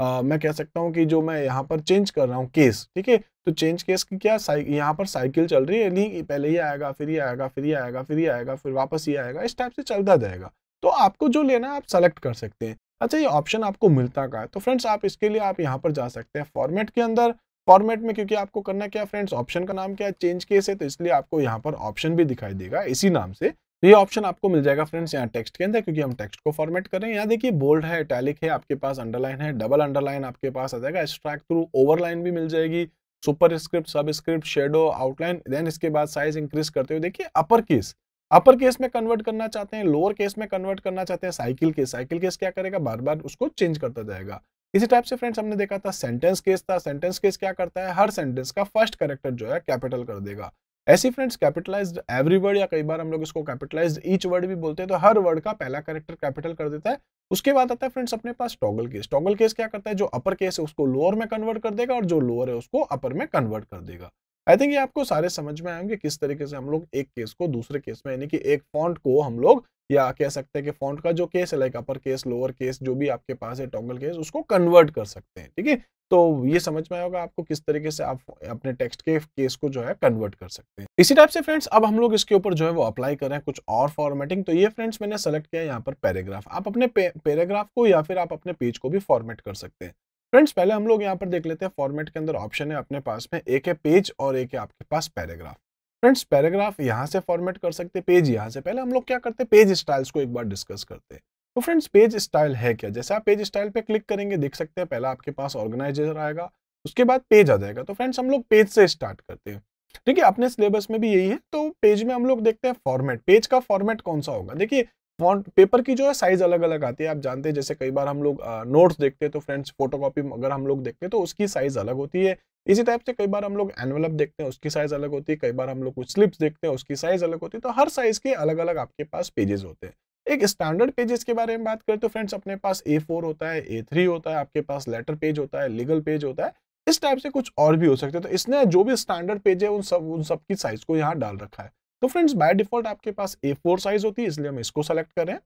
आ, मैं कह सकता हूँ कि जो मैं यहाँ पर चेंज कर रहा हूँ केस ठीक है तो चेंज केस की क्या यहाँ पर साइकिल चल रही है नहीं पहले ये आएगा फिर ये आएगा फिर ये आएगा फिर ये आएगा फिर वापस ये आएगा इस टाइप से चलता जाएगा तो आपको जो लेना है आप सेलेक्ट कर सकते हैं अच्छा ये ऑप्शन आपको मिलता का है तो फ्रेंड्स आप इसके लिए आप यहाँ पर जा सकते हैं फॉर्मेट के अंदर फॉर्मेट में क्योंकि आपको करना क्या फ्रेंड्स ऑप्शन का नाम क्या है चेंज केस है तो इसलिए आपको यहाँ पर ऑप्शन भी दिखाई देगा इसी नाम से तो ये ऑप्शन आपको मिल जाएगा फ्रेंड्स यहाँ टेक्स्ट के अंदर क्योंकि हम टेक्स्ट को फॉर्मेट करें यहाँ देखिए बोल्ड है इटैलिक है आपके पास अंडरलाइन है डबल अंडरलाइन आपके पास आ जाएगा स्ट्रैक थ्रू ओवरलाइन भी मिल जाएगी superscript subscript shadow outline then इसके बाद साइज इंक्रीज करते हुए देखिए अपर केस अपर केस में कन्वर्ट करना चाहते हैं लोअर केस में कन्वर्ट करना चाहते हैं साइकिल केस साइकिल केस क्या करेगा बार बार उसको चेंज करता जाएगा इसी टाइप से फ्रेंड्स हमने देखा था सेंटेंस केस था सेंटेंस केस क्या करता है हर सेंटेंस का फर्स्ट करेक्टर जो है कैपिटल कर देगा ऐसी फ्रेंड्स कैपिटलाइज्ड एवरी वर्ड या कई बार हम लोग इसको कैपिटलाइज ईच वर्ड भी बोलते हैं तो हर वर्ड का पहला कैरेक्टर कैपिटल कर देता है उसके बाद आता है फ्रेंड्स अपने पास टॉगल केस टॉगल केस क्या करता है जो अपर केस है उसको लोअर में कन्वर्ट कर देगा और जो लोअर है उसको अपर में कन्वर्ट कर देगा आई थिंक ये आपको सारे समझ में आएंगे किस तरीके से हम लोग एक केस को दूसरे केस में यानी कि एक फॉन्ट को हम लोग या कह सकते हैं कि फॉन्ट का जो केस है like upper case lower case जो भी आपके पास है टोंगल केस उसको कन्वर्ट कर सकते हैं ठीक है तो ये समझ में आएगा आपको किस तरीके से आप अपने टेक्स्ट के केस को जो है कन्वर्ट कर सकते हैं इसी टाइप से फ्रेंड्स अब हम लोग इसके ऊपर जो है वो अप्लाई कर रहे हैं कुछ और फॉर्मेटिंग तो ये फ्रेंड्स मैंने सेलेक्ट किया यहाँ पर पैराग्राफ आप अपने पैराग्राफ को या फिर आप अपने पेज को भी फॉर्मेट कर सकते हैं फ्रेंड्स पहले हम लोग यहाँ पर देख लेते हैं फॉर्मेट के अंदर ऑप्शन है अपने पास में एक है पेज और एक है आपके पास पैराग्राफ फ्रेंड्स पैराग्राफ यहाँ से फॉर्मेट कर सकते हैं पेज यहाँ से पहले हम लोग क्या करते हैं पेज स्टाइल्स को एक बार डिस्कस करते हैं तो फ्रेंड्स पेज स्टाइल है क्या जैसे आप पेज स्टाइल पे क्लिक करेंगे देख सकते हैं पहला आपके पास ऑर्गेनाइजर आएगा उसके बाद पेज आ जाएगा तो फ्रेंड्स हम लोग पेज से स्टार्ट करते हैं ठीक है अपने सिलेबस में भी यही है तो पेज में हम लोग देखते हैं फॉर्मेट पेज का फॉर्मेट कौन सा होगा देखिए फॉन्ट पेपर की जो है साइज अलग अलग आती है आप जानते हैं जैसे कई बार हम लोग नोट्स देखते हैं तो फ्रेंड्स फोटोकॉपी अगर हम लोग देखते हैं तो उसकी साइज अलग होती है इसी टाइप से कई बार हम लोग एनवेलप देखते हैं उसकी साइज अलग होती है कई बार हम लोग कुछ स्लिप्स देखते हैं उसकी साइज अलग होती है तो हर साइज के अलग अलग आपके पास पेजेस होते हैं एक स्टैंडर्ड पेजेस के बारे में बात करें तो फ्रेंड्स अपने पास ए फोर होता है ए थ्री होता है आपके पास लेटर पेज होता है लीगल पेज होता है इस टाइप से कुछ और भी हो सकते हैं तो इसने जो भी स्टैंडर्ड पेज है उन सब उन सब की साइज को यहाँ डाल रखा है तो फ्रेंड्स बाय डिफॉल्ट आपके पास ए फोर साइज होती है इसलिए हम इसको सेलेक्ट कर रहे हैं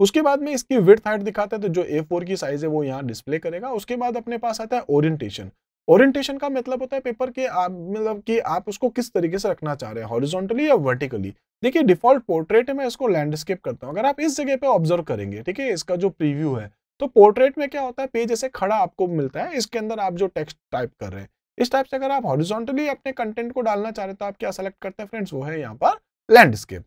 उसके बाद में इसकी विथ हाइट दिखाते हैं तो जो ए फोर की साइज है वो यहाँ डिस्प्ले करेगा उसके बाद अपने पास आता है ओरिएंटेशन ओरिएंटेशन का मतलब होता है पेपर के आप मतलब कि आप उसको किस तरीके से रखना चाह रहे हैं हॉरिजॉन्टली या वर्टिकली देखिए डिफॉल्ट पोर्ट्रेट है मैं इसको लैंडस्केप करता हूँ अगर आप इस जगह पे ऑब्जर्व करेंगे ठीक है इसका जो प्रीव्यू है तो पोर्ट्रेट में क्या होता है पेज ऐसे खड़ा आपको मिलता है इसके अंदर आप जो टेक्स्ट टाइप कर रहे हैं इस टाइप से अगर आप हॉरिजॉन्टली अपने कंटेंट को डालना चाह रहे तो आप क्या सेलेक्ट करते हैं फ्रेंड्स वो है यहाँ पर लैंडस्केप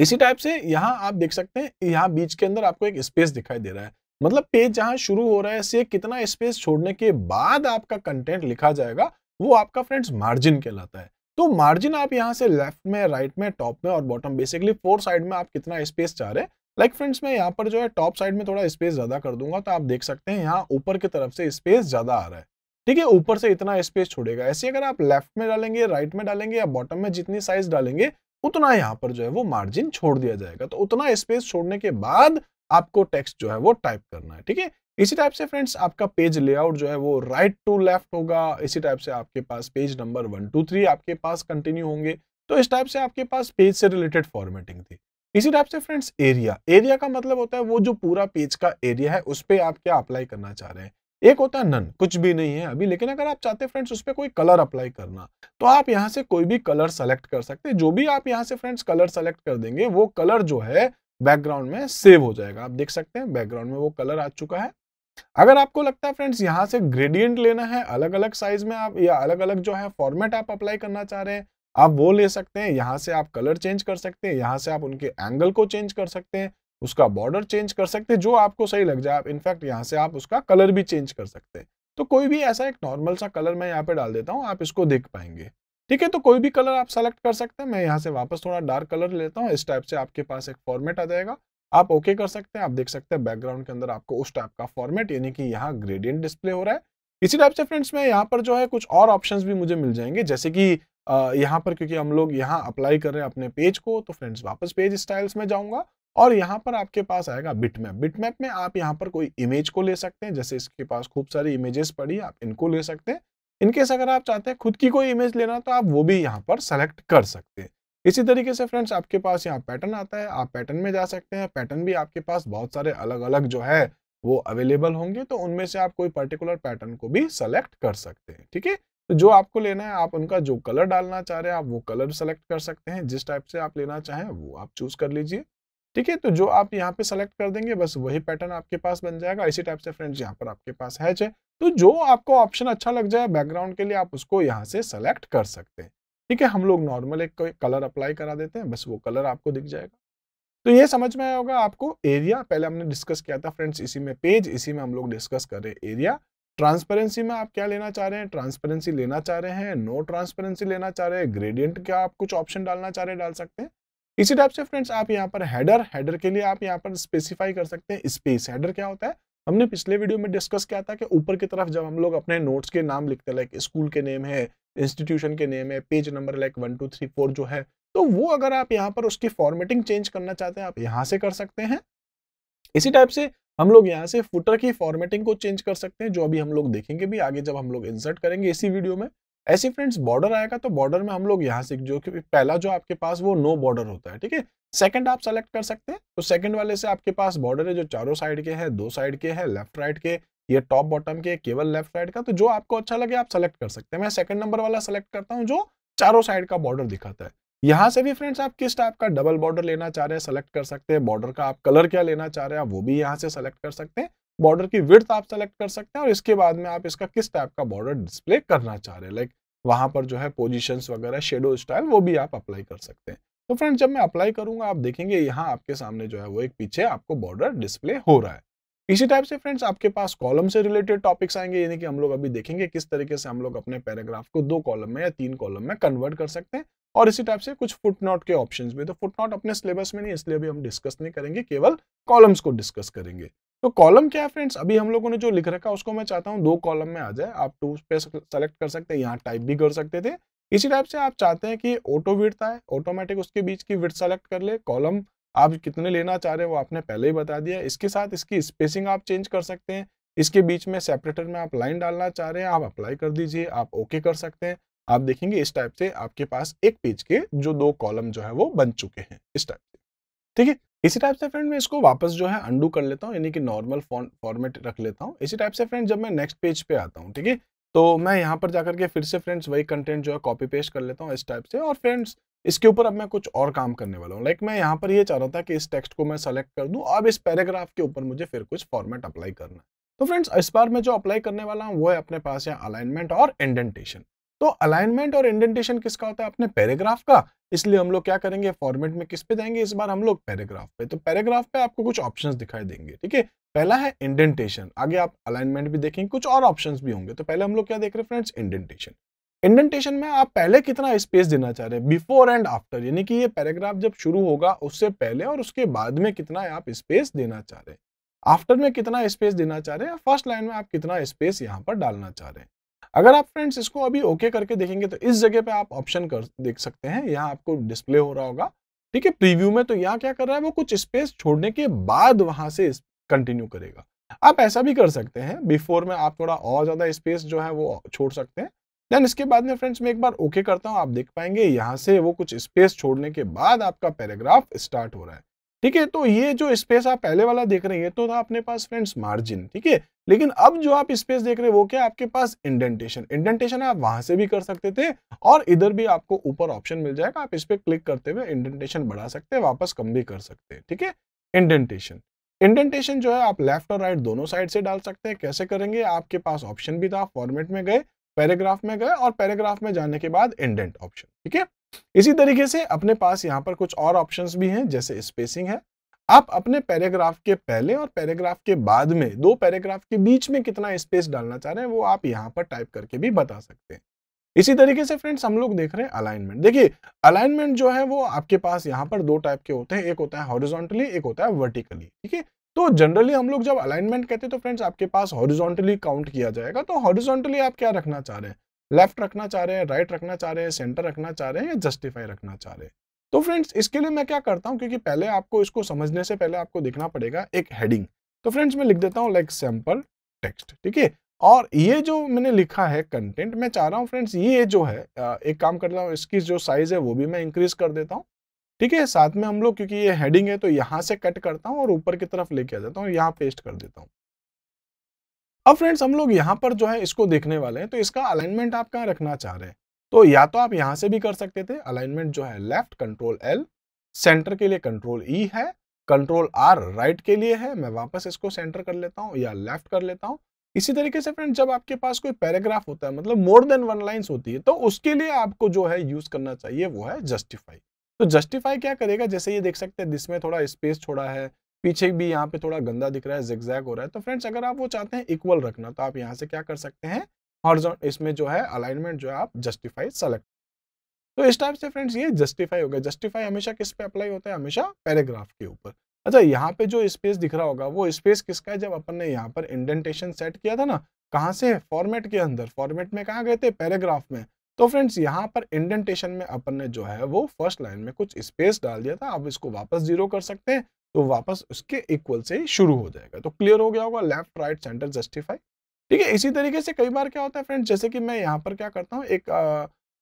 इसी टाइप से यहाँ आप देख सकते हैं यहाँ बीच के अंदर आपको एक स्पेस दिखाई दे रहा है मतलब पेज जहाँ शुरू हो रहा है से कितना स्पेस छोड़ने के बाद आपका कंटेंट लिखा जाएगा वो आपका फ्रेंड्स मार्जिन कहलाता है तो मार्जिन आप यहाँ से लेफ्ट में राइट में टॉप में और बॉटम बेसिकली फोर साइड में आप कितना स्पेस चाह रहे हैं लाइक फ्रेंड्स मैं यहाँ पर जो है टॉप साइड में थोड़ा स्पेस ज्यादा कर दूंगा तो आप देख सकते हैं यहाँ ऊपर की तरफ से स्पेस ज्यादा आ रहा है ठीक है ऊपर से इतना स्पेस छोड़ेगा ऐसे अगर आप लेफ्ट में डालेंगे राइट में डालेंगे या बॉटम में जितनी साइज डालेंगे उतना यहाँ पर जो है वो मार्जिन छोड़ दिया जाएगा तो उतना स्पेस छोड़ने के बाद आपको टेक्स्ट जो है वो टाइप करना है ठीक है इसी टाइप से फ्रेंड्स आपका पेज लेआउट जो है वो राइट टू लेफ्ट होगा इसी टाइप से आपके पास page number one two three आपके पास कंटिन्यू होंगे तो इस टाइप से आपके पास पेज से रिलेटेड फॉर्मेटिंग थी इसी टाइप से फ्रेंड्स एरिया एरिया का मतलब होता है वो जो पूरा पेज का एरिया है उस पर आप क्या अप्लाई करना चाह रहे हैं एक होता है नन कुछ भी नहीं है अभी लेकिन अगर आप चाहते हैं फ्रेंड्स उस पर कोई कलर अप्लाई करना तो आप यहाँ से कोई भी कलर सेलेक्ट कर सकते हैं जो भी आप यहाँ से फ्रेंड्स कलर सेलेक्ट कर देंगे वो कलर जो है बैकग्राउंड में सेव हो जाएगा आप देख सकते हैं बैकग्राउंड में वो कलर आ चुका है अगर आपको लगता है फ्रेंड्स यहाँ से ग्रेडियंट लेना है अलग अलग साइज में आप या अलग अलग जो है फॉर्मेट आप अप्लाई करना चाह रहे हैं आप वो ले सकते हैं यहाँ से आप कलर चेंज कर सकते हैं यहाँ से आप उनके एंगल को चेंज कर सकते हैं उसका बॉर्डर चेंज कर सकते हैं जो आपको सही लग जाए आप इनफैक्ट यहाँ से आप उसका कलर भी चेंज कर सकते हैं तो कोई भी ऐसा एक नॉर्मल सा कलर मैं यहाँ पे डाल देता हूँ आप इसको देख पाएंगे ठीक है तो कोई भी कलर आप सेलेक्ट कर सकते हैं मैं यहाँ से वापस थोड़ा डार्क कलर लेता हूँ इस टाइप से आपके पास एक फॉर्मेट आ जाएगा आप ओके कर सकते हैं आप देख सकते हैं बैकग्राउंड के अंदर आपको उस टाइप का फॉर्मेट यानी कि यहाँ ग्रेडियंट डिस्प्ले हो रहा है इसी टाइप से फ्रेंड्स में यहाँ पर जो है कुछ और ऑप्शन भी मुझे मिल जाएंगे जैसे कि यहाँ पर क्योंकि हम लोग यहाँ अप्लाई कर रहे हैं अपने पेज को तो फ्रेंड्स वापस पेज स्टाइल्स में जाऊंगा और यहाँ पर आपके पास आएगा बिटमैप बिटमैप में आप यहाँ पर कोई इमेज को ले सकते हैं जैसे इसके पास खूब सारी इमेजेस पड़ी आप इनको ले सकते हैं इनकेस अगर आप चाहते हैं खुद की कोई इमेज लेना तो आप वो भी यहाँ पर सेलेक्ट कर सकते हैं इसी तरीके से फ्रेंड्स आपके पास यहाँ पैटर्न आता है आप पैटर्न में जा सकते हैं पैटर्न भी आपके पास बहुत सारे अलग अलग जो है वो अवेलेबल होंगे तो उनमें से आप कोई पर्टिकुलर पैटर्न को भी सेलेक्ट कर सकते हैं ठीक है तो जो आपको लेना है आप उनका जो कलर डालना चाह रहे हैं आप वो कलर सेलेक्ट कर सकते हैं जिस टाइप से आप लेना चाहें वो आप चूज कर लीजिए ठीक है तो जो आप यहाँ पे सेलेक्ट कर देंगे बस वही पैटर्न आपके पास बन जाएगा इसी टाइप से फ्रेंड्स यहाँ पर आपके पास हैच है तो जो आपको ऑप्शन अच्छा लग जाए बैकग्राउंड के लिए आप उसको यहाँ से सेलेक्ट कर सकते हैं ठीक है हम लोग नॉर्मल एक कलर अप्लाई करा देते हैं बस वो कलर आपको दिख जाएगा तो ये समझ में आया होगा आपको एरिया पहले हमने डिस्कस किया था फ्रेंड्स इसी में पेज इसी में हम लोग डिस्कस कर रहे हैं एरिया ट्रांसपेरेंसी में आप क्या लेना चाह रहे हैं ट्रांसपेरेंसी लेना चाह रहे हैं नो ट्रांसपेरेंसी लेना चाह रहे हैं ग्रेडियंट क्या आप कुछ ऑप्शन डालना चाह रहे हैं डाल सकते हैं इसी टाइप से फ्रेंड्स आप यहाँ पर हेडर हेडर के लिए आप यहाँ पर स्पेसिफाई कर सकते हैं स्पेस हेडर क्या होता है हमने पिछले वीडियो में डिस्कस किया था कि ऊपर की तरफ जब हम लोग अपने नोट्स के नाम लिखते लाइक स्कूल के नेम है इंस्टीट्यूशन के नेम है page number like one two three four जो है तो वो अगर आप यहाँ पर उसकी फॉर्मेटिंग चेंज करना चाहते हैं आप यहाँ से कर सकते हैं इसी टाइप से हम लोग यहाँ से फुटर की फॉर्मेटिंग को चेंज कर सकते हैं जो अभी हम लोग देखेंगे भी आगे जब हम लोग इंसर्ट करेंगे इसी वीडियो में ऐसे फ्रेंड्स बॉर्डर आएगा तो बॉर्डर में हम लोग यहाँ से जो कि पहला जो आपके पास वो नो बॉर्डर होता है ठीक है सेकंड आप सेलेक्ट कर सकते हैं तो सेकंड वाले से आपके पास बॉर्डर है जो चारों साइड के है दो साइड के है लेफ्ट राइट के ये टॉप बॉटम के केवल लेफ्ट साइड का तो जो आपको अच्छा लगे आप सेलेक्ट कर सकते हैं मैं सेकंड नंबर वाला सेलेक्ट करता हूँ जो चारों साइड का बॉर्डर दिखाता है यहाँ से भी फ्रेंड्स आप किस टाइप का डबल बॉर्डर लेना चाह रहे हैं सेलेक्ट कर सकते हैं बॉर्डर का आप कलर क्या लेना चाह रहे हैं वो भी यहाँ से सेलेक्ट कर सकते हैं बॉर्डर की विर्थ आप सेलेक्ट कर सकते हैं और इसके बाद में आप इसका किस टाइप का बॉर्डर डिस्प्ले करना चाह रहे हैं लाइक वहां पर जो है पोजिशन वगैरह शेडो स्टाइल वो भी आप अप्लाई कर सकते हैं तो फ्रेंड जब मैं अप्लाई करूंगा आप देखेंगे यहाँ आपके सामने जो है वो एक पीछे आपको बॉर्डर डिस्प्ले हो रहा है इसी टाइप से फ्रेंड्स आपके पास कॉलम से रिलेटेड टॉपिक्स आएंगे यानी कि हम लोग अभी देखेंगे किस तरीके से हम लोग अपने पैराग्राफ को दो कॉलम में या तीन कॉलम में कन्वर्ट कर सकते हैं और इसी टाइप से कुछ फुटनोट के ऑप्शंस भी तो फुटनोट अपने सिलेबस में नहीं इसलिए अभी हम डिस्कस नहीं करेंगे केवल कॉलम्स को डिस्कस करेंगे तो कॉलम क्या है फ्रेंड्स अभी हम लोगों ने जो लिख रखा उसको मैं चाहता हूँ दो कॉलम में आ जाए आप टू पे सेलेक्ट कर सकते हैं यहाँ टाइप भी कर सकते थे इसी टाइप से आप चाहते हैं कि ऑटो विर्थ आए ऑटोमेटिक उसके बीच की विर्थ सेलेक्ट कर ले कॉलम आप कितने लेना चाह रहे हो आपने पहले ही बता दिया इसके साथ इसकी स्पेसिंग आप चेंज कर सकते हैं इसके बीच में सेपरेटर में आप लाइन डालना चाह रहे हैं आप अप्लाई कर दीजिए आप ओके कर सकते हैं आप देखेंगे इस टाइप से आपके पास एक पेज के जो दो कॉलम जो है वो बन चुके हैं इस टाइप से ठीक है इसी टाइप से फ्रेंड मैं इसको वापस जो है अंडू कर लेता हूँ यानी कि नॉर्मल फॉर्मेट रख लेता हूँ इसी टाइप से फ्रेंड जब मैं नेक्स्ट पेज पे आता हूँ ठीक है तो मैं यहाँ पर जाकर के फिर से फ्रेंड्स वही कंटेंट जो है कॉपी पेस्ट कर लेता हूँ इस टाइप से और फ्रेंड्स इसके ऊपर अब मैं कुछ और काम करने वाला हूँ लाइक मैं यहाँ पर ये चाह रहा था कि इस टेक्स्ट को मैं सेलेक्ट कर दूँ अब इस पैराग्राफ के ऊपर मुझे फिर कुछ फॉर्मेट अप्लाई करना है तो फ्रेंड्स इस बार मैं जो अप्लाई करने वाला हूँ वो है अपने पास यहाँ अलाइनमेंट और इंडेंटेशन तो अलाइनमेंट और इंडेंटेशन किसका होता है अपने पैराग्राफ का इसलिए हम लोग क्या करेंगे फॉर्मेट में किस पे जाएंगे इस बार हम लोग पैराग्राफ पे तो पैराग्राफ पे आपको कुछ ऑप्शन दिखाई देंगे ठीक है पहला है इंडेंटेशन आगे आप अलाइनमेंट भी देखेंगे कुछ और ऑप्शन भी होंगे तो पहले हम लोग क्या देख रहे हैं फ्रेंड्स इंडेंटेशन इंडेंटेशन में आप पहले कितना स्पेस देना चाह रहे हैं बिफोर एंड आफ्टर यानी कि ये पैराग्राफ जब शुरू होगा उससे पहले और उसके बाद में कितना आप स्पेस देना चाह रहे हैं आफ्टर में कितना स्पेस देना चाह रहे हैं फर्स्ट लाइन में आप कितना स्पेस यहाँ पर डालना चाह रहे हैं अगर आप फ्रेंड्स इसको अभी ओके okay करके देखेंगे तो इस जगह पे आप ऑप्शन कर देख सकते हैं यहाँ आपको डिस्प्ले हो रहा होगा ठीक है प्रीव्यू में तो यहाँ क्या कर रहा है वो कुछ स्पेस छोड़ने के बाद वहां से कंटिन्यू करेगा आप ऐसा भी कर सकते हैं बिफोर में आप थोड़ा और ज़्यादा स्पेस जो है वो छोड़ सकते हैं देन इसके बाद में फ्रेंड्स मैं एक बार ओके करता हूँ आप देख पाएंगे यहाँ से वो कुछ स्पेस छोड़ने के बाद आपका पैराग्राफ स्टार्ट हो रहा है ठीक है तो ये जो स्पेस आप पहले वाला देख रहे हैं तो था अपने पास फ्रेंड्स मार्जिन ठीक है लेकिन अब जो आप स्पेस देख रहे हैं वो क्या आपके पास इंडेंटेशन इंडेंटेशन आप वहां से भी कर सकते थे और इधर भी आपको ऊपर ऑप्शन मिल जाएगा आप इस पर क्लिक करते हुए इंडेंटेशन बढ़ा सकते हैं वापस कम भी कर सकते हैं ठीक है इंडेंटेशन इंडेंटेशन जो है आप लेफ्ट और राइट दोनों साइड से डाल सकते हैं कैसे करेंगे आपके पास ऑप्शन भी था फॉर्मेट में गए पैराग्राफ में गए और पैराग्राफ में जाने के बाद इंडेंट ऑप्शन ठीक है इसी तरीके से अपने पास यहाँ पर कुछ और ऑप्शंस भी हैं जैसे स्पेसिंग है आप अपने पैराग्राफ के पहले और पैराग्राफ के बाद में दो पैराग्राफ के बीच में कितना स्पेस डालना चाह रहे हैं वो आप यहाँ पर टाइप करके भी बता सकते हैं इसी तरीके से फ्रेंड्स हम लोग देख रहे हैं अलाइनमेंट देखिए अलाइनमेंट जो है वो आपके पास यहाँ पर दो टाइप के होते हैं एक होता है हॉरिजॉन्टली एक होता है वर्टिकली ठीक है तो जनरली हम लोग जब अलाइनमेंट कहते हैं तो फ्रेंड्स आपके पास हॉरिजॉन्टली काउंट किया जाएगा तो हॉरिजॉन्टली आप क्या रखना चाह रहे हैं लेफ्ट रखना चाह रहे हैं राइट रखना चाह रहे हैं सेंटर रखना चाह रहे हैं या जस्टिफाई रखना चाह रहे हैं तो फ्रेंड्स इसके लिए मैं क्या करता हूँ क्योंकि पहले आपको इसको समझने से पहले आपको देखना पड़ेगा एक हेडिंग तो फ्रेंड्स मैं लिख देता हूँ लाइक सैम्पल टेक्स्ट ठीक है और ये जो मैंने लिखा है कंटेंट मैं चाह रहा हूँ फ्रेंड्स ये जो है एक काम कर रहा हूँ इसकी जो साइज है वो भी मैं इंक्रीज कर देता हूँ ठीक है साथ में हम लोग क्योंकि ये हेडिंग है तो यहाँ से कट करता हूँ और ऊपर की तरफ लेके आ जाता हूँ यहाँ पेस्ट कर देता हूँ अब फ्रेंड्स हम लोग यहाँ पर जो है इसको देखने वाले हैं तो इसका अलाइनमेंट आप कहाँ रखना चाह रहे हैं तो या तो आप यहाँ से भी कर सकते थे अलाइनमेंट जो है लेफ्ट कंट्रोल एल सेंटर के लिए कंट्रोल ई e है कंट्रोल आर राइट के लिए है मैं वापस इसको सेंटर कर लेता हूँ या लेफ्ट कर लेता हूँ इसी तरीके से फ्रेंड जब आपके पास कोई पैराग्राफ होता है मतलब मोर देन वन लाइन्स होती है तो उसके लिए आपको जो है यूज करना चाहिए वो है जस्टिफाई तो जस्टिफाई क्या करेगा जैसे ये देख सकते हैं जिसमें थोड़ा स्पेस छोड़ा है पीछे भी यहाँ पे थोड़ा गंदा दिख रहा है जिगजैग हो रहा है तो फ्रेंड्स अगर आप वो चाहते हैं इक्वल रखना तो आप यहाँ से क्या कर सकते हैं हॉर्जोन इसमें जो है अलाइनमेंट जो है आप जस्टिफाई सेलेक्ट तो इस टाइप से फ्रेंड्स ये जस्टिफाई हो गया जस्टिफाई हमेशा किस पे अप्लाई होता है हमेशा पैराग्राफ के ऊपर अच्छा यहाँ पे जो स्पेस दिख रहा होगा वो स्पेस किसका है जब अपन ने यहाँ पर इंडेंटेशन सेट किया था ना कहाँ से फॉर्मेट के अंदर फॉर्मेट में कहाँ गए थे पैराग्राफ में तो फ्रेंड्स यहाँ पर इंडेंटेशन में अपन ने जो है वो फर्स्ट लाइन में कुछ स्पेस डाल दिया था आप इसको वापस जीरो कर सकते हैं तो वापस उसके इक्वल से शुरू हो जाएगा तो क्लियर हो गया होगा लेफ्ट राइट सेंटर जस्टिफाई ठीक है इसी तरीके से कई बार क्या होता है फ्रेंड जैसे कि मैं यहाँ पर क्या करता हूँ एक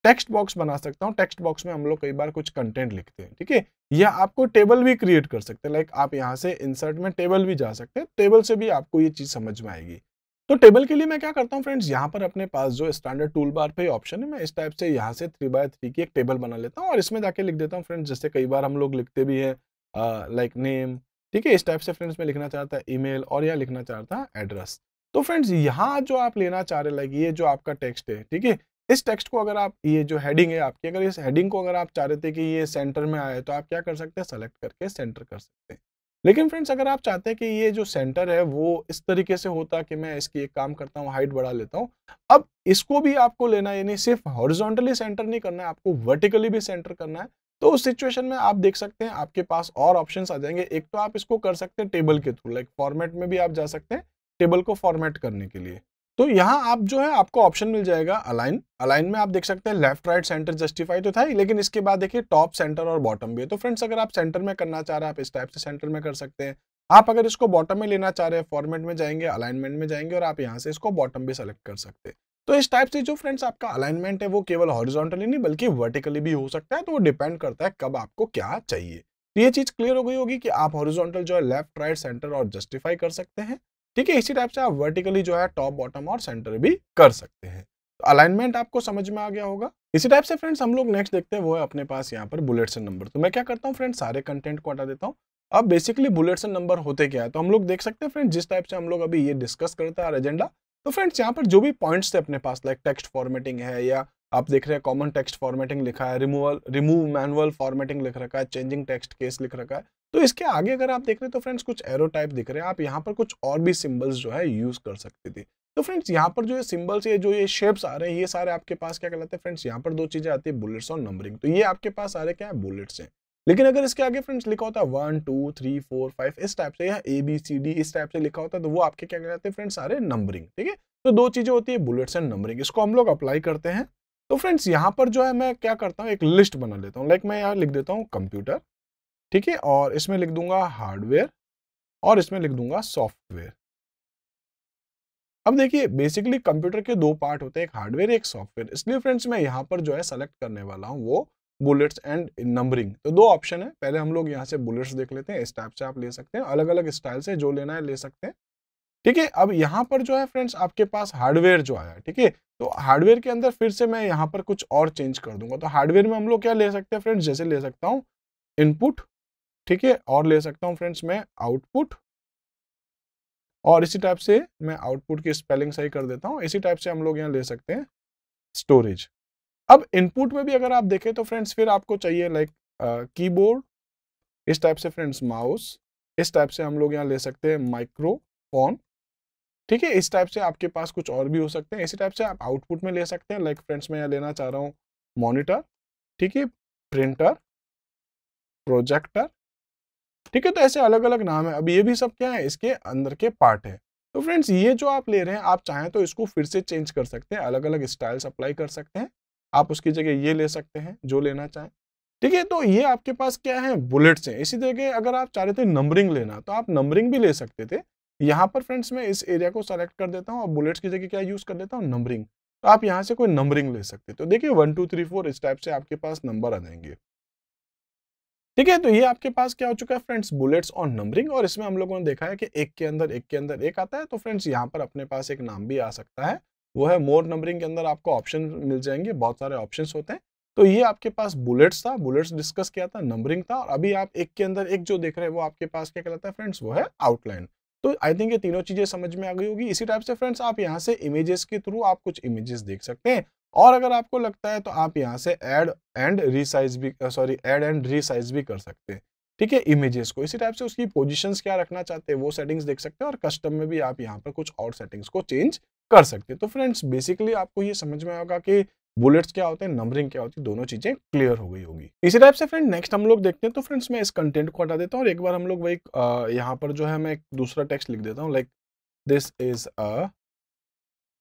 टेक्स्ट बॉक्स बना सकता हूँ टेक्स्ट बॉक्स में हम लोग कई बार कुछ कंटेंट लिखते हैं ठीक है या आपको टेबल भी क्रिएट कर सकते हैं लाइक आप यहाँ से इंसर्ट में टेबल भी जा सकते हैं टेबल से भी आपको ये चीज़ समझ में आएगी तो टेबल के लिए मैं क्या करता हूँ फ्रेंड्स यहाँ पर अपने पास जो स्टैंडर्ड टूल बार पे ऑप्शन है मैं इस टाइप से यहाँ से थ्री बाय थ्री की एक टेबल बना लेता हूँ और इसमें जाके लिख देता हूँ फ्रेंड्स जैसे कई बार हम लोग लिखते भी हैं लाइक नेम ठीक है इस टाइप से फ्रेंड्स मैं लिखना चाहता है ईमेल और यहाँ लिखना चाहता है एड्रेस तो फ्रेंड्स यहाँ जो आप लेना चाह रहे लाइक ये जो आपका टेक्स्ट है ठीक है इस टेक्स्ट को अगर आप ये जो हेडिंग है आपकी अगर इस हेडिंग को अगर आप चाह रहे थे कि ये सेंटर में आए तो आप क्या कर सकते हैं सेलेक्ट करके सेंटर कर सकते हैं लेकिन फ्रेंड्स अगर आप चाहते हैं कि ये जो सेंटर है वो इस तरीके से होता कि मैं इसकी एक काम करता हूँ हाइट बढ़ा लेता हूँ अब इसको भी आपको लेना यानी सिर्फ हॉरिजॉन्टली सेंटर नहीं करना है आपको वर्टिकली भी सेंटर करना है तो उस सिचुएशन में आप देख सकते हैं आपके पास और ऑप्शंस आ जाएंगे एक तो आप इसको कर सकते हैं टेबल के थ्रू लाइक फॉर्मेट में भी आप जा सकते हैं टेबल को फॉर्मेट करने के लिए तो यहाँ आप जो है आपको ऑप्शन मिल जाएगा अलाइन अलाइन में आप देख सकते हैं लेफ्ट राइट सेंटर जस्टिफाई तो था ही लेकिन इसके बाद देखिए टॉप सेंटर और बॉटम भी है तो फ्रेंड्स अगर आप सेंटर में करना चाह रहे हैं आप इस टाइप से सेंटर में कर सकते हैं आप अगर इसको बॉटम में लेना चाह रहे हैं फॉर्मेट में जाएंगे अलाइनमेंट में जाएंगे और आप यहाँ से इसको बॉटम भी सेलेक्ट कर सकते हैं तो इस टाइप से जो फ्रेंड्स आपका अलाइनमेंट है वो केवल हॉरिजॉन्टली नहीं बल्कि वर्टिकली भी हो सकता है तो वो डिपेंड करता है कब आपको क्या चाहिए तो ये चीज़ क्लियर हो गई होगी कि आप हॉरिजॉन्टल जो है लेफ्ट राइट सेंटर और जस्टिफाई कर सकते हैं ठीक है इसी टाइप से आप वर्टिकली जो है टॉप बॉटम और सेंटर भी कर सकते हैं तो अलाइनमेंट आपको समझ में आ गया होगा इसी टाइप से फ्रेंड्स हम लोग नेक्स्ट देखते हैं वो है अपने पास यहाँ पर बुलेट से नंबर तो मैं क्या करता हूँ फ्रेंड सारे कंटेंट को हटा देता हूँ अब बेसिकली बुलेट्स एंड नंबर होते क्या है तो हम लोग देख सकते हैं फ्रेंड जिस टाइप से हम लोग अभी ये डिस्कस करते हैं एजेंडा तो फ्रेंड्स यहाँ पर जो भी पॉइंट्स थे अपने पास लाइक टेक्स्ट फॉर्मेटिंग है या आप देख रहे हैं कॉमन टेक्स्ट फॉर्मेटिंग लिखा है रिमूवल रिमूव मैनुअल फॉर्मेटिंग लिख रखा है चेंजिंग टेक्स्ट केस लिख रखा है तो इसके आगे अगर आप देख रहे हैं तो फ्रेंड्स कुछ एरो टाइप दिख रहे हैं आप यहाँ पर कुछ और भी सिम्बल्स जो है यूज कर सकते थे तो फ्रेंड्स यहाँ पर जो ये सिंबल्स ये जो ये शेप्स आ रहे हैं ये सारे आपके पास क्या कहलाते हैं फ्रेंड्स यहाँ पर दो चीजें आती है बुलेट्स और नंबरिंग तो ये आपके पास आ रहे क्या है बुलेट्स हैं लेकिन अगर इसके आगे फ्रेंड्स लिखा होता है one two three four five इस टाइप से या ए बी सी डी इस टाइप से लिखा होता है तो वो आपके क्या कहते हैं फ्रेंड्स सारे नंबरिंग ठीक है तो दो चीज़ें होती है बुलेट्स एंड नंबरिंग इसको हम लोग अप्लाई करते हैं तो फ्रेंड्स यहाँ पर जो है मैं क्या करता हूँ एक लिस्ट बना लेता हूँ लाइक मैं यहाँ लिख देता हूँ कंप्यूटर ठीक है और इसमें लिख दूंगा हार्डवेयर और इसमें लिख दूंगा सॉफ्टवेयर अब देखिए बेसिकली कंप्यूटर के दो पार्ट होते हैं एक हार्डवेयर एक सॉफ्टवेयर इसलिए फ्रेंड्स मैं यहाँ पर जो है सेलेक्ट करने वाला हूँ वो बुलेट्स एंड नंबरिंग तो दो ऑप्शन है पहले हम लोग यहाँ से बुलेट्स देख लेते हैं इस टाइप से आप ले सकते हैं अलग अलग स्टाइल से जो लेना है ले सकते हैं ठीक है अब यहाँ पर जो है फ्रेंड्स आपके पास हार्डवेयर जो आया ठीक है तो हार्डवेयर के अंदर फिर से मैं यहाँ पर कुछ और चेंज कर दूंगा तो हार्डवेयर में हम लोग क्या ले सकते हैं फ्रेंड्स जैसे ले सकता हूँ इनपुट ठीक है और ले सकता हूँ फ्रेंड्स मैं आउटपुट और इसी टाइप से मैं आउटपुट की स्पेलिंग सही कर देता हूँ इसी टाइप से हम लोग यहाँ ले सकते हैं स्टोरेज अब इनपुट में भी अगर आप देखें तो फ्रेंड्स फिर आपको चाहिए लाइक कीबोर्ड uh, इस टाइप से फ्रेंड्स माउस इस टाइप से हम लोग यहाँ ले सकते हैं माइक्रोफोन ठीक है इस टाइप से आपके पास कुछ और भी हो सकते हैं इसी टाइप से आप आउटपुट में ले सकते हैं लाइक फ्रेंड्स मैं यहाँ लेना चाह रहा हूँ मॉनिटर ठीक है प्रिंटर प्रोजेक्टर ठीक है तो ऐसे अलग अलग नाम है अब ये भी सब क्या है इसके अंदर के पार्ट है तो फ्रेंड्स ये जो आप ले रहे हैं आप चाहें तो इसको फिर से चेंज कर सकते हैं अलग अलग स्टाइल्स अप्लाई कर सकते हैं आप उसकी जगह ये ले सकते हैं जो लेना चाहें ठीक है तो ये आपके पास क्या है बुलेट्स हैं इसी जगह अगर आप चाह रहे थे नंबरिंग लेना तो आप नंबरिंग भी ले सकते थे यहाँ पर फ्रेंड्स मैं इस एरिया को सेलेक्ट कर देता हूँ और बुलेट्स की जगह क्या यूज़ कर देता हूँ नंबरिंग तो आप यहाँ से कोई नंबरिंग ले सकते तो देखिए वन टू थ्री फोर इस टाइप से आपके पास नंबर आ जाएंगे ठीक है तो ये आपके पास क्या हो चुका है फ्रेंड्स बुलेट्स और नंबरिंग और इसमें हम लोगों ने देखा है कि एक के अंदर एक के अंदर एक आता है तो फ्रेंड्स यहाँ पर अपने पास एक नाम भी आ सकता है वो है मोर नंबरिंग के अंदर आपको ऑप्शन मिल जाएंगे बहुत सारे ऑप्शन होते हैं तो ये आपके पास बुलेट्स था बुलेट्स डिस्कस किया था नंबरिंग था और अभी आप एक के अंदर एक जो देख रहे हैं वो आपके पास क्या कहलाता है फ्रेंड्स वो है आउटलाइन तो आई थिंक ये तीनों चीजें समझ में आ गई होगी इसी टाइप से फ्रेंड्स आप यहाँ से इमेजेस के थ्रू आप कुछ इमेजेस देख सकते हैं और अगर आपको लगता है तो आप यहाँ से एड एंड रिसाइज भी सॉरी एड एंड रिसाइज भी कर सकते हैं ठीक है इमेजेस को इसी टाइप से उसकी पोजिशन क्या रखना चाहते हैं वो सेटिंग्स देख सकते हैं और कस्टम में भी आप यहाँ पर कुछ और सेटिंग्स को चेंज कर सकते हैं तो फ्रेंड्स बेसिकली आपको ये समझ में आएगा कि बुलेट्स क्या होते हैं नंबरिंग क्या होती है दोनों चीजें क्लियर हो गई होगी इसी टाइप से फ्रेंड नेक्स्ट हम लोग देखते हैं तो फ्रेंड्स मैं इस कंटेंट को हटा देता हूँ और एक बार हम लोग वही यहाँ पर जो है मैं एक दूसरा टेक्स्ट लिख देता हूँ like this is a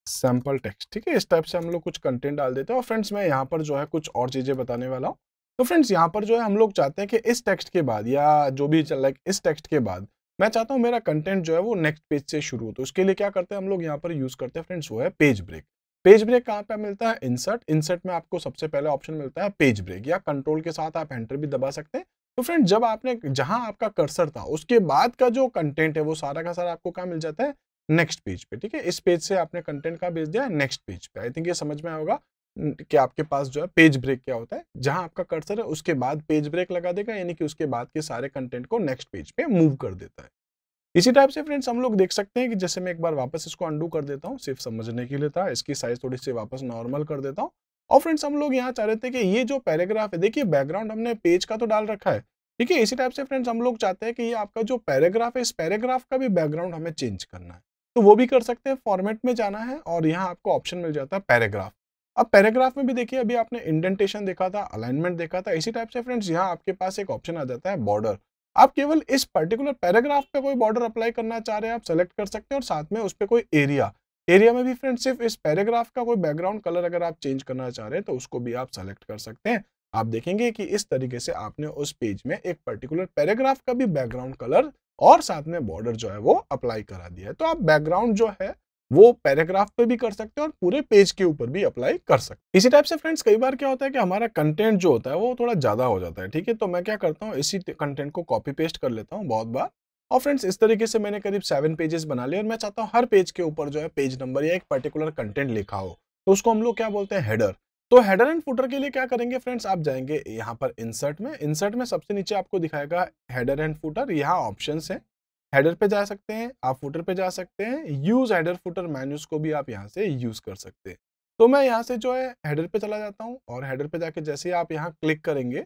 sample text ठीक है इस टाइप से हम लोग कुछ कंटेंट डाल देते हैं और फ्रेंड्स मैं यहाँ पर जो है कुछ और चीज़ें बताने वाला हूँ तो फ्रेंड्स यहाँ पर जो है हम लोग चाहते हैं कि इस टेक्स्ट के बाद या जो भी चल रहा है इस टेक्स्ट के बाद मैं चाहता हूँ मेरा कंटेंट जो है वो नेक्स्ट पेज से शुरू हो तो उसके लिए क्या करते हैं हम लोग यहाँ पर यूज़ करते हैं फ्रेंड्स वो है पेज ब्रेक पेज ब्रेक कहाँ पे मिलता है इंसर्ट इंसर्ट में आपको सबसे पहले ऑप्शन मिलता है पेज ब्रेक या कंट्रोल के साथ आप एंटर भी दबा सकते हैं तो फ्रेंड जब आपने जहां आपका कर्सर था उसके बाद का जो कंटेंट है वो सारा का सारा आपको कहाँ मिल जाता है नेक्स्ट पेज पे ठीक है इस पेज से आपने कंटेंट का भेज दिया नेक्स्ट पेज पे आई थिंक ये समझ में आएगा कि आपके पास जो है पेज ब्रेक क्या होता है जहां आपका कर्सर है उसके बाद पेज ब्रेक लगा देगा यानी कि उसके बाद के सारे कंटेंट को नेक्स्ट पेज पे मूव कर देता है इसी टाइप से फ्रेंड्स हम लोग देख सकते हैं कि जैसे मैं एक बार वापस इसको अंडू कर देता हूँ सिर्फ समझने के लिए था इसकी साइज थोड़ी सी वापस नॉर्मल कर देता हूँ और फ्रेंड्स हम लोग यहाँ चाह रहे थे कि ये जो पैराग्राफ है देखिए बैकग्राउंड हमने पेज का तो डाल रखा है ठीक है इसी टाइप से फ्रेंड्स हम लोग चाहते हैं कि ये आपका जो पैराग्राफ है इस पैराग्राफ का भी बैकग्राउंड हमें चेंज करना है तो वो भी कर सकते हैं फॉर्मेट में जाना है और यहाँ आपको ऑप्शन मिल जाता है पैराग्राफ अब पैराग्राफ में भी देखिए अभी आपने इंडेंटेशन देखा था अलाइनमेंट देखा था इसी टाइप से फ्रेंड्स यहाँ आपके पास एक ऑप्शन आ जाता है बॉर्डर आप केवल इस पर्टिकुलर पैराग्राफ पे कोई बॉर्डर अप्लाई करना चाह रहे हैं आप सेलेक्ट कर सकते हैं और साथ में उस पर कोई एरिया एरिया में भी फ्रेंड सिर्फ इस पैराग्राफ का कोई बैकग्राउंड कलर अगर आप चेंज करना चाह रहे हैं तो उसको भी आप सेलेक्ट कर सकते हैं आप देखेंगे कि इस तरीके से आपने उस पेज में एक पर्टिकुलर पैराग्राफ का भी बैकग्राउंड कलर और साथ में बॉर्डर जो है वो अप्लाई करा दिया है तो आप बैकग्राउंड जो है वो पैराग्राफ पे भी कर सकते हैं और पूरे पेज के ऊपर भी अप्लाई कर सकते हैं इसी टाइप से फ्रेंड्स कई बार क्या होता है कि हमारा कंटेंट जो होता है वो थोड़ा ज़्यादा हो जाता है ठीक है तो मैं क्या करता हूँ इसी कंटेंट को कॉपी पेस्ट कर लेता हूँ बहुत बार और फ्रेंड्स इस तरीके से मैंने करीब सेवन पेजेस बना लिया और मैं चाहता हूँ हर पेज के ऊपर जो है पेज नंबर या एक पर्टिकुलर कंटेंट लिखा हो तो उसको हम लोग क्या बोलते हैं हेडर तो हेडर एंड फुटर के लिए क्या करेंगे फ्रेंड्स आप जाएंगे यहाँ पर इंसर्ट में इंसर्ट में सबसे नीचे आपको दिखाएगा हेडर एंड फुटर यहाँ ऑप्शन है हेडर पे जा सकते हैं आप फुटर पे जा सकते हैं यूज हेडर फुटर मैन्यूज को भी आप यहाँ से यूज कर सकते हैं तो मैं यहाँ से जो है हेडर पे चला जाता हूँ और हेडर पे जाके जैसे ही आप यहाँ क्लिक करेंगे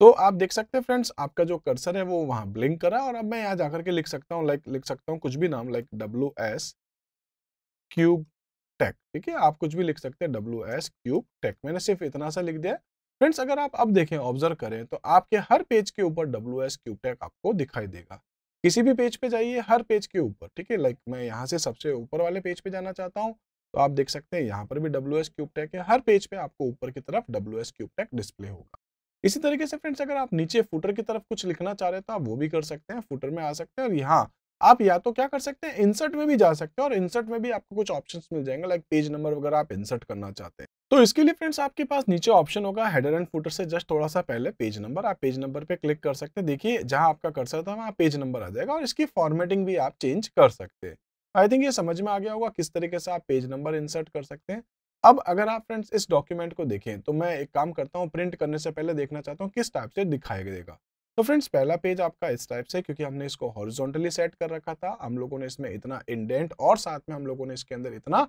तो आप देख सकते हैं फ्रेंड्स आपका जो कर्सर है वो वहाँ ब्लिंक करा और अब मैं यहाँ जाकर के लिख सकता हूँ लाइक लिख सकता हूँ कुछ भी नाम like W S cube tech ठीक है आप कुछ भी लिख सकते हैं डब्ल्यू एस क्यूब टेक मैंने सिर्फ इतना सा लिख दिया फ्रेंड्स अगर आप अब देखें ऑब्जर्व करें तो आपके हर पेज के ऊपर डब्ल्यू एस क्यूब टेक आपको दिखाई देगा किसी भी पेज पे जाइए हर पेज के ऊपर ठीक है लाइक मैं यहाँ से सबसे ऊपर वाले पेज पे जाना चाहता हूँ तो आप देख सकते हैं यहाँ पर भी डब्ल्यू एस क्यूब टैक है हर पेज पे आपको ऊपर की तरफ W S cube tech display होगा इसी तरीके से फ्रेंड्स अगर आप नीचे फुटर की तरफ कुछ लिखना चाह रहे हैं तो आप वो भी कर सकते हैं फुटर में आ सकते हैं और यहाँ आप या तो क्या कर सकते हैं इंसर्ट में भी जा सकते हैं और इंसर्ट में भी आपको कुछ ऑप्शंस मिल जाएंगे लाइक पेज नंबर वगैरह आप इंसर्ट करना चाहते हैं तो इसके लिए फ्रेंड्स आपके पास नीचे ऑप्शन होगा हेडर एंड फुटर से जस्ट थोड़ा सा पहले पेज नंबर आप पेज नंबर पे क्लिक कर सकते हैं देखिए जहां आपका कर्सर था वहां पेज नंबर आ जाएगा और इसकी फॉर्मेटिंग भी आप चेंज कर सकते हैं आई थिंक ये समझ में आ गया होगा किस तरीके से आप पेज नंबर इंसर्ट कर सकते हैं अब अगर आप फ्रेंड्स इस डॉक्यूमेंट को देखें तो मैं एक काम करता हूँ प्रिंट करने से पहले देखना चाहता हूँ किस टाइप से दिखाई देगा तो फ्रेंड्स पहला पेज आपका इस टाइप से क्योंकि हमने इसको हॉरिजॉन्टली सेट कर रखा था हम लोगों ने इसमें इतना इंडेंट और साथ में हम लोगों ने इसके अंदर इतना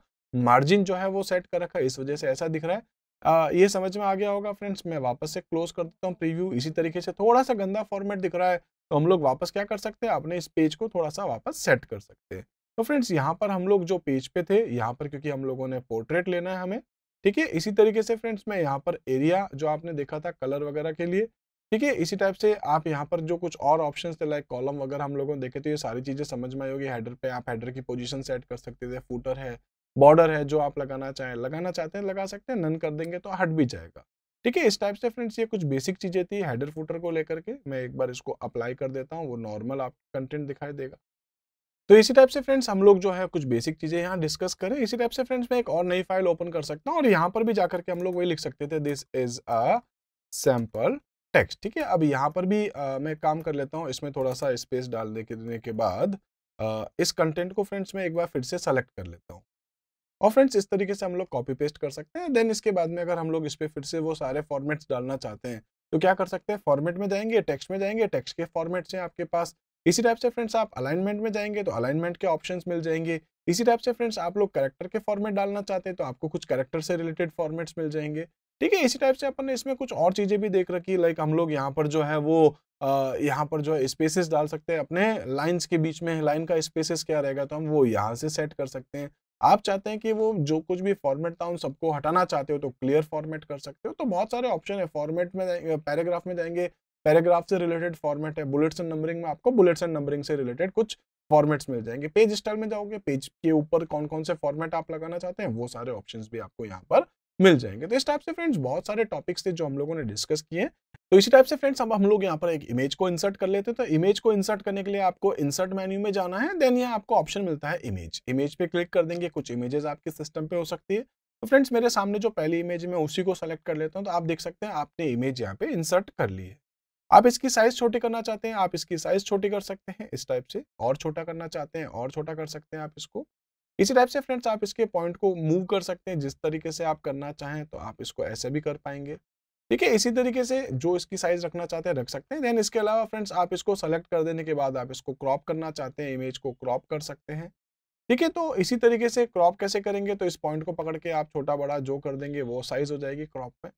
मार्जिन जो है वो सेट कर रखा है इस वजह से ऐसा दिख रहा है आ, ये समझ में आ गया होगा फ्रेंड्स मैं वापस से क्लोज कर देता हूँ प्रीव्यू इसी तरीके से थोड़ा सा गंदा फॉर्मेट दिख रहा है तो हम लोग वापस क्या कर सकते हैं अपने इस पेज को थोड़ा सा वापस सेट कर सकते हैं तो फ्रेंड्स यहाँ पर हम लोग जो पेज पे थे यहाँ पर क्योंकि हम लोगों ने पोर्ट्रेट लेना है हमें ठीक है इसी तरीके से फ्रेंड्स मैं यहाँ पर एरिया जो आपने देखा था कलर वगैरह के लिए ठीक है इसी टाइप से आप यहाँ पर जो कुछ और ऑप्शन थे लाइक कॉलम वगैरह हम लोगों ने देखे तो ये सारी चीज़ें समझ में आई होगी हेडर पे आप हेडर की पोजीशन सेट कर सकते थे फूटर है बॉर्डर है जो आप लगाना चाहें लगाना चाहते हैं लगा सकते हैं नन कर देंगे तो हट भी जाएगा ठीक है इस टाइप से फ्रेंड्स ये कुछ बेसिक चीज़ें थी हेडर फूटर को लेकर के मैं एक बार इसको अप्लाई कर देता हूँ वो नॉर्मल आप कंटेंट दिखाई देगा तो इसी टाइप से फ्रेंड्स हम लोग जो है कुछ बेसिक चीज़ें यहाँ डिस्कस करें इसी टाइप से फ्रेंड्स मैं एक और नई फाइल ओपन कर सकता हूँ और यहाँ पर भी जाकर के हम लोग वही लिख सकते थे this is a sample text ठीक है अब यहाँ पर भी आ, मैं काम कर लेता हूँ इसमें थोड़ा सा स्पेस डाल देने के बाद आ, इस कंटेंट को फ्रेंड्स मैं एक बार फिर से सेलेक्ट कर लेता हूँ और फ्रेंड्स इस तरीके से हम लोग कॉपी पेस्ट कर सकते हैं देन इसके बाद में अगर हम लोग इस पर फिर से वो सारे फॉर्मेट्स डालना चाहते हैं तो क्या कर सकते हैं फॉर्मेट में जाएंगे टेक्स्ट में जाएंगे टेक्स्ट के फॉर्मेट्स हैं आपके पास इसी टाइप से फ्रेंड्स आप अलाइनमेंट में जाएंगे तो अलाइनमेंट के ऑप्शन मिल जाएंगे इसी टाइप से फ्रेंड्स आप लोग करेक्टर के फॉर्मेट डालना चाहते हैं तो आपको कुछ करेक्टर से रिलेटेड फॉर्मेट्स मिल जाएंगे ठीक है इसी टाइप से अपन ने इसमें कुछ और चीज़ें भी देख रखी लाइक हम लोग यहाँ पर जो है वो यहाँ पर जो है स्पेसिस डाल सकते हैं अपने लाइन्स के बीच में लाइन का स्पेसिस क्या रहेगा तो हम वो यहाँ से सेट कर सकते हैं आप चाहते हैं कि वो जो कुछ भी फॉर्मेट था उन सबको हटाना चाहते हो तो क्लियर फॉर्मेट कर सकते हो तो बहुत सारे ऑप्शन है फॉर्मेट में पैराग्राफ में जाएंगे पैराग्राफ से रिलेटेड फॉर्मेट है बुलेट्स एंड नंबरिंग में आपको बुलेट्स एंड नंबरिंग से रिलेटेड कुछ फॉर्मेट्स मिल जाएंगे पेज स्टाइल में जाओगे पेज के ऊपर कौन कौन से फॉर्मेट आप लगाना चाहते हैं वो सारे ऑप्शंस भी आपको यहाँ पर मिल जाएंगे तो इस टाइप से फ्रेंड्स बहुत सारे टॉपिक्स थे जो हम लोगों ने डिस्कस किए तो इसी टाइप से फ्रेंड्स अब हम लोग यहाँ पर एक इमेज को इंसर्ट कर लेते हैं तो इमेज को इंसर्ट करने के लिए आपको इंसर्ट मेन्यू में जाना है देन यहाँ आपको ऑप्शन मिलता है इमेज इमेज पे क्लिक कर देंगे कुछ इमेजेस आपके सिस्टम पे हो सकती है तो फ्रेंड्स मेरे सामने जो पहली इमेज में उसी को सेलेक्ट कर लेता हूँ तो आप देख सकते हैं आपने इमेज यहाँ पे इंसर्ट कर ली है आप इसकी साइज छोटी करना चाहते हैं आप इसकी साइज छोटी कर सकते हैं इस टाइप से और छोटा करना चाहते हैं और छोटा कर सकते हैं आप इसको इसी टाइप से फ्रेंड्स आप इसके पॉइंट को मूव कर सकते हैं जिस तरीके से आप करना चाहें तो आप इसको ऐसे भी कर पाएंगे ठीक है इसी तरीके से जो इसकी साइज रखना चाहते हैं रख सकते हैं देन इसके अलावा फ्रेंड्स आप इसको सेलेक्ट कर देने के बाद आप इसको क्रॉप करना चाहते हैं इमेज को क्रॉप कर सकते हैं ठीक है तो इसी तरीके से क्रॉप कैसे करेंगे तो इस पॉइंट को पकड़ के आप छोटा बड़ा जो कर देंगे वो साइज हो जाएगी क्रॉप में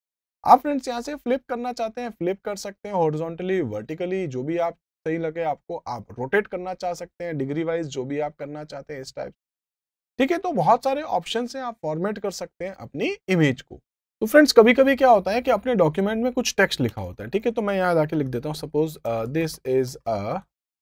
आप फ्रेंड्स यहाँ से फ्लिप करना चाहते हैं फ्लिप कर सकते हैं हॉर्जोंटली वर्टिकली जो भी आप सही लगे आपको आप रोटेट करना चाह सकते हैं डिग्री वाइज जो भी आप करना चाहते हैं इस टाइप ठीक है तो बहुत सारे ऑप्शन हैं आप फॉर्मेट कर सकते हैं अपनी इमेज को तो फ्रेंड्स कभी कभी क्या होता है कि अपने डॉक्यूमेंट में कुछ टेक्स्ट लिखा होता है ठीक है तो मैं यहाँ आके लिख देता हूँ suppose this is a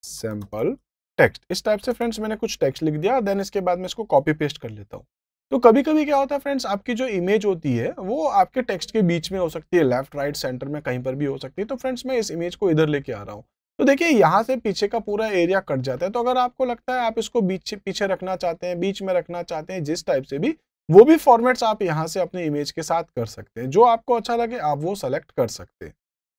sample text इस टाइप से फ्रेंड्स मैंने कुछ टेक्स्ट लिख दिया देन इसके बाद मैं इसको कॉपी पेस्ट कर लेता हूँ तो कभी कभी क्या होता है फ्रेंड्स आपकी जो इमेज होती है वो आपके टेक्स्ट के बीच में हो सकती है लेफ्ट राइट सेंटर में कहीं पर भी हो सकती है तो फ्रेंड्स मैं इस इमेज को इधर लेके आ रहा हूँ तो देखिए यहाँ से पीछे का पूरा एरिया कट जाता है तो अगर आपको लगता है आप इसको बीच पीछे रखना चाहते हैं बीच में रखना चाहते हैं जिस टाइप से भी वो भी फॉर्मेट्स आप यहाँ से अपने इमेज के साथ कर सकते हैं जो आपको अच्छा लगे आप वो सेलेक्ट कर सकते हैं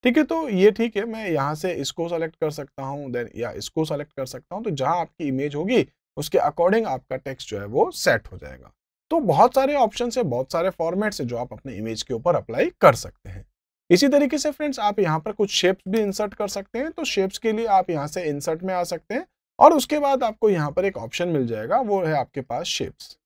ठीक है तो ये ठीक है मैं यहाँ से इसको सेलेक्ट कर सकता हूँ देन या इसको सेलेक्ट कर सकता हूँ तो जहाँ आपकी इमेज होगी उसके अकॉर्डिंग आपका टेक्स्ट जो है वो सेट हो जाएगा तो बहुत सारे ऑप्शन है बहुत सारे फॉर्मेट्स है जो आप अपने इमेज के ऊपर अप्लाई कर सकते हैं इसी तरीके से फ्रेंड्स आप यहाँ पर कुछ शेप्स भी इंसर्ट कर सकते हैं तो शेप्स के लिए आप यहाँ से इंसर्ट में आ सकते हैं और उसके बाद आपको यहाँ पर एक ऑप्शन मिल जाएगा वो है आपके पास शेप्स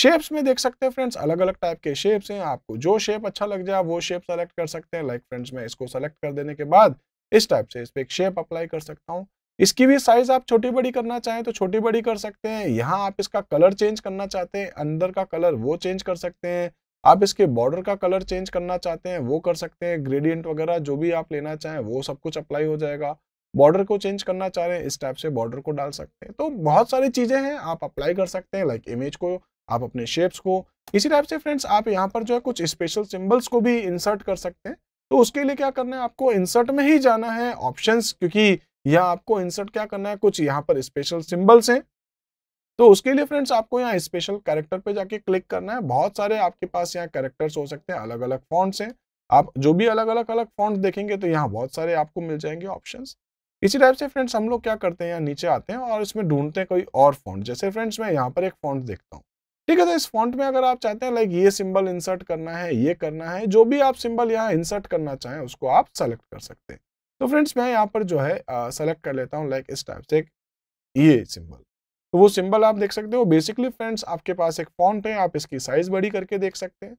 शेप्स में देख सकते हैं फ्रेंड्स अलग अलग टाइप के शेप्स हैं आपको जो शेप अच्छा लग जाए वो शेप सेलेक्ट कर सकते हैं लाइक फ्रेंड्स मैं इसको सेलेक्ट कर देने के बाद इस टाइप से इस पर एक शेप अप्लाई कर सकता हूँ इसकी भी साइज आप छोटी बड़ी करना चाहें तो छोटी बड़ी कर सकते हैं यहाँ आप इसका कलर चेंज करना चाहते हैं अंदर का कलर वो चेंज कर सकते हैं आप इसके बॉर्डर का कलर चेंज करना चाहते हैं वो कर सकते हैं ग्रेडियंट वगैरह जो भी आप लेना चाहें वो सब कुछ अप्लाई हो जाएगा बॉर्डर को चेंज करना चाह रहे हैं इस टाइप से बॉर्डर को डाल सकते हैं तो बहुत सारी चीज़ें हैं आप अप्लाई कर सकते हैं लाइक इमेज को आप अपने शेप्स को इसी टाइप से फ्रेंड्स आप यहाँ पर जो है कुछ स्पेशल सिम्बल्स को भी इंसर्ट कर सकते हैं तो उसके लिए क्या करना है आपको इंसर्ट में ही जाना है ऑप्शन क्योंकि यहाँ आपको इंसर्ट क्या करना है कुछ यहाँ पर स्पेशल सिम्बल्स हैं तो उसके लिए फ्रेंड्स आपको यहाँ स्पेशल कैरेक्टर पे जाके क्लिक करना है बहुत सारे आपके पास यहाँ कैरेक्टर्स हो सकते हैं अलग अलग फॉन्ट्स हैं आप जो भी अलग अलग अलग फॉन्ट्स देखेंगे तो यहाँ बहुत सारे आपको मिल जाएंगे ऑप्शन इसी टाइप से फ्रेंड्स हम लोग क्या करते हैं यहाँ नीचे आते हैं और इसमें ढूंढते हैं कोई और फॉन्ट जैसे फ्रेंड्स मैं यहाँ पर एक फॉन्ट देखता हूँ ठीक है तो इस फॉन्ट में अगर आप चाहते हैं लाइक ये सिंबल इंसर्ट करना है ये करना है जो भी आप सिंबल यहाँ इंसर्ट करना चाहें उसको आप सेलेक्ट कर सकते हैं तो फ्रेंड्स मैं यहाँ पर जो है सेलेक्ट कर लेता हूँ लाइक इस टाइप से ये सिंबल तो वो सिंबल आप देख सकते हो बेसिकली फ्रेंड्स आपके पास एक फॉन्ट है आप इसकी साइज बड़ी करके देख सकते हैं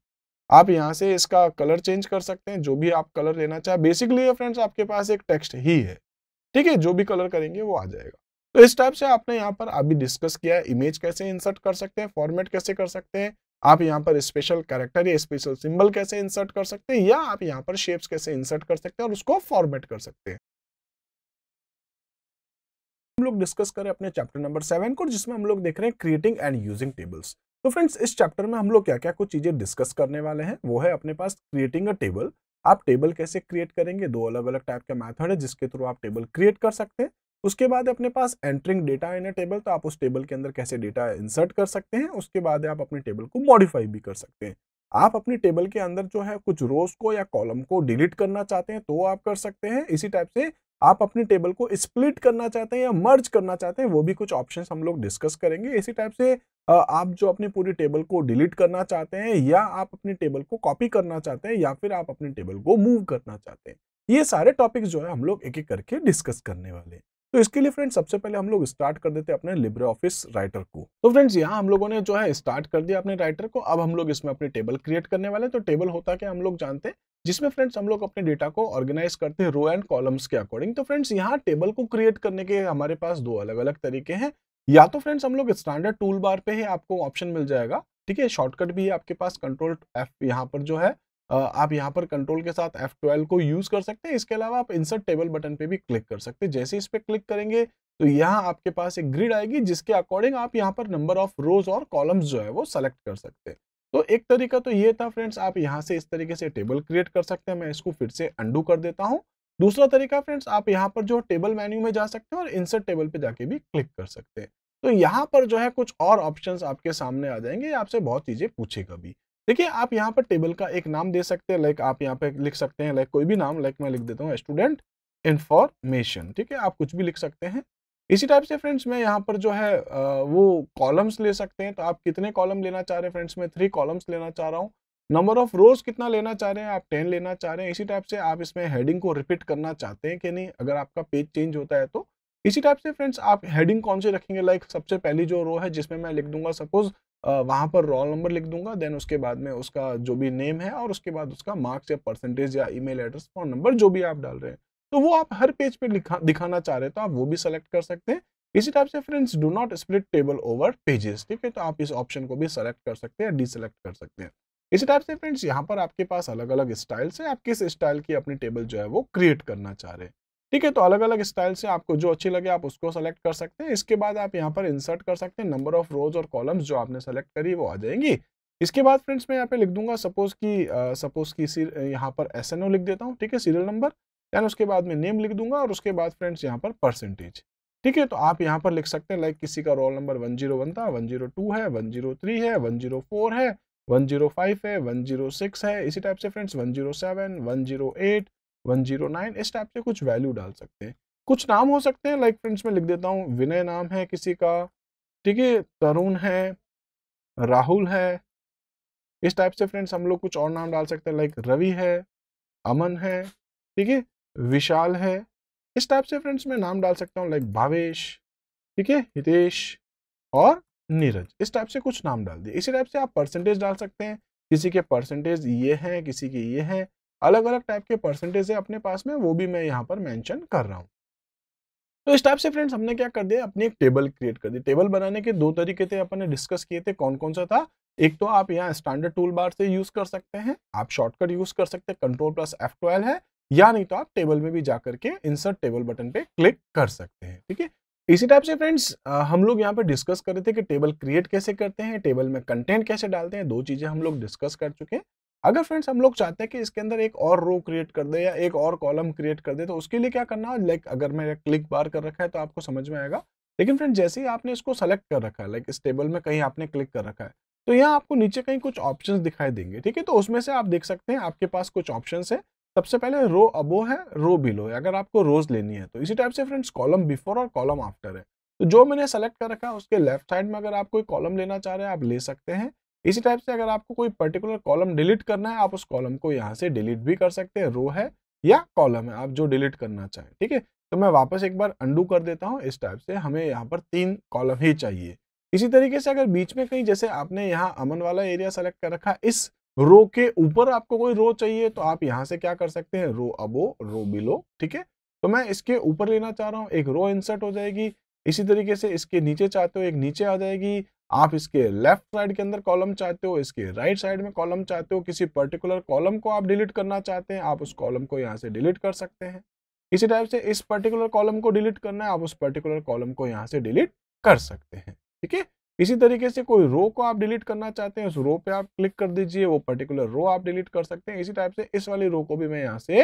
आप यहाँ से इसका कलर चेंज कर सकते हैं जो भी आप कलर लेना चाहे बेसिकली ये फ्रेंड्स आपके पास एक टेक्स्ट ही है ठीक है जो भी कलर करेंगे वो आ जाएगा तो इस टाइप से आपने यहाँ पर अभी डिस्कस किया है इमेज कैसे इंसर्ट कर सकते हैं फॉर्मेट कैसे कर सकते हैं आप यहाँ पर स्पेशल कैरेक्टर या स्पेशल सिंबल कैसे इंसर्ट कर सकते हैं या आप यहाँ पर शेप्स कैसे इंसर्ट कर सकते हैं और उसको फॉर्मेट कर सकते हैं लोग डिस्कस करें अपने चैप्टर नंबर सेवन को जिसमें हम लोग देख रहे हैं क्रिएटिंग एंड यूजिंग टेबल्स तो फ्रेंड्स इस चैप्टर में हम लोग क्या क्या कुछ चीज़ें डिस्कस करने वाले हैं वो है अपने पास क्रिएटिंग अ टेबल आप टेबल कैसे क्रिएट करेंगे दो अलग अलग टाइप के मैथड है जिसके थ्रू आप टेबल क्रिएट कर सकते हैं उसके बाद अपने पास entering data in a table तो आप उस टेबल के अंदर कैसे डेटा इंसर्ट कर सकते हैं उसके बाद आप अपने टेबल को मॉडिफाई भी कर सकते हैं आप अपनी टेबल के अंदर जो है कुछ रोज को या कॉलम को डिलीट करना चाहते हैं तो आप कर सकते हैं इसी टाइप से आप अपनी टेबल को स्प्लिट करना चाहते हैं या मर्ज करना चाहते हैं वो भी कुछ ऑप्शंस हम लोग डिस्कस करेंगे इसी टाइप से आप जो अपनी पूरी टेबल को डिलीट करना चाहते हैं या आप अपनी टेबल को कॉपी करना चाहते हैं या फिर आप अपनी टेबल को मूव करना चाहते हैं ये सारे टॉपिक्स जो है हम लोग एक एक करके डिस्कस करने वाले हैं तो इसके लिए फ्रेंड्स सबसे पहले हम लोग स्टार्ट कर देते अपने लिब्रे ऑफिस राइटर को तो फ्रेंड्स यहाँ हम लोगों ने जो है स्टार्ट कर दिया अपने राइटर को अब हम लोग इसमें अपने टेबल क्रिएट करने वाले हैं तो टेबल होता क्या हम लोग जानते हैं जिसमें फ्रेंड्स हम लोग अपने डेटा को ऑर्गेनाइज करते हैं रो एंड कॉलम्स के अकॉर्डिंग तो फ्रेंड्स यहाँ टेबल को क्रिएट करने के हमारे पास दो अलग अलग तरीके हैं या तो फ्रेंड्स हम लोग स्टैंडर्ड टूल बार पे ही आपको ऑप्शन मिल जाएगा ठीक है शॉर्टकट भी है आपके पास कंट्रोल एफ यहाँ पर जो है आप यहाँ पर कंट्रोल के साथ F12 को यूज़ कर सकते हैं इसके अलावा आप इंसर्ट टेबल बटन पे भी क्लिक कर सकते हैं जैसे इस पर क्लिक करेंगे तो यहाँ आपके पास एक ग्रिड आएगी जिसके अकॉर्डिंग आप यहाँ पर नंबर ऑफ रोज और कॉलम्स जो है वो सेलेक्ट कर सकते हैं तो एक तरीका तो ये था फ्रेंड्स आप यहाँ से इस तरीके से टेबल क्रिएट कर सकते हैं मैं इसको फिर से अंडू कर देता हूँ दूसरा तरीका फ्रेंड्स आप यहाँ पर जो टेबल मेन्यू में जा सकते हैं और इंसर्ट टेबल पे जाके भी क्लिक कर सकते हैं तो यहाँ पर जो है कुछ और ऑप्शंस आपके सामने आ जाएंगे आपसे बहुत चीज़ें पूछेगा भी देखिए आप यहाँ पर टेबल का एक नाम दे सकते हैं लाइक आप यहाँ पे लिख सकते हैं लाइक कोई भी नाम लाइक मैं लिख देता हूँ स्टूडेंट इन्फॉर्मेशन ठीक है आप कुछ भी लिख सकते हैं इसी टाइप से फ्रेंड्स मैं यहाँ पर जो है वो कॉलम्स ले सकते हैं तो आप कितने कॉलम लेना चाह रहे हैं फ्रेंड्स मैं थ्री कॉलम्स लेना चाह रहा हूँ नंबर ऑफ रोज कितना लेना चाह रहे हैं आप टेन लेना चाह रहे हैं इसी टाइप से आप इसमें हेडिंग को रिपीट करना चाहते हैं कि नहीं अगर आपका पेज चेंज होता है तो इसी टाइप से फ्रेंड्स आप हेडिंग कौन से रखेंगे लाइक सबसे पहली जो रो है जिसमें मैं लिख दूंगा सपोज वहाँ पर रोल नंबर लिख दूंगा देन उसके बाद में उसका जो भी नेम है और उसके बाद उसका मार्क्स या परसेंटेज या ईमेल एड्रेस फोन नंबर जो भी आप डाल रहे हैं तो वो आप हर पेज पे लिखा दिखाना चाह रहे हैं तो आप वो भी सेलेक्ट कर सकते हैं इसी टाइप से friends do not split table over pages ठीक है तो आप इस ऑप्शन को भी सेलेक्ट कर सकते हैं डिसेलेक्ट कर सकते हैं इसी टाइप से फ्रेंड्स यहाँ पर आपके पास अलग अलग स्टाइल्स है आप किस स्टाइल की अपनी टेबल जो है वो क्रिएट करना चाह रहे हैं ठीक है तो अलग अलग स्टाइल से आपको जो अच्छी लगे आप उसको सेलेक्ट कर सकते हैं इसके बाद आप यहाँ पर इंसर्ट कर सकते हैं नंबर ऑफ रोज और कॉलम्स जो आपने सेलेक्ट करी वो आ जाएंगी इसके बाद फ्रेंड्स मैं यहाँ पे लिख दूंगा सपोज की सपोज की की यहाँ पर एस लिख देता हूँ ठीक है सीरियल नंबर दैन उसके बाद मैं नेम लिख दूंगा और उसके बाद फ्रेंड्स यहाँ पर परसेंटेज ठीक है तो आप यहाँ पर लिख सकते हैं लाइक किसी का roll number one zero one था वन जीरो टू है वन जीरो थ्री है वन जीरो फोर है वन जीरो फाइव है वन जीरो सिक्स है इसी टाइप से friends one zero seven one zero eight 109 इस टाइप से कुछ वैल्यू डाल सकते हैं कुछ नाम हो सकते हैं लाइक फ्रेंड्स मैं लिख देता हूँ विनय नाम है किसी का ठीक है तरुण है राहुल है इस टाइप से फ्रेंड्स हम लोग कुछ और नाम डाल सकते हैं लाइक रवि है अमन है ठीक है विशाल है इस टाइप से फ्रेंड्स मैं नाम डाल सकता हूँ लाइक भावेश ठीक है हितेश और नीरज इस टाइप से कुछ नाम डाल दिए इसी टाइप से आप परसेंटेज डाल सकते हैं किसी के परसेंटेज ये हैं किसी के ये हैं अलग अलग टाइप के परसेंटेज है अपने पास में वो भी मैं यहाँ पर मैंशन कर रहा हूँ तो इस टाइप से फ्रेंड्स हमने क्या कर दिया अपनी एक टेबल क्रिएट कर दी टेबल बनाने के दो तरीके थे अपन ने डिस्कस किए थे कौन कौन सा था एक तो आप यहाँ स्टैंडर्ड टूल बार से यूज कर सकते हैं आप शॉर्टकट यूज कर सकते हैं कंट्रोल प्लस एफ ट्वेल्व है या नहीं तो आप टेबल में भी जाकर के इंसर्ट टेबल बटन पे क्लिक कर सकते हैं ठीक है इसी टाइप से फ्रेंड्स हम लोग यहाँ पे डिस्कस कर रहे थे कि टेबल क्रिएट कैसे करते हैं टेबल में कंटेंट कैसे डालते हैं दो चीज़ें हम लोग डिस्कस कर चुके हैं अगर फ्रेंड्स हम लोग चाहते हैं कि इसके अंदर एक और रो क्रिएट कर दे या एक और कॉलम क्रिएट कर दे तो उसके लिए क्या करना है लाइक अगर मैंने क्लिक बार कर रखा है तो आपको समझ में आएगा लेकिन फ्रेंड जैसे ही आपने इसको सेलेक्ट कर रखा है लाइक इस टेबल में कहीं आपने क्लिक कर रखा है तो यहाँ आपको नीचे कहीं कुछ ऑप्शन दिखाई देंगे ठीक है तो उसमें से आप देख सकते हैं आपके पास कुछ ऑप्शन है सबसे पहले रो अबो है रो बिलो है अगर आपको रोज लेनी है तो इसी टाइप से फ्रेंड्स कॉलम बिफोर और कॉलम आफ्टर है तो जो मैंने सेलेक्ट कर रखा है उसके लेफ्ट साइड में अगर आप कोई कॉलम लेना चाह रहे हैं आप ले सकते हैं इसी टाइप से अगर आपको कोई पर्टिकुलर कॉलम डिलीट करना है आप उस कॉलम को यहाँ से डिलीट भी कर सकते हैं रो है या कॉलम है आप जो डिलीट करना चाहें ठीक है तो मैं वापस एक बार अंडू कर देता हूँ इस टाइप से हमें यहाँ पर तीन कॉलम ही चाहिए इसी तरीके से अगर बीच में कहीं जैसे आपने यहाँ अमन वाला एरिया सेलेक्ट कर रखा इस रो के ऊपर आपको कोई रो चाहिए तो आप यहाँ से क्या कर सकते हैं रो अबो रो बिलो ठीक है तो मैं इसके ऊपर लेना चाह रहा हूँ एक रो इंसर्ट हो जाएगी इसी तरीके से इसके नीचे चाहते हो एक नीचे आ जाएगी आप इसके लेफ्ट साइड के अंदर कॉलम चाहते हो इसके राइट right साइड में कॉलम चाहते हो किसी पर्टिकुलर कॉलम को आप डिलीट करना चाहते हैं आप उस कॉलम को यहाँ से डिलीट कर सकते हैं इसी टाइप से इस पर्टिकुलर कॉलम को डिलीट करना है आप उस पर्टिकुलर कॉलम को यहाँ से डिलीट कर सकते हैं ठीक है इसी तरीके से कोई रो को आप डिलीट करना चाहते हैं उस रो पे आप क्लिक कर दीजिए वो पर्टिकुलर रो आप डिलीट कर सकते हैं इसी टाइप से इस वाली रो को भी मैं यहाँ से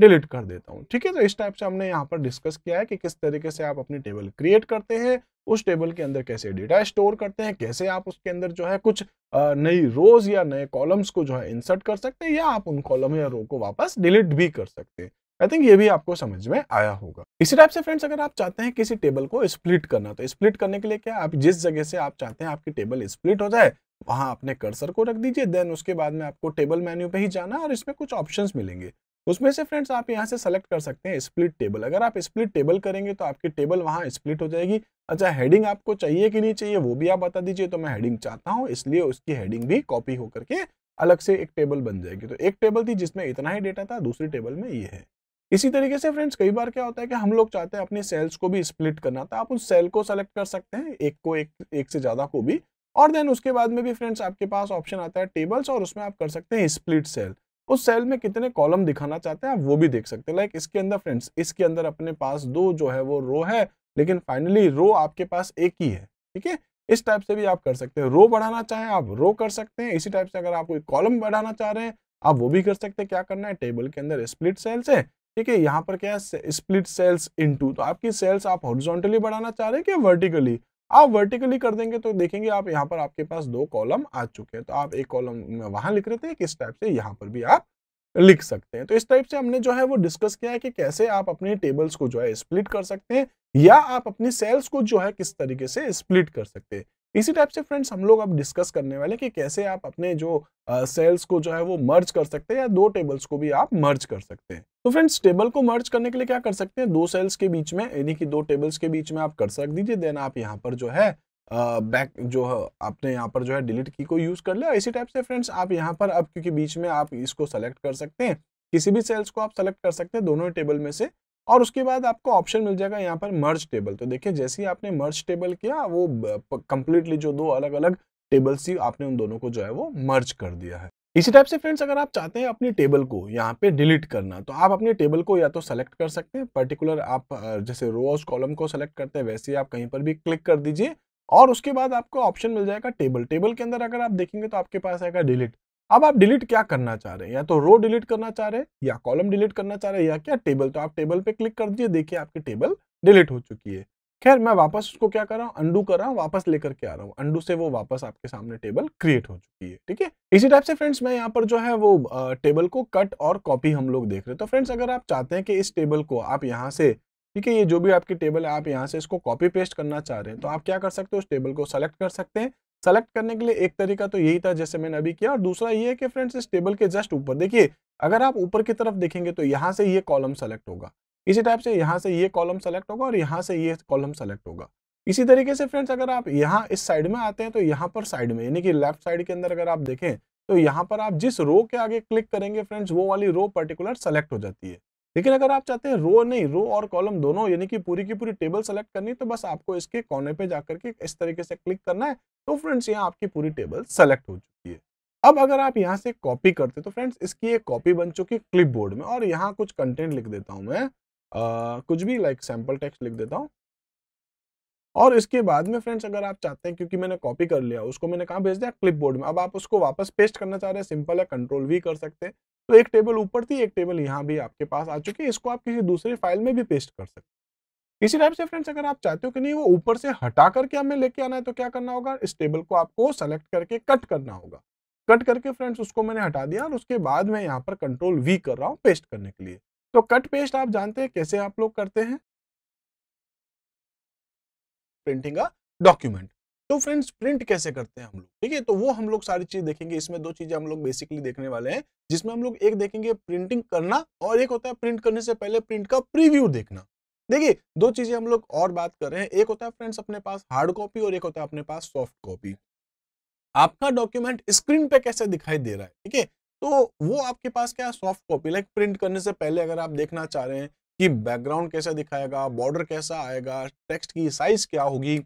डिलीट कर देता हूँ ठीक है तो इस टाइप से हमने यहाँ पर डिस्कस किया है कि किस तरीके से आप अपनी टेबल क्रिएट करते हैं उस टेबल के अंदर कैसे डेटा स्टोर करते हैं कैसे आप उसके अंदर जो है कुछ नई रोज या नए कॉलम्स को जो है इंसर्ट कर सकते हैं या आप उन कॉलम या रो को वापस डिलीट भी कर सकते हैं आई थिंक ये भी आपको समझ में आया होगा इसी टाइप से फ्रेंड्स अगर आप चाहते हैं किसी टेबल को स्प्लिट करना तो स्प्लिट करने के लिए क्या आप जिस जगह से आप चाहते हैं आपकी टेबल स्प्लिट हो जाए वहां अपने कर्सर को रख दीजिए देन उसके बाद में आपको टेबल मेन्यू पे ही जाना और इसमें कुछ ऑप्शंस मिलेंगे उसमें से फ्रेंड्स आप यहाँ से सेलेक्ट कर सकते हैं स्प्लिट टेबल अगर आप स्प्लिट टेबल करेंगे तो आपकी टेबल वहाँ स्प्लिट हो जाएगी अच्छा हेडिंग आपको चाहिए कि नहीं चाहिए वो भी आप बता दीजिए तो मैं हेडिंग चाहता हूँ इसलिए उसकी हेडिंग भी कॉपी होकर के अलग से एक टेबल बन जाएगी तो एक टेबल थी जिसमें इतना ही डेटा था दूसरी टेबल में ये है इसी तरीके से फ्रेंड्स कई बार क्या होता है कि हम लोग चाहते हैं अपने सेल्स को भी स्प्लिट करना था तो आप उस सेल को सेलेक्ट कर सकते हैं एक को एक एक से ज़्यादा को भी और देन उसके बाद में भी फ्रेंड्स आपके पास ऑप्शन आता है टेबल्स और उसमें आप कर सकते हैं स्प्लिट सेल उस सेल में कितने कॉलम दिखाना चाहते हैं आप वो भी देख सकते हैं लाइक इसके अंदर फ्रेंड्स इसके अंदर अपने पास दो जो है वो रो है लेकिन फाइनली रो आपके पास एक ही है ठीक है इस टाइप से भी आप कर सकते हैं रो बढ़ाना चाहें आप रो कर सकते हैं इसी टाइप से अगर आप कोई कॉलम बढ़ाना चाह रहे हैं आप वो भी कर सकते हैं क्या करना है टेबल के अंदर स्प्लिट सेल्स है ठीक है यहाँ पर क्या है स्प्लिट सेल्स इनटू तो आपकी सेल्स आप हॉरिजॉन्टली बढ़ाना चाह रहे हैं कि वर्टिकली आप वर्टिकली कर देंगे तो देखेंगे आप यहाँ पर आपके पास दो कॉलम आ चुके हैं तो आप एक कॉलम वहां लिख रहे थे किस टाइप से यहाँ पर भी आप लिख सकते हैं तो इस टाइप से हमने जो है वो डिस्कस किया है कि कैसे आप अपने टेबल्स को जो है स्प्लिट कर सकते हैं या आप अपनी सेल्स को जो है किस तरीके से स्प्लिट कर सकते हैं इसी टाइप से फ्रेंड्स हम लोग अब डिस्कस करने वाले कि कैसे आप अपने जो सेल्स uh, को जो है वो मर्ज कर सकते हैं या दो टेबल्स को भी आप मर्ज कर सकते हैं तो फ्रेंड्स टेबल को मर्ज करने के लिए क्या कर सकते हैं दो सेल्स के बीच में यानी कि दो टेबल्स के बीच में आप कर सक दीजिए देन आप यहाँ पर जो है बैक uh, जो है आपने यहाँ पर जो है डिलीट की को यूज़ कर लिया इसी टाइप से फ्रेंड्स आप यहाँ पर अब क्योंकि बीच में आप इसको सेलेक्ट कर सकते हैं किसी भी सेल्स को आप सेलेक्ट कर सकते हैं दोनों ही टेबल में से और उसके बाद आपको ऑप्शन मिल जाएगा यहाँ पर मर्ज टेबल तो देखिए जैसे ही आपने मर्ज टेबल किया वो कंप्लीटली जो दो अलग अलग टेबल्स थी आपने उन दोनों को जो है वो मर्ज कर दिया है इसी टाइप से फ्रेंड्स अगर आप चाहते हैं अपनी टेबल को यहाँ पे डिलीट करना तो आप अपने टेबल को या तो सेलेक्ट कर सकते हैं पर्टिकुलर आप जैसे रोज कॉलम को सेलेक्ट करते हैं वैसे ही आप कहीं पर भी क्लिक कर दीजिए और उसके बाद आपको ऑप्शन मिल जाएगा टेबल टेबल के अंदर अगर आप देखेंगे तो आपके पास आएगा डिलीट अब आप डिलीट क्या करना चाह रहे हैं या तो रो डिलीट करना चाह रहे हैं या कॉलम डिलीट करना चाह रहे हैं या क्या टेबल तो आप टेबल पे क्लिक कर दिए देखिए आपकी टेबल डिलीट हो चुकी है खैर मैं वापस उसको क्या कर रहा हूँ अंडू कर रहा हूँ वापस लेकर के आ रहा हूँ अंडू से वो वापस आपके सामने टेबल क्रिएट हो चुकी है ठीक है इसी टाइप से फ्रेंड्स मैं यहाँ पर जो है वो टेबल को कट और कॉपी हम लोग देख रहे हैं तो फ्रेंड्स अगर आप चाहते हैं कि इस टेबल को आप यहाँ से ठीक है ये जो भी आपकी टेबल है आप यहाँ से इसको कॉपी पेस्ट करना चाह रहे हैं तो आप क्या कर सकते हो उस टेबल को सेलेक्ट कर सकते हैं सेलेक्ट करने के लिए एक तरीका तो यही था जैसे मैंने अभी किया और दूसरा ये है कि फ्रेंड्स इस टेबल के जस्ट ऊपर देखिए अगर आप ऊपर की तरफ देखेंगे तो यहाँ से ये कॉलम सेलेक्ट होगा इसी टाइप से यहाँ से ये कॉलम सेलेक्ट होगा और यहाँ से ये कॉलम सेलेक्ट होगा इसी तरीके से फ्रेंड्स अगर आप यहाँ इस साइड में आते हैं तो यहाँ पर साइड में यानी कि लेफ्ट साइड के अंदर अगर आप देखें तो यहाँ पर आप जिस रो के आगे क्लिक करेंगे फ्रेंड्स वो वाली रो पर्टिकुलर सेलेक्ट हो जाती है लेकिन अगर आप चाहते हैं रो नहीं रो और कॉलम दोनों यानी कि पूरी की पूरी टेबल सेलेक्ट करनी तो बस आपको इसके कोने पे जाकर के इस तरीके से क्लिक करना है तो फ्रेंड्स यहाँ आपकी पूरी टेबल सेलेक्ट हो चुकी है अब अगर आप यहाँ से कॉपी करते तो फ्रेंड्स इसकी एक कॉपी बन चुकी है क्लिप में और यहाँ कुछ कंटेंट लिख देता हूँ मैं आ, कुछ भी लाइक सैम्पल टेक्स्ट लिख देता हूँ और इसके बाद में फ्रेंड्स अगर आप चाहते हैं क्योंकि मैंने कॉपी कर लिया उसको मैंने कहा भेज दिया क्लिप में अब आप उसको वापस पेस्ट करना चाह रहे हैं सिंपल है कंट्रोल भी कर सकते हैं तो एक टेबल ऊपर थी एक टेबल यहाँ भी आपके पास आ चुकी है इसको आप किसी दूसरे फाइल में भी पेस्ट कर सकते हैं इसी टाइप से फ्रेंड्स अगर आप चाहते हो कि नहीं वो ऊपर से हटा करके हमें लेके आना है तो क्या करना होगा इस टेबल को आपको सेलेक्ट करके कट करना होगा कट करके फ्रेंड्स उसको मैंने हटा दिया और उसके बाद मैं यहाँ पर कंट्रोल वी कर रहा हूँ पेस्ट करने के लिए तो कट पेस्ट आप जानते हैं कैसे आप लोग करते हैं प्रिंटिंग अ डॉक्यूमेंट तो फ्रेंड्स प्रिंट कैसे करते हैं हम लोग ठीक है तो वो हम लोग सारी चीज देखेंगे इसमें दो चीजें हम लोग बेसिकली देखने वाले हैं जिसमें हम लोग एक देखेंगे प्रिंटिंग करना और एक होता है प्रिंट करने से पहले प्रिंट का प्रीव्यू देखना देखिए दो चीजें हम लोग और बात कर रहे हैं एक होता है फ्रेंड्स अपने पास हार्ड कॉपी और एक होता है अपने पास सॉफ्ट कॉपी आपका डॉक्यूमेंट स्क्रीन पे कैसे दिखाई दे रहा है ठीक है तो वो आपके पास क्या सॉफ्ट कॉपी लाइक प्रिंट करने से पहले अगर आप देखना चाह रहे हैं कि बैकग्राउंड कैसा दिखाएगा बॉर्डर कैसा आएगा टेक्स्ट की साइज क्या होगी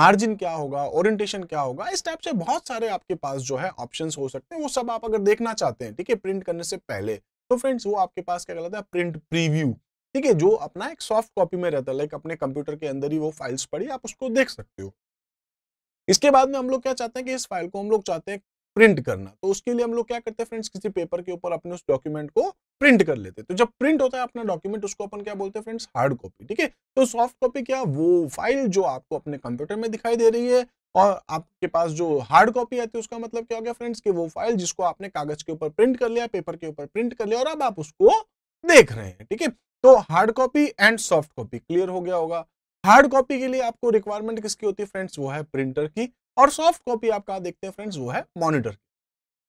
मार्जिन क्या होगा ओरिएंटेशन क्या होगा इस टाइप से बहुत सारे आपके पास जो है ऑप्शन हो सकते हैं वो सब आप अगर देखना चाहते हैं ठीक है प्रिंट करने से पहले तो फ्रेंड्स वो आपके पास क्या कहलाता है प्रिंट प्रीव्यू ठीक है जो अपना एक सॉफ्ट कॉपी में रहता है लाइक अपने कंप्यूटर के अंदर ही वो फाइल्स पड़ी आप उसको देख सकते हो इसके बाद में हम लोग क्या चाहते हैं कि इस फाइल को हम लोग चाहते हैं प्रिंट करना तो उसके लिए हम लोग क्या करते हैं फ्रेंड्स किसी पेपर के ऊपर अपने उस डॉक्यूमेंट को प्रिंट कर लेते हैं तो जब प्रिंट होता है अपना डॉक्यूमेंट उसको अपन क्या बोलते हैं फ्रेंड्स हार्ड कॉपी ठीक है तो सॉफ्ट कॉपी क्या वो फाइल जो आपको अपने कंप्यूटर में दिखाई दे रही है और आपके पास जो हार्ड कॉपी आती है उसका मतलब क्या हो गया फ्रेंड्स कि वो फाइल जिसको आपने कागज के ऊपर प्रिंट कर लिया पेपर के ऊपर प्रिंट कर लिया और अब आप उसको देख रहे हैं ठीक है तो hard copy and soft copy clear हो गया होगा हार्ड कॉपी के लिए आपको रिक्वायरमेंट किसकी होती है फ्रेंड्स वो है प्रिंटर की और सॉफ्ट कॉपी आप कहा देखते हैं फ्रेंड्स वो है मॉनिटर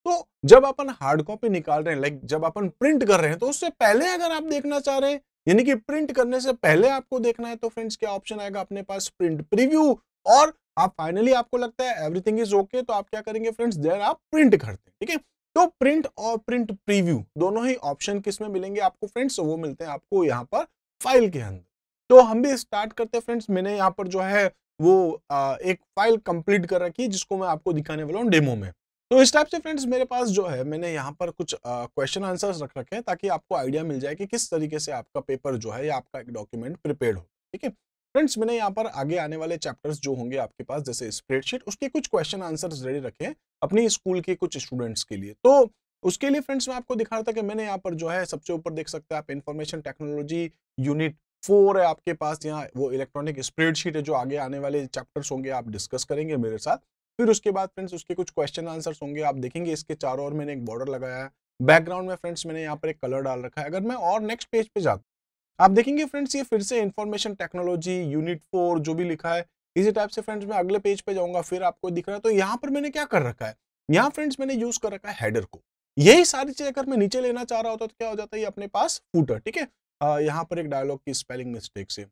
तो जब अपन हार्ड कॉपी निकाल रहे हैं लाइक जब अपन प्रिंट कर रहे हैं तो उससे पहले अगर आप देखना चाह रहे हैं यानी कि प्रिंट करने से पहले आपको देखना है तो फ्रेंड्स क्या ऑप्शन आएगा अपने पास प्रिंट प्रीव्यू और आप फाइनली आपको लगता है एवरीथिंग इज ओके तो आप क्या करेंगे फ्रेंड्स देर आप प्रिंट करते हैं ठीक है तो प्रिंट और प्रिंट प्रीव्यू दोनों ही ऑप्शन किसमें मिलेंगे आपको फ्रेंड्स वो मिलते हैं आपको यहाँ पर फाइल के अंदर तो हम भी स्टार्ट करते हैं फ्रेंड्स मैंने यहाँ पर जो है वो आ, एक फाइल कंप्लीट कर रखी है जिसको मैं आपको दिखाने वाला हूँ डेमो में तो इस टाइप से फ्रेंड्स मेरे पास जो है मैंने यहाँ पर कुछ क्वेश्चन आंसर्स रख रखे हैं ताकि आपको आइडिया मिल जाए कि किस तरीके से आपका पेपर जो है या आपका एक डॉक्यूमेंट प्रिपेयर हो ठीक है फ्रेंड्स मैंने यहाँ पर आगे आने वाले चैप्टर्स जो होंगे आपके पास जैसे स्प्रेडशीट उसके कुछ क्वेश्चन आंसर रेडी रखे अपनी अपने स्कूल के कुछ स्टूडेंट्स के लिए तो उसके लिए फ्रेंड्स मैं आपको दिखा रहा था कि मैंने यहाँ पर जो है सबसे ऊपर देख सकते हैं आप इन्फॉर्मेशन टेक्नोलॉजी यूनिट फोर है आपके पास यहाँ वो इलेक्ट्रॉनिक स्प्रेडशीट है जो आगे आने वाले चैप्टर्स होंगे आप डिस्कस करेंगे मेरे साथ फिर उसके बाद फ्रेंड्स उसके कुछ क्वेश्चन आंसर्स होंगे आप देखेंगे इसके चारों ओर मैंने एक बॉर्डर लगाया है बैकग्राउंड में फ्रेंड्स मैंने यहाँ पर एक कलर डाल रखा है अगर मैं और नेक्स्ट पेज पे जाता आप देखेंगे फ्रेंड्स ये फिर से इन्फॉर्मेशन टेक्नोलॉजी यूनिट फोर जो भी लिखा है इसी टाइप से फ्रेंड्स मैं अगले पेज पे जाऊंगा फिर आपको दिख रहा है तो यहाँ पर मैंने क्या कर रखा है यहाँ फ्रेंड्स मैंने यूज कर रखा है हेडर को यही सारी चीज अगर मैं नीचे लेना चाह रहा होता तो क्या हो जाता है ये अपने पास फूटर ठीक है यहाँ पर एक डायलॉग की स्पेलिंग मिस्टेक से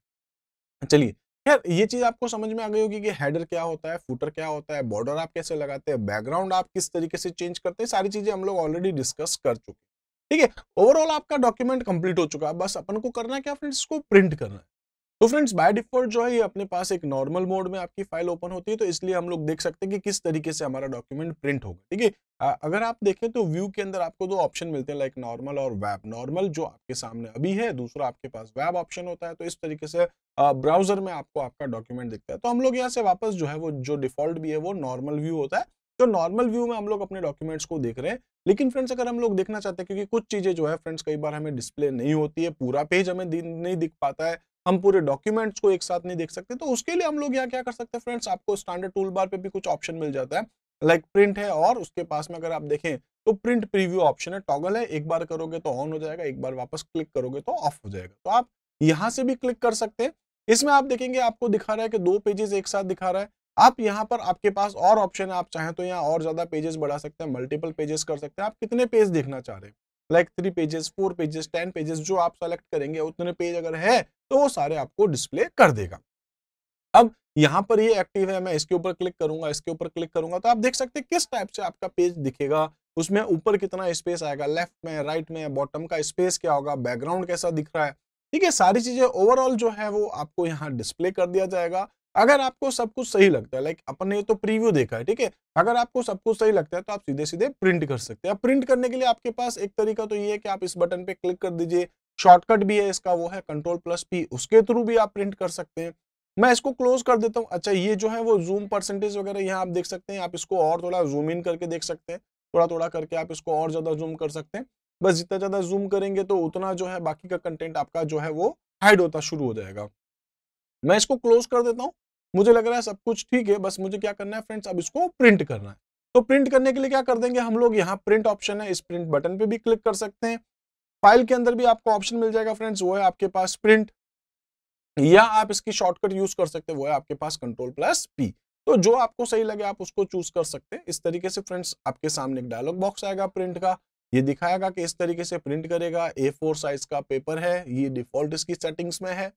चलिए खैर ये चीज़ आपको समझ में आ गई होगी कि हेडर क्या होता है फूटर क्या होता है बॉर्डर आप कैसे लगाते हैं बैकग्राउंड आप किस तरीके से चेंज करते हैं सारी चीज़ें हम लोग ऑलरेडी डिस्कस कर चुके हैं ठीक है ओवरऑल आपका डॉक्यूमेंट कंप्लीट हो चुका है बस अपन को करना है क्या फ्रेंड्स इसको प्रिंट करना है तो फ्रेंड्स बाय डिफॉल्ट जो है ये अपने पास एक नॉर्मल मोड में आपकी फाइल ओपन होती है तो इसलिए हम लोग देख सकते हैं कि किस तरीके से हमारा डॉक्यूमेंट प्रिंट होगा ठीक है अगर आप देखें तो व्यू के अंदर आपको दो ऑप्शन मिलते हैं लाइक नॉर्मल और वैब नॉर्मल जो आपके सामने अभी है दूसरा आपके पास वैब ऑप्शन होता है तो इस तरीके से ब्राउजर में आपको आपका डॉक्यूमेंट दिखता है तो हम लोग यहाँ से वापस जो है वो जो डिफॉल्ट भी है वो नॉर्मल व्यू होता है तो नॉर्मल व्यू में हम लोग अपने डॉक्यूमेंट्स को देख रहे हैं लेकिन फ्रेंड्स अगर हम लोग देखना चाहते हैं क्योंकि कुछ चीजें जो है फ्रेंड्स कई बार हमें डिस्प्ले नहीं होती है पूरा पेज हमें नहीं दिख पाता है हम पूरे डॉक्यूमेंट्स को एक साथ नहीं देख सकते तो उसके लिए हम लोग यहाँ क्या कर सकते हैं फ्रेंड्स आपको स्टैंडर्ड टूल बार पे भी कुछ ऑप्शन मिल जाता है लाइक like प्रिंट है और उसके पास में अगर आप देखें तो प्रिंट प्रीव्यू ऑप्शन है टॉगल है एक बार करोगे तो ऑन हो जाएगा एक बार वापस क्लिक करोगे तो ऑफ हो जाएगा तो आप यहाँ से भी क्लिक कर सकते हैं इसमें आप देखेंगे आपको दिखा रहा है कि दो पेजेस एक साथ दिखा रहा है आप यहाँ पर आपके पास और ऑप्शन है आप चाहें तो यहाँ और ज्यादा पेजेस बढ़ा सकते हैं मल्टीपल पेजेस कर सकते हैं आप कितने पेज देखना चाह रहे हैं like three pages four pages ten pages जो आप सेलेक्ट करेंगे उतने पेज अगर है तो वो सारे आपको डिस्प्ले कर देगा अब यहाँ पर ये एक्टिव है मैं इसके ऊपर क्लिक करूंगा इसके ऊपर क्लिक करूंगा तो आप देख सकते हैं किस टाइप से आपका पेज दिखेगा उसमें ऊपर कितना स्पेस आएगा लेफ्ट में राइट में बॉटम का स्पेस क्या होगा बैकग्राउंड कैसा दिख रहा है ठीक है सारी चीजें ओवरऑल जो है वो आपको यहाँ डिस्प्ले कर दिया जाएगा अगर आपको सब कुछ सही लगता है लाइक अपन ने तो प्रीव्यू देखा है ठीक है अगर आपको सब कुछ सही लगता है तो आप सीधे सीधे प्रिंट कर सकते हैं प्रिंट करने के लिए आपके पास एक तरीका तो ये है कि आप इस बटन पे क्लिक कर दीजिए शॉर्टकट भी है इसका वो है कंट्रोल प्लस पी उसके थ्रू भी आप प्रिंट कर सकते हैं मैं इसको क्लोज कर देता हूँ अच्छा ये जो है वो जूम परसेंटेज वगैरह यहाँ आप देख सकते हैं आप इसको और थोड़ा जूम इन करके देख सकते हैं थोड़ा थोड़ा करके आप इसको और ज़्यादा जूम कर सकते हैं बस जितना ज़्यादा जूम करेंगे तो उतना जो है बाकी का कंटेंट आपका जो है वो हाइड होता शुरू हो जाएगा मैं इसको क्लोज कर देता हूँ मुझे लग रहा है सब कुछ ठीक है बस मुझे क्या करना है फ्रेंड्स अब इसको प्रिंट करना है तो प्रिंट करने के लिए क्या कर देंगे हम लोग यहाँ प्रिंट ऑप्शन है इस प्रिंट बटन पे भी क्लिक कर सकते हैं फाइल के अंदर भी आपको ऑप्शन मिल जाएगा फ्रेंड्स वो है आपके पास प्रिंट या आप इसकी शॉर्टकट यूज कर सकते हैं वो है आपके पास कंट्रोल प्लस पी तो जो आपको सही लगे आप उसको चूज कर सकते हैं इस तरीके से फ्रेंड्स आपके सामने एक डायलॉग बॉक्स आएगा प्रिंट का ये दिखाएगा कि इस तरीके से प्रिंट करेगा ए फोर साइज का पेपर है ये डिफॉल्ट इसकी सेटिंग्स में है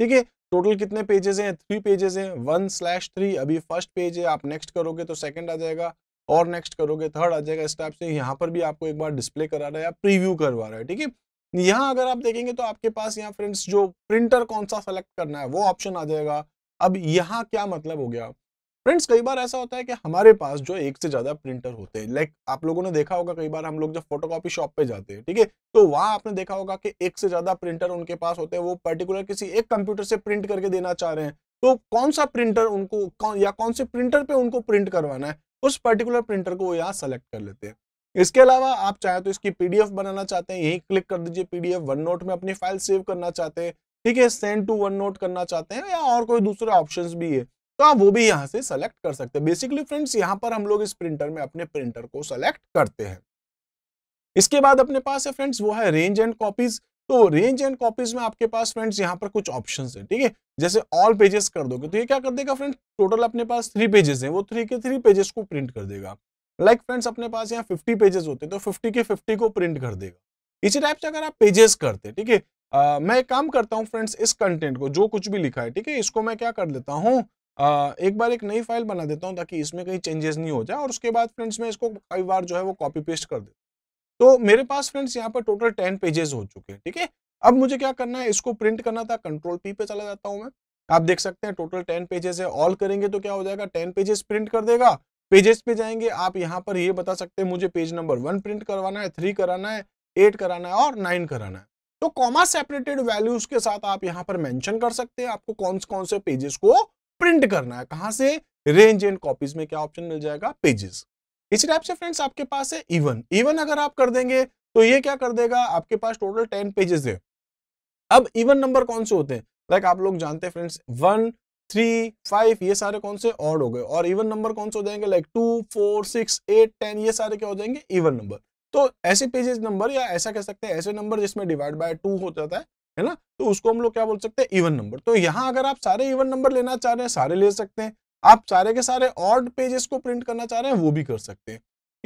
ठीक है टोटल कितने पेजेस हैं थ्री पेजेस हैं वन स्लैश थ्री अभी फर्स्ट पेज है आप नेक्स्ट करोगे तो सेकंड आ जाएगा और नेक्स्ट करोगे थर्ड आ जाएगा इस टाइप से यहाँ पर भी आपको एक बार डिस्प्ले करा रहा है प्रीव्यू करवा रहा है ठीक है यहाँ अगर आप देखेंगे तो आपके पास यहाँ फ्रेंड्स जो प्रिंटर कौन सा सेलेक्ट करना है वो ऑप्शन आ जाएगा अब यहाँ क्या मतलब हो गया फ्रेंड्स कई बार ऐसा होता है कि हमारे पास जो एक से ज्यादा प्रिंटर होते हैं लाइक आप लोगों ने देखा होगा कई बार हम लोग जब फोटोकॉपी शॉप पे जाते हैं ठीक है तो वहां आपने देखा होगा कि एक से ज्यादा प्रिंटर उनके पास होते हैं वो पर्टिकुलर किसी एक कंप्यूटर से प्रिंट करके देना चाह रहे हैं तो कौन सा प्रिंटर उनको या कौन से प्रिंटर पे उनको प्रिंट करवाना है उस पर्टिकुलर प्रिंटर को वो यहाँ सेलेक्ट कर लेते हैं इसके अलावा आप चाहे तो इसकी पीडीएफ बनाना चाहते हैं यही क्लिक कर दीजिए पीडीएफ वन नोट में अपनी फाइल सेव करना चाहते हैं ठीक है सेंड टू वन नोट करना चाहते हैं या और कोई दूसरे ऑप्शन भी है तो आप वो भी यहाँ से सेलेक्ट कर सकते हैं बेसिकली फ्रेंड्स यहाँ पर हम लोग इस प्रिंटर में अपने प्रिंटर को सेलेक्ट करते हैं इसके बाद अपने पास है फ्रेंड्स वो है रेंज एंड कॉपीज तो रेंज एंड कॉपीज में आपके पास फ्रेंड्स यहाँ पर कुछ ऑप्शन है ठीक है जैसे ऑल पेजेस कर दोगे तो ये क्या कर देगा फ्रेंड्स टोटल अपने पास थ्री पेजेस हैं वो थ्री के थ्री पेजेस को प्रिंट कर देगा लाइक like फ्रेंड्स अपने पास यहाँ फिफ्टी पेजेस होते हैं तो फिफ्टी के फिफ्टी को प्रिंट कर देगा इसी टाइप से अगर आप पेजेस करते हैं ठीक है मैं काम करता हूँ फ्रेंड्स इस कंटेंट को जो कुछ भी लिखा है ठीक है इसको मैं क्या कर लेता हूँ एक बार एक नई फाइल बना देता हूँ ताकि इसमें कहीं चेंजेस नहीं हो जाए और उसके बाद फ्रेंड्स मैं इसको कई बार जो है वो कॉपी पेस्ट कर देता तो मेरे पास फ्रेंड्स यहाँ पर टोटल टेन पेजेस हो चुके हैं ठीक है अब मुझे क्या करना है इसको प्रिंट करना था कंट्रोल पी पे चला जाता हूँ मैं आप देख सकते हैं टोटल टेन पेजेस है ऑल करेंगे तो क्या हो जाएगा टेन पेजेस प्रिंट कर देगा पेजेस पे जाएंगे आप यहाँ पर ये बता सकते हैं मुझे पेज नंबर वन प्रिंट करवाना है थ्री कराना है एट कराना है और नाइन कराना है तो कॉमा सेपरेटेड वैल्यूज के साथ आप यहाँ पर मेंशन कर सकते हैं आपको कौन कौन से पेजेस को प्रिंट करना है कहां से रेंज एंड कॉपीज में क्या ऑप्शन मिल जाएगा पेजेस इसी टाइप से फ्रेंड्स आपके पास है इवन इवन अगर आप कर देंगे तो ये क्या कर देगा आपके पास टोटल टेन पेजेस है अब इवन नंबर कौन से होते हैं लाइक आप लोग जानते हैं फ्रेंड्स वन थ्री फाइव ये सारे कौन से ऑड हो गए और इवन नंबर कौन से हो जाएंगे like two four six eight ten ये सारे क्या हो जाएंगे इवन नंबर तो ऐसे पेजेस नंबर या ऐसा कह सकते हैं ऐसे नंबर जिसमें डिवाइड बाय टू हो जाता है है ना तो उसको हम लोग क्या बोल सकते हैं इवन नंबर तो यहाँ अगर आप सारे इवन नंबर लेना चाह रहे हैं सारे ले सकते हैं आप सारे के सारे ऑर्ड पेजेस को प्रिंट करना चाह रहे हैं वो भी कर सकते हैं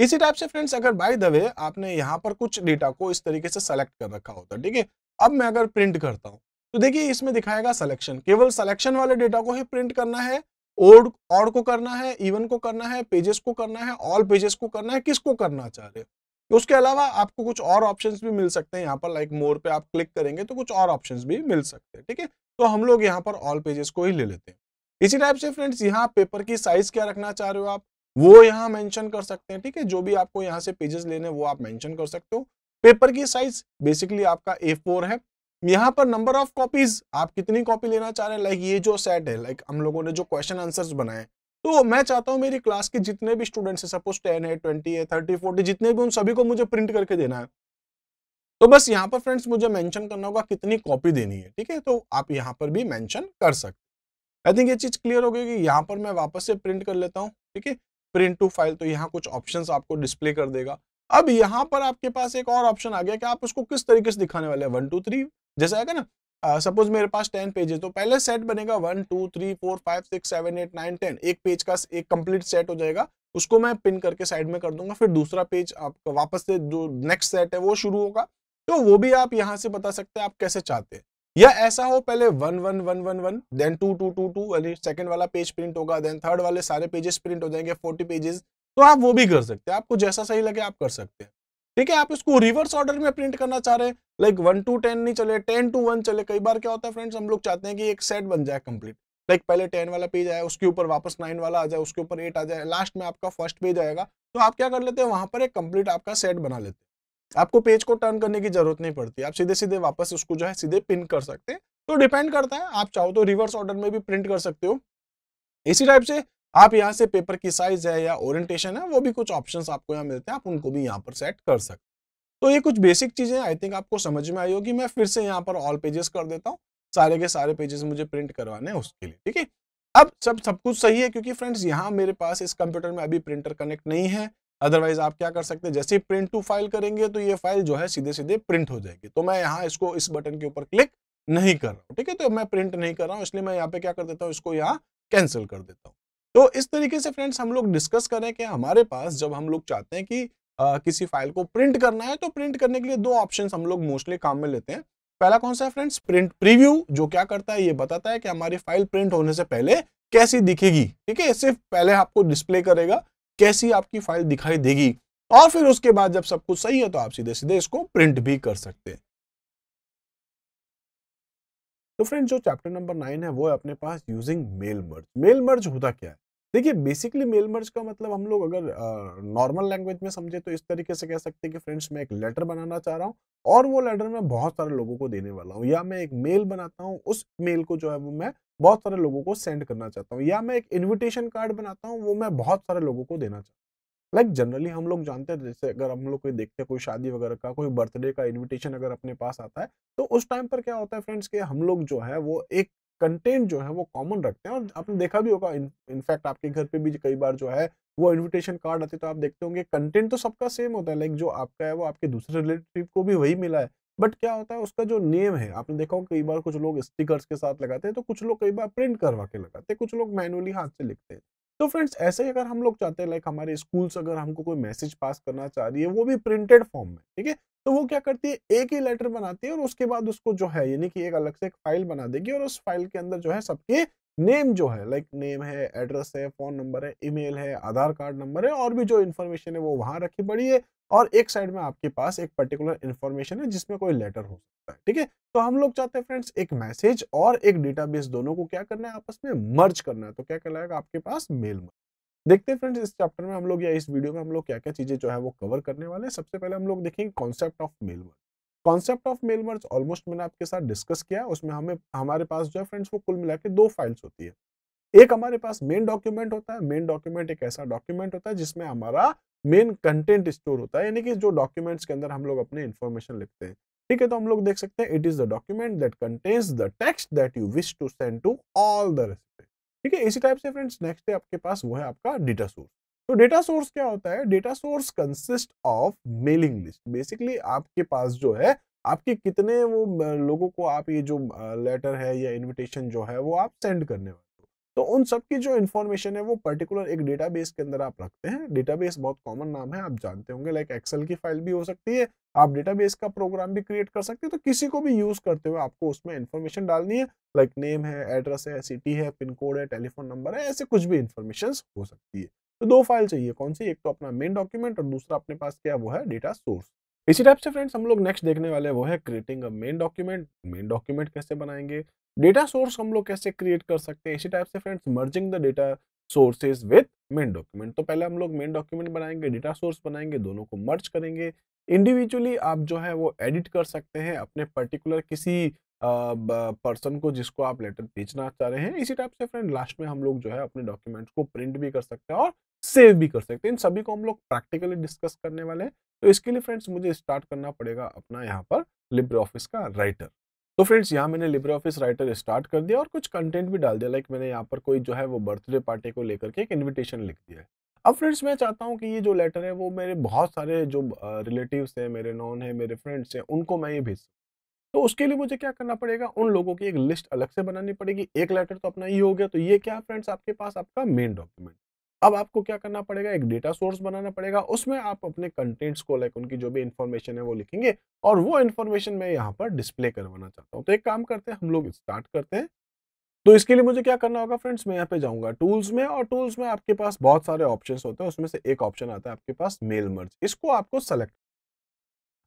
इसी टाइप से फ्रेंड्स अगर बाय द वे आपने यहाँ पर कुछ डेटा को इस तरीके से सेलेक्ट कर रखा होता है ठीक है अब मैं अगर प्रिंट करता हूँ तो देखिए इसमें दिखाएगा सिलेक्शन केवल सिलेक्शन वाले डेटा को ही प्रिंट करना है ओड ऑड को करना है इवन को करना है पेजेस को करना है ऑल पेजेस को करना है किसको करना चाह रहे हो उसके अलावा आपको कुछ और ऑप्शंस भी मिल सकते हैं यहाँ पर लाइक मोर पे आप क्लिक करेंगे तो कुछ और ऑप्शंस भी मिल सकते हैं ठीक है तो हम लोग यहाँ पर ऑल पेजेस को ही ले लेते हैं इसी टाइप से फ्रेंड्स यहाँ पेपर की साइज क्या रखना चाह रहे हो आप वो यहाँ मैंशन कर सकते हैं ठीक है जो भी आपको यहाँ से पेजेस लेने वो आप मैंशन कर सकते हो पेपर की साइज बेसिकली आपका ए है यहाँ पर नंबर ऑफ कॉपीज आप कितनी कॉपी लेना चाह रहे हैं लाइक ये जो सेट है लाइक हम लोगों ने जो क्वेश्चन आंसर्स बनाए तो मैं चाहता हूँ मेरी क्लास के जितने भी स्टूडेंट है सपोज टेन है ट्वेंटी है थर्टी फोर्टी जितने भी उन सभी को मुझे प्रिंट करके देना है तो बस यहाँ पर फ्रेंड्स मुझे मेंशन करना होगा कितनी कॉपी देनी है ठीक है तो आप यहाँ पर भी मेंशन कर सकते आई थिंक ये चीज़ क्लियर हो गई कि यहाँ पर मैं वापस से प्रिंट कर लेता हूँ ठीक है प्रिंट टू फाइल तो यहाँ कुछ ऑप्शंस आपको डिस्प्ले कर देगा अब यहाँ पर आपके पास एक और ऑप्शन आ गया कि आप उसको किस तरीके से दिखाने वाले हैं वन टू थ्री जैसे आएगा ना सपोज मेरे पास टेन पेजेस तो पहले सेट बनेगा one two three four five six seven eight nine ten एक पेज का एक कंप्लीट सेट हो जाएगा उसको मैं पिन करके साइड में कर दूंगा फिर दूसरा पेज आपका वापस से जो नेक्स्ट सेट है वो शुरू होगा तो वो भी आप यहाँ से बता सकते हैं आप कैसे चाहते हैं या ऐसा हो पहले one one one one one then two two two two यानी सेकेंड वाला पेज प्रिंट होगा देन थर्ड वाले सारे पेजेस प्रिंट हो जाएंगे फोर्टी पेजेस तो आप वो भी कर सकते हैं आपको जैसा सही लगे आप कर सकते हैं ठीक है आप इसको रिवर्स ऑर्डर में प्रिंट करना चाह रहे हैं लाइक वन टू टेन नहीं चले टेन टू वन चले कई बार क्या होता है फ्रेंड्स हम लोग चाहते हैं कि एक सेट बन जाए कंप्लीट लाइक पहले टेन वाला पेज आया उसके ऊपर वापस नाइन वाला आ जाए उसके ऊपर एट आ जाए लास्ट में आपका फर्स्ट पेज आएगा तो आप क्या कर लेते हैं वहां पर एक कंप्लीट आपका सेट बना लेते हैं आपको पेज को टर्न करने की जरूरत नहीं पड़ती आप सीधे सीधे वापस उसको जो है सीधे पिन कर सकते हैं तो डिपेंड करता है आप चाहो तो रिवर्स ऑर्डर में भी प्रिंट कर सकते हो इसी टाइप से आप यहाँ से पेपर की साइज है या ओरिएंटेशन है वो भी कुछ ऑप्शंस आपको यहाँ मिलते हैं आप उनको भी यहाँ पर सेट कर सकते तो ये कुछ बेसिक चीजें आई थिंक आपको समझ में आई होगी मैं फिर से यहाँ पर ऑल पेजेस कर देता हूँ सारे के सारे पेजेस मुझे प्रिंट करवाने हैं उसके लिए ठीक है अब सब सब कुछ सही है क्योंकि फ्रेंड्स यहाँ मेरे पास इस कंप्यूटर में अभी प्रिंटर कनेक्ट नहीं है अदरवाइज आप क्या कर सकते हैं जैसे प्रिंट टू फाइल करेंगे तो ये फाइल जो है सीधे सीधे प्रिंट हो जाएगी तो मैं यहाँ इसको इस बटन के ऊपर क्लिक नहीं कर रहा हूँ ठीक है तो मैं प्रिंट नहीं कर रहा हूँ इसलिए मैं यहाँ पे क्या कर देता हूँ इसको यहाँ कैंसिल कर देता हूँ तो इस तरीके से फ्रेंड्स हम लोग डिस्कस करें कि हमारे पास जब हम लोग चाहते हैं कि आ, किसी फाइल को प्रिंट करना है तो प्रिंट करने के लिए दो ऑप्शन हम लोग मोस्टली काम में लेते हैं पहला कौन सा है फ्रेंड्स प्रिंट प्रीव्यू जो क्या करता है ये बताता है कि हमारी फाइल प्रिंट होने से पहले कैसी दिखेगी ठीक है सिर्फ पहले आपको डिस्प्ले करेगा कैसी आपकी फाइल दिखाई देगी और फिर उसके बाद जब सब कुछ सही है तो आप सीधे सीधे इसको प्रिंट भी कर सकते हैं तो फ्रेंड्स जो चैप्टर नंबर नाइन है वो है अपने पास using mail merge mail merge होता क्या है देखिए बेसिकली मेल मर्ज का मतलब हम लोग अगर नॉर्मल लैंग्वेज में समझे तो इस तरीके से कह सकते हैं कि फ्रेंड्स मैं एक लेटर बनाना चाह रहा हूँ और वो लेटर मैं बहुत सारे लोगों को देने वाला हूँ या मैं एक मेल बनाता हूँ उस मेल को जो है वो मैं बहुत सारे लोगों को सेंड करना चाहता हूँ या मैं एक इन्विटेशन कार्ड बनाता हूँ वो मैं बहुत सारे लोगों को देना चाहता हूँ लाइक जनरली हम लोग जानते हैं जैसे अगर हम लोग कोई देखते हैं कोई शादी वगैरह का कोई बर्थडे का इन्विटेशन अगर अपने पास आता है तो उस टाइम पर क्या होता है फ्रेंड्स के हम लोग जो है वो एक कंटेंट जो है वो कॉमन रखते हैं और आपने देखा भी होगा इनफैक्ट आपके घर पे भी कई बार जो है वो इनविटेशन कार्ड आते तो आप देखते होंगे कंटेंट तो सबका सेम होता है लाइक जो आपका है वो आपके दूसरे रिलेटिव को भी वही मिला है बट क्या होता है उसका जो नेम है आपने देखा होगा कई बार कुछ लोग स्टिकर्स के साथ लगाते हैं तो कुछ लोग कई बार प्रिंट करवा के लगाते हैं कुछ लोग मैनुअली हाथ से लिखते हैं तो फ्रेंड्स ऐसे ही अगर हम लोग चाहते हैं लाइक हमारे स्कूल्स अगर हमको कोई मैसेज पास करना चाह रही है वो भी प्रिंटेड फॉर्म में ठीक है तो वो क्या करती है एक ही लेटर बनाती है और उसके बाद उसको जो है यानी कि एक अलग से एक फाइल बना देगी और उस फाइल के अंदर जो है सबके नेम जो है लाइक नेम है एड्रेस है फोन नंबर है ईमेल है आधार कार्ड नंबर है और भी जो इन्फॉर्मेशन है वो वहां रखी पड़ी है और एक साइड में आपके पास एक पर्टिकुलर इन्फॉर्मेशन है जिसमें कोई लेटर हो सकता है ठीक है तो हम लोग चाहते हैं फ्रेंड्स एक मैसेज और एक डेटाबेस दोनों को क्या करना है आपस में मर्ज करना है तो क्या कहलाएगा आपके पास मेल मर्ज देखते हैं फ्रेंड्स इस चैप्टर में हम लोग या इस वीडियो में हम लोग क्या क्या चीज़ें जो है वो कवर करने वाले हैं सबसे पहले हम लोग देखेंगे concept of mail work concept of mail work almost मैंने आपके साथ डिस्कस किया उसमें हमें हमारे पास जो है फ्रेंड्स वो कुल मिला दो फाइल्स होती है एक हमारे पास मेन डॉक्यूमेंट होता है मेन डॉक्यूमेंट एक ऐसा डॉक्यूमेंट होता है जिसमें हमारा मेन कंटेंट स्टोर होता है यानी कि जो डॉक्यूमेंट्स के अंदर हम लोग अपने इन्फॉर्मेशन लिखते हैं ठीक है तो हम लोग देख सकते हैं it is the document that contains the text that you wish to send to all the recipient ठीक है इसी टाइप से फ्रेंड्स नेक्स्ट है आपके पास वो है आपका डेटा सोर्स तो डेटा सोर्स क्या होता है data source consist of mailing list basically आपके पास जो है आपके कितने वो लोगों को आप ये जो लेटर है या इनविटेशन जो है वो आप सेंड करने वाले तो उन सब की जो इन्फॉर्मेशन है वो पर्टिकुलर एक डेटाबेस के अंदर आप रखते हैं डेटाबेस बहुत कॉमन नाम है आप जानते होंगे लाइक एक्सेल की फाइल भी हो सकती है आप डेटाबेस का प्रोग्राम भी क्रिएट कर सकते हो तो किसी को भी यूज करते हुए आपको उसमें इन्फॉर्मेशन डालनी है लाइक नेम है एड्रेस है सिटी है पिन कोड है टेलीफोन नंबर है ऐसे कुछ भी इन्फॉर्मेशन हो सकती है तो दो फाइल चाहिए कौन सी एक तो अपना मेन डॉक्यूमेंट और दूसरा अपने पास क्या वो है डेटा सोर्स इसी टाइप से फ्रेंड्स हम लोग नेक्स्ट देखने वाले वो है creating a main document main document कैसे बनाएंगे डेटा सोर्स हम लोग कैसे क्रिएट कर सकते हैं इसी टाइप से friends merging the data sources with main document तो पहले हम लोग मेन डॉक्यूमेंट बनाएंगे डेटा सोर्स बनाएंगे दोनों को मर्ज करेंगे इंडिविजुअली आप जो है वो एडिट कर सकते हैं अपने पर्टिकुलर किसी पर्सन को जिसको आप लेटर भेजना चाह रहे हैं इसी टाइप से फ्रेंड लास्ट में हम लोग जो है अपने डॉक्यूमेंट्स को प्रिंट भी कर सकते हैं और सेव भी कर सकते हैं इन सभी को हम लोग प्रैक्टिकली डिस्कस करने वाले हैं तो इसके लिए फ्रेंड्स मुझे स्टार्ट करना पड़ेगा अपना यहाँ पर लिब्रे ऑफिस का राइटर तो फ्रेंड्स यहाँ मैंने लिब्रे ऑफिस राइटर स्टार्ट कर दिया और कुछ कंटेंट भी डाल दिया लाइक मैंने यहाँ पर कोई जो है वो बर्थडे पार्टी को लेकर के एक इन्विटेशन लिख दिया है अब फ्रेंड्स मैं चाहता हूँ कि ये जो लेटर है वो मेरे बहुत सारे जो रिलेटिव्स हैं मेरे नॉन हैं मेरे फ्रेंड्स हैं उनको मैं ये भेज तो उसके लिए मुझे क्या करना पड़ेगा उन लोगों की एक लिस्ट अलग से बनानी पड़ेगी एक लेटर तो अपना ही हो गया तो ये क्या फ्रेंड्स आपके पास आपका मेन डॉक्यूमेंट अब आपको क्या करना पड़ेगा एक डेटा सोर्स बनाना पड़ेगा उसमें आप अपने कंटेंट्स को लाइक उनकी जो भी इन्फॉर्मेशन है वो लिखेंगे और वो इन्फॉर्मेशन मैं यहाँ पर डिस्प्ले करवाना चाहता हूँ तो एक काम करते हैं हम लोग स्टार्ट करते हैं तो इसके लिए मुझे क्या करना होगा फ्रेंड्स मैं यहाँ पे जाऊंगा टूल्स में और टूल्स में आपके पास बहुत सारे ऑप्शन होते हैं उसमें से एक ऑप्शन आता है आपके पास मेल मर्ज इसको आपको सेलेक्ट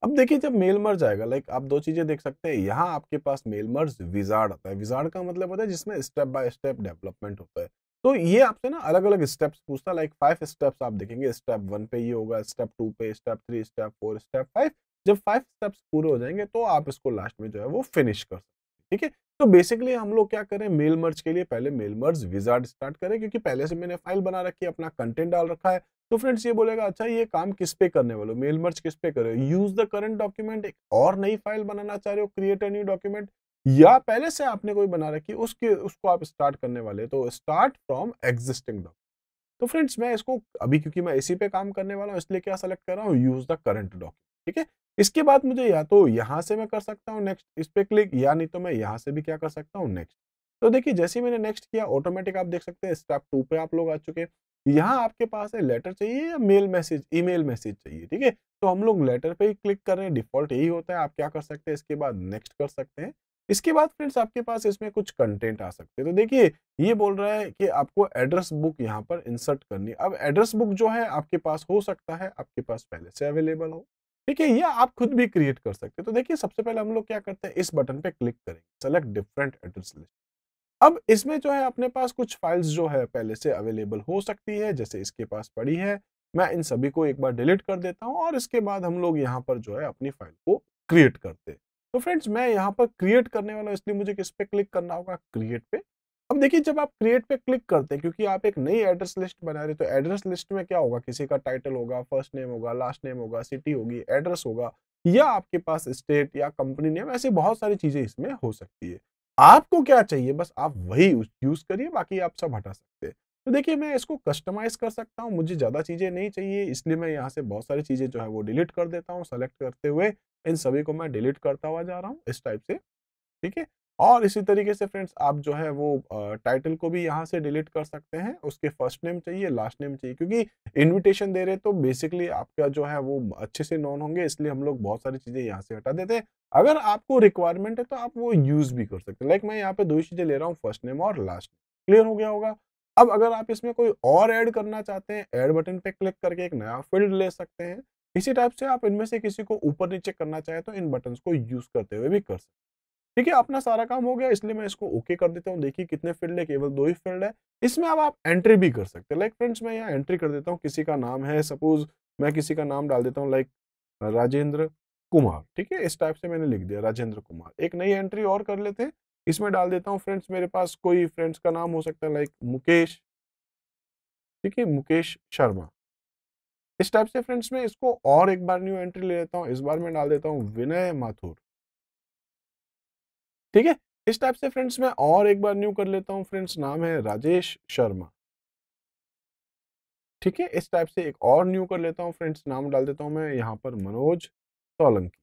अब देखिए जब मेल मर्ज आएगा लाइक आप दो चीजें देख सकते हैं यहाँ आपके पास मेल मर्ज विजार्ड आता है विजार्ड का मतलब होता है जिसमें स्टेप बाय स्टेप डेवलपमेंट होता है तो ये आपसे ना अलग अलग स्टेप्स पूछता लाइक फाइव स्टेप्स आप देखेंगे स्टेप वन पे ये होगा स्टेप टू पे step three step four step five जब फाइव स्टेप्स पूरे हो जाएंगे तो आप इसको लास्ट में जो है वो फिनिश कर सकते ठीक है तो बेसिकली हम लोग क्या करें मेल मर्ज के लिए पहले मेल मर्ज विजार्ड स्टार्ट करें क्योंकि पहले से मैंने फाइल बना रखी है अपना कंटेंट डाल रखा है तो फ्रेंड्स ये बोलेगा अच्छा ये काम किस पे करने वाले मेल मर्ज किस पे करे यूज द करंट डॉक्यूमेंट एक और नई फाइल बनाना चाह रहे हो क्रिएट अ न्यू डॉक्यूमेंट या पहले से आपने कोई बना रखी उसके उसको आप स्टार्ट करने वाले तो स्टार्ट फ्रॉम एग्जिस्टिंग डॉक्यूमेंट तो फ्रेंड्स मैं इसको अभी क्योंकि मैं इसी पे काम करने वाला हूँ इसलिए क्या सेलेक्ट कर रहा हूँ यूज द करंट डॉक्यूमेंट ठीक है इसके बाद मुझे या तो यहाँ से मैं कर सकता हूँ नेक्स्ट इस पर क्लिक या नहीं तो मैं यहाँ से भी क्या कर सकता हूँ नेक्स्ट तो देखिए जैसे मैंने नेक्स्ट किया ऑटोमेटिक आप देख सकते हैं स्टेप टू पे आप लोग आ चुके हैं यहाँ आपके पास है लेटर चाहिए या मेल मैसेज ईमेल मैसेज चाहिए ठीक है तो हम लोग लेटर पे ही क्लिक कर रहे हैं डिफॉल्ट यही होता है आप क्या कर सकते हैं इसके बाद नेक्स्ट कर सकते हैं इसके बाद फ्रेंड्स आपके पास इसमें कुछ कंटेंट आ सकते हैं तो देखिए ये बोल रहा है कि आपको एड्रेस बुक यहाँ पर इंसर्ट करनी अब एड्रेस बुक जो है आपके पास हो सकता है आपके पास पहले से अवेलेबल हो ठीक है यह आप खुद भी क्रिएट कर सकते हैं तो देखिए सबसे पहले हम लोग क्या करते हैं इस बटन पे क्लिक करेंगे सेलेक्ट डिफरेंट एड्रेस लिस्ट अब इसमें जो है अपने पास कुछ फाइल्स जो है पहले से अवेलेबल हो सकती है जैसे इसके पास पड़ी है मैं इन सभी को एक बार डिलीट कर देता हूँ और इसके बाद हम लोग यहाँ पर जो है अपनी फाइल को क्रिएट करते हैं तो फ्रेंड्स मैं यहाँ पर क्रिएट करने वाला हूँ इसलिए मुझे किस पे क्लिक करना होगा क्रिएट पे अब देखिए जब आप क्रिएट पे क्लिक करते हैं क्योंकि आप एक नई एड्रेस लिस्ट बना रहे हो तो एड्रेस लिस्ट में क्या होगा किसी का टाइटल होगा फर्स्ट नेम होगा लास्ट नेम होगा सिटी होगी एड्रेस होगा या आपके पास स्टेट या कंपनी नेम ऐसी बहुत सारी चीजें इसमें हो सकती है आपको क्या चाहिए बस आप वही यूज करिए बाकी आप सब हटा सकते हैं तो देखिए मैं इसको कस्टमाइज कर सकता हूँ मुझे ज़्यादा चीज़ें नहीं चाहिए इसलिए मैं यहाँ से बहुत सारी चीज़ें जो है वो डिलीट कर देता हूँ सेलेक्ट करते हुए इन सभी को मैं डिलीट करता हुआ जा रहा हूँ इस टाइप से ठीक है और इसी तरीके से फ्रेंड्स आप जो है वो टाइटल को भी यहाँ से डिलीट कर सकते हैं उसके फर्स्ट नेम चाहिए लास्ट नेम चाहिए क्योंकि इनविटेशन दे रहे तो बेसिकली आपका जो है वो अच्छे से नॉन होंगे इसलिए हम लोग बहुत सारी चीज़ें यहाँ से हटा देते हैं अगर आपको रिक्वायरमेंट है तो आप वो यूज़ भी कर सकते हैं लाइक मैं यहाँ पे दो चीज़ें ले रहा हूँ फर्स्ट नेम और लास्ट नेम क्लियर हो गया होगा अब अगर आप इसमें कोई और एड करना चाहते हैं एड बटन पे क्लिक करके एक नया फील्ड ले सकते हैं इसी टाइप से आप इनमें से किसी को ऊपर नीचे करना चाहे तो इन बटन को यूज करते हुए भी कर सकते ठीक है अपना सारा काम हो गया इसलिए मैं इसको ओके कर देता हूँ देखिए कितने फील्ड है केवल दो ही फील्ड है इसमें अब आप एंट्री भी कर सकते हैं लाइक फ्रेंड्स मैं यहाँ एंट्री कर देता हूँ किसी का नाम है सपोज मैं किसी का नाम डाल देता हूँ लाइक राजेंद्र कुमार ठीक है इस टाइप से मैंने लिख दिया राजेंद्र कुमार एक नई एंट्री और कर लेते हैं इसमें डाल देता हूँ फ्रेंड्स मेरे पास कोई फ्रेंड्स का नाम हो सकता है लाइक मुकेश ठीक है मुकेश शर्मा इस टाइप से फ्रेंड्स मैं इसको और एक बार न्यू एंट्री ले लेता हूँ इस बार मैं डाल देता हूँ विनय माथुर ठीक है इस टाइप से फ्रेंड्स मैं और एक बार न्यू कर लेता हूँ फ्रेंड्स नाम है राजेश शर्मा ठीक है इस टाइप से एक और न्यू कर लेता हूँ फ्रेंड्स नाम डाल देता हूँ मैं यहाँ पर मनोज सोलंकी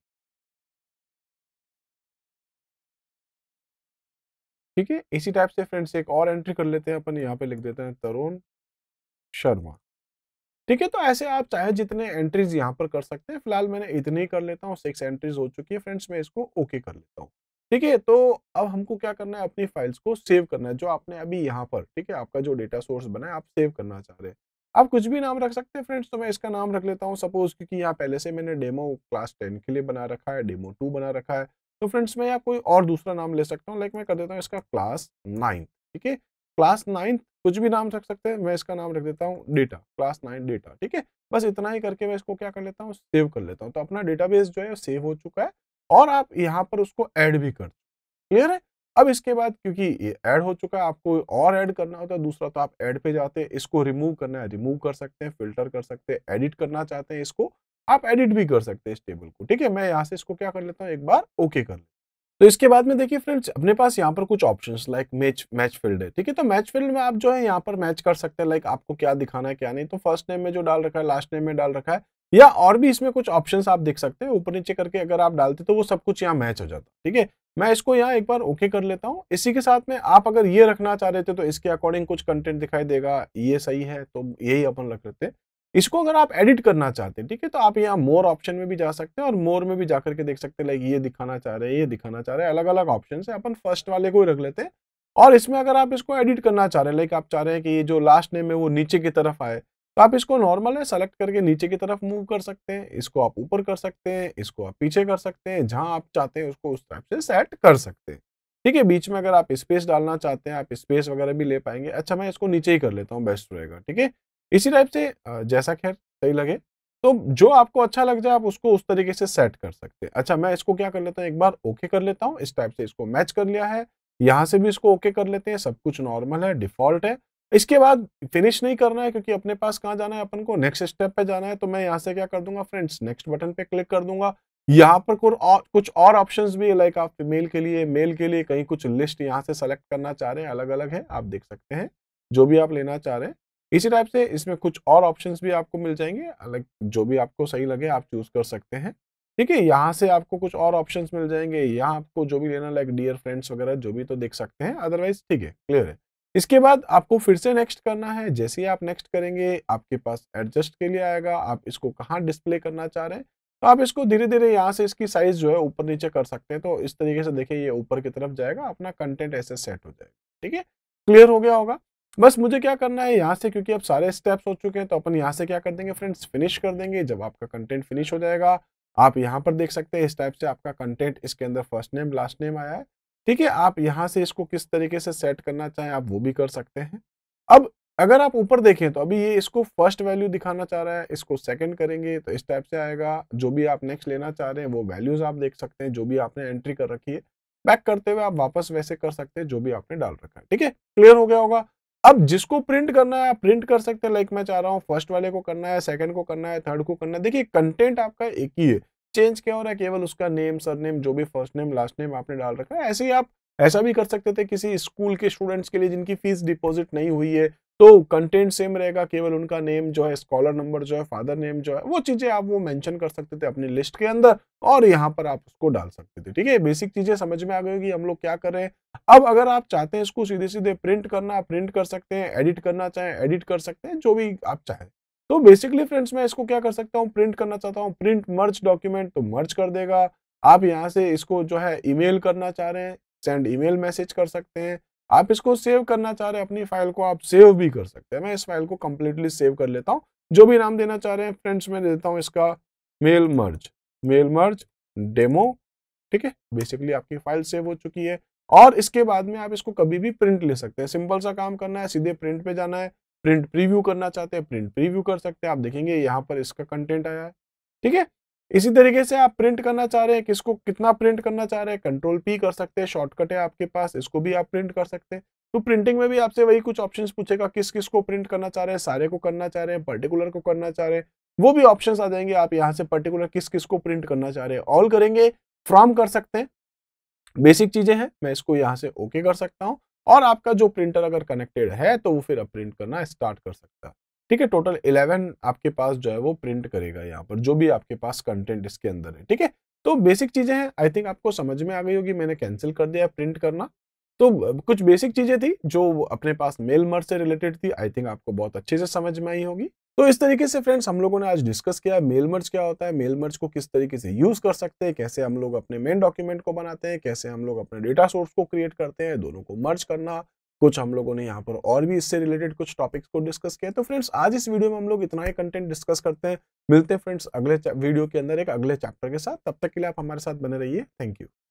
ठीक है इसी टाइप से फ्रेंड्स एक और एंट्री कर लेते हैं अपन यहाँ पे लिख देते हैं तरुण शर्मा ठीक है तो ऐसे आप चाहे जितने एंट्रीज यहाँ पर कर सकते हैं फिलहाल मैंने इतने ही कर लेता हूँ सिक्स एंट्रीज हो चुकी है फ्रेंड्स मैं इसको ओके कर लेता हूँ ठीक है तो अब हमको क्या करना है अपनी फाइल्स को सेव करना है जो आपने अभी यहाँ पर ठीक है आपका जो डेटा सोर्स बना है आप सेव करना चाह रहे हैं आप कुछ भी नाम रख सकते हैं फ्रेंड्स तो मैं इसका नाम रख लेता हूँ सपोज क्योंकि यहाँ पहले से मैंने डेमो क्लास टेन के लिए बना रखा है डेमो टू बना रखा है तो फ्रेंड्स मैं यहाँ कोई और दूसरा नाम ले सकता हूँ लाइक मैं कर देता हूँ इसका क्लास नाइन ठीक है क्लास नाइन्थ कुछ भी नाम रख सकते हैं मैं इसका नाम रख देता हूँ डेटा क्लास नाइन डेटा ठीक है बस इतना ही करके मैं इसको क्या कर लेता हूँ सेव कर लेता हूँ तो अपना डेटाबेस जो है सेव हो चुका है और आप यहाँ पर उसको ऐड भी कर क्लियर है अब इसके बाद क्योंकि ये ऐड हो चुका है आपको और ऐड करना होता है दूसरा तो आप ऐड पे जाते हैं इसको रिमूव करना है रिमूव कर सकते हैं फिल्टर कर सकते हैं एडिट करना चाहते हैं इसको आप एडिट भी कर सकते हैं इस टेबल को ठीक है मैं यहाँ से इसको क्या कर लेता हूँ एक बार ओके कर लेता तो इसके बाद में देखिए फ्रेंड्स अपने पास यहाँ पर कुछ options like match match field है ठीक है तो मैच फील्ड में आप जो है यहाँ पर मैच कर सकते हैं लाइक आपको क्या दिखाना है क्या नहीं तो फर्स्ट नेम में जो डाल रखा है लास्ट नेम में डाल रखा है या और भी इसमें कुछ ऑप्शन आप देख सकते हैं ऊपर नीचे करके अगर आप डालते तो वो सब कुछ यहाँ मैच हो जाता ठीक है मैं इसको यहाँ एक बार ओके कर लेता हूँ इसी के साथ में आप अगर ये रखना चाह रहे थे तो इसके अकॉर्डिंग कुछ कंटेंट दिखाई देगा ये सही है तो यही अपन रख लेते हैं इसको अगर आप एडिट करना चाहते हैं ठीक है तो आप यहाँ मोर ऑप्शन में भी जा सकते हैं और मोर में भी जाकर के देख सकते हैं लाइक ये दिखाना चाह रहे हैं ये दिखाना चाह रहे हैं अलग अलग ऑप्शन है अपन फर्स्ट वाले को ही रख लेते हैं और इसमें अगर आप इसको एडिट करना चाह रहे हैं लाइक आप चाह रहे हैं कि ये जो लास्ट नेम है वो नीचे की तरफ आए तो आप इसको नॉर्मल है सेलेक्ट करके नीचे की तरफ मूव कर सकते हैं इसको आप ऊपर कर सकते हैं इसको आप पीछे कर सकते हैं जहां आप चाहते हैं उसको उस टाइप से सेट कर सकते हैं ठीक है बीच में अगर आप स्पेस डालना चाहते हैं आप स्पेस वगैरह भी ले पाएंगे अच्छा मैं इसको नीचे ही कर लेता हूँ बेस्ट रहेगा ठीक है इसी टाइप से जैसा खैर सही लगे तो जो आपको अच्छा लग जाए आप उसको उस तरीके से सेट कर सकते हैं अच्छा मैं इसको क्या कर लेता हूँ एक बार ओके कर लेता हूँ इस टाइप से इसको मैच कर लिया है यहाँ से भी इसको ओके कर लेते हैं सब कुछ नॉर्मल है डिफॉल्ट है इसके बाद फिनिश नहीं करना है क्योंकि अपने पास कहाँ जाना है अपन को नेक्स्ट स्टेप पे जाना है तो मैं यहाँ से क्या कर दूंगा फ्रेंड्स नेक्स्ट बटन पे क्लिक कर दूंगा यहाँ पर कुछ और ऑप्शन भी लाइक आप फीमेल के लिए मेल के लिए कहीं कुछ लिस्ट यहाँ से सेलेक्ट करना चाह रहे हैं अलग अलग है आप देख सकते हैं जो भी आप लेना चाह रहे हैं इसी टाइप से इसमें कुछ और ऑप्शंस भी आपको मिल जाएंगे लाइक जो भी आपको सही लगे आप चूज कर सकते हैं ठीक है यहाँ से आपको कुछ और ऑप्शंस मिल जाएंगे यहाँ आपको जो भी लेना लाइक डियर फ्रेंड्स वगैरह जो भी तो देख सकते हैं अदरवाइज ठीक है क्लियर है इसके बाद आपको फिर से नेक्स्ट करना है जैसे ही आप नेक्स्ट करेंगे आपके पास एडजस्ट के लिए आएगा आप इसको कहाँ डिस्प्ले करना चाह रहे हैं तो आप इसको धीरे धीरे यहाँ से इसकी साइज जो है ऊपर नीचे कर सकते हैं तो इस तरीके से देखिए ये ऊपर की तरफ जाएगा अपना कंटेंट ऐसे सेट हो जाएगा ठीक है क्लियर हो गया होगा बस मुझे क्या करना है यहाँ से क्योंकि अब सारे स्टेप्स हो चुके हैं तो अपन यहाँ से क्या कर देंगे फ्रेंड्स फिनिश कर देंगे जब आपका कंटेंट फिनिश हो जाएगा आप यहाँ पर देख सकते हैं इस टाइप से आपका कंटेंट इसके अंदर फर्स्ट नेम लास्ट नेम आया है ठीक है आप यहाँ से इसको किस तरीके से सेट करना चाहें आप वो भी कर सकते हैं अब अगर आप ऊपर देखें तो अभी ये इसको फर्स्ट वैल्यू दिखाना चाह रहा है इसको सेकंड करेंगे तो इस टाइप से आएगा जो भी आप नेक्स्ट लेना चाह रहे हैं वो वैल्यूज आप देख सकते हैं जो भी आपने एंट्री कर रखी है बैक करते हुए आप वापस वैसे कर सकते हैं जो भी आपने डाल रखा है ठीक है क्लियर हो गया होगा अब जिसको प्रिंट करना है आप प्रिंट कर सकते हैं लाइक मैं चाह रहा हूँ फर्स्ट वाले को करना है सेकंड को करना है थर्ड को करना है देखिए कंटेंट आपका एक ही है चेंज क्या हो रहा है केवल उसका नेम सर नेम जो भी फर्स्ट नेम लास्ट नेम आपने डाल रखा है ऐसे ही आप ऐसा भी कर सकते थे किसी स्कूल के स्टूडेंट्स के लिए जिनकी फीस डिपॉजिट नहीं हुई है तो कंटेंट सेम रहेगा केवल उनका नेम जो है स्कॉलर नंबर जो है फादर नेम जो है वो चीज़ें आप वो मेंशन कर सकते थे अपनी लिस्ट के अंदर और यहाँ पर आप उसको डाल सकते थे ठीक है बेसिक चीज़ें समझ में आ गई कि हम लोग क्या कर रहे हैं अब अगर आप चाहते हैं इसको सीधे सीधे प्रिंट करना प्रिंट कर सकते हैं एडिट करना चाहें एडिट कर सकते हैं जो भी आप चाहें तो बेसिकली फ्रेंड्स मैं इसको क्या कर सकता हूँ प्रिंट करना चाहता हूँ प्रिंट मर्ज डॉक्यूमेंट तो मर्ज कर देगा आप यहाँ से इसको जो है ईमेल करना चाह रहे हैं सेंड ईमेल मैसेज कर सकते हैं आप इसको सेव करना चाह रहे हैं अपनी फाइल को आप सेव भी कर सकते हैं मैं इस फाइल को कम्प्लीटली सेव कर लेता हूँ जो भी नाम देना चाह रहे हैं फ्रेंड्स मैं दे देता हूँ इसका mail merge mail merge demo ठीक है बेसिकली आपकी फाइल सेव हो चुकी है और इसके बाद में आप इसको कभी भी प्रिंट ले सकते हैं सिंपल सा काम करना है सीधे प्रिंट पे जाना है प्रिंट प्रीव्यू करना चाहते हैं प्रिंट प्रीव्यू कर सकते हैं आप देखेंगे यहाँ पर इसका कंटेंट आया है ठीक है इसी तरीके से आप प्रिंट करना चाह रहे हैं किसको कितना प्रिंट करना चाह रहे हैं कंट्रोल पी कर सकते हैं शॉर्टकट है आपके पास इसको भी आप प्रिंट कर सकते हैं तो प्रिंटिंग में भी आपसे वही कुछ ऑप्शंस पूछेगा किस किस को प्रिंट करना चाह रहे हैं सारे को करना चाह रहे हैं पर्टिकुलर को करना चाह रहे हैं वो भी ऑप्शंस आ जाएंगे आप यहाँ से पर्टिकुलर किस किस को प्रिंट करना चाह रहे हैं ऑल करेंगे फ्रॉम कर सकते हैं बेसिक चीजें हैं मैं इसको यहाँ से ओके okay कर सकता हूँ और आपका जो प्रिंटर अगर कनेक्टेड है तो वो फिर अब प्रिंट करना स्टार्ट कर सकता है ठीक है टोटल इलेवन आपके पास जो है वो प्रिंट करेगा यहाँ पर जो भी आपके पास कंटेंट इसके अंदर है ठीक है तो बेसिक चीजें हैं आई थिंक आपको समझ में आ गई होगी मैंने कैंसिल कर दिया प्रिंट करना तो कुछ बेसिक चीजें थी जो अपने पास मेल मर्ज से रिलेटेड थी आई थिंक आपको बहुत अच्छे से समझ में आई होगी तो इस तरीके से फ्रेंड्स हम लोगों ने आज डिस्कस किया मेल मर्ज क्या होता है मेल मर्ज को किस तरीके से यूज कर सकते हैं कैसे हम लोग अपने मेन डॉक्यूमेंट को बनाते हैं कैसे हम लोग अपने डेटा सोर्स को क्रिएट करते हैं दोनों को मर्ज करना कुछ हम लोगों ने यहाँ पर और भी इससे रिलेटेड कुछ टॉपिक्स को डिस्कस किया तो फ्रेंड्स आज इस वीडियो में हम लोग इतना ही कंटेंट डिस्कस करते हैं मिलते हैं फ्रेंड्स अगले वीडियो के अंदर एक अगले चैप्टर के साथ तब तक के लिए आप हमारे साथ बने रहिए थैंक यू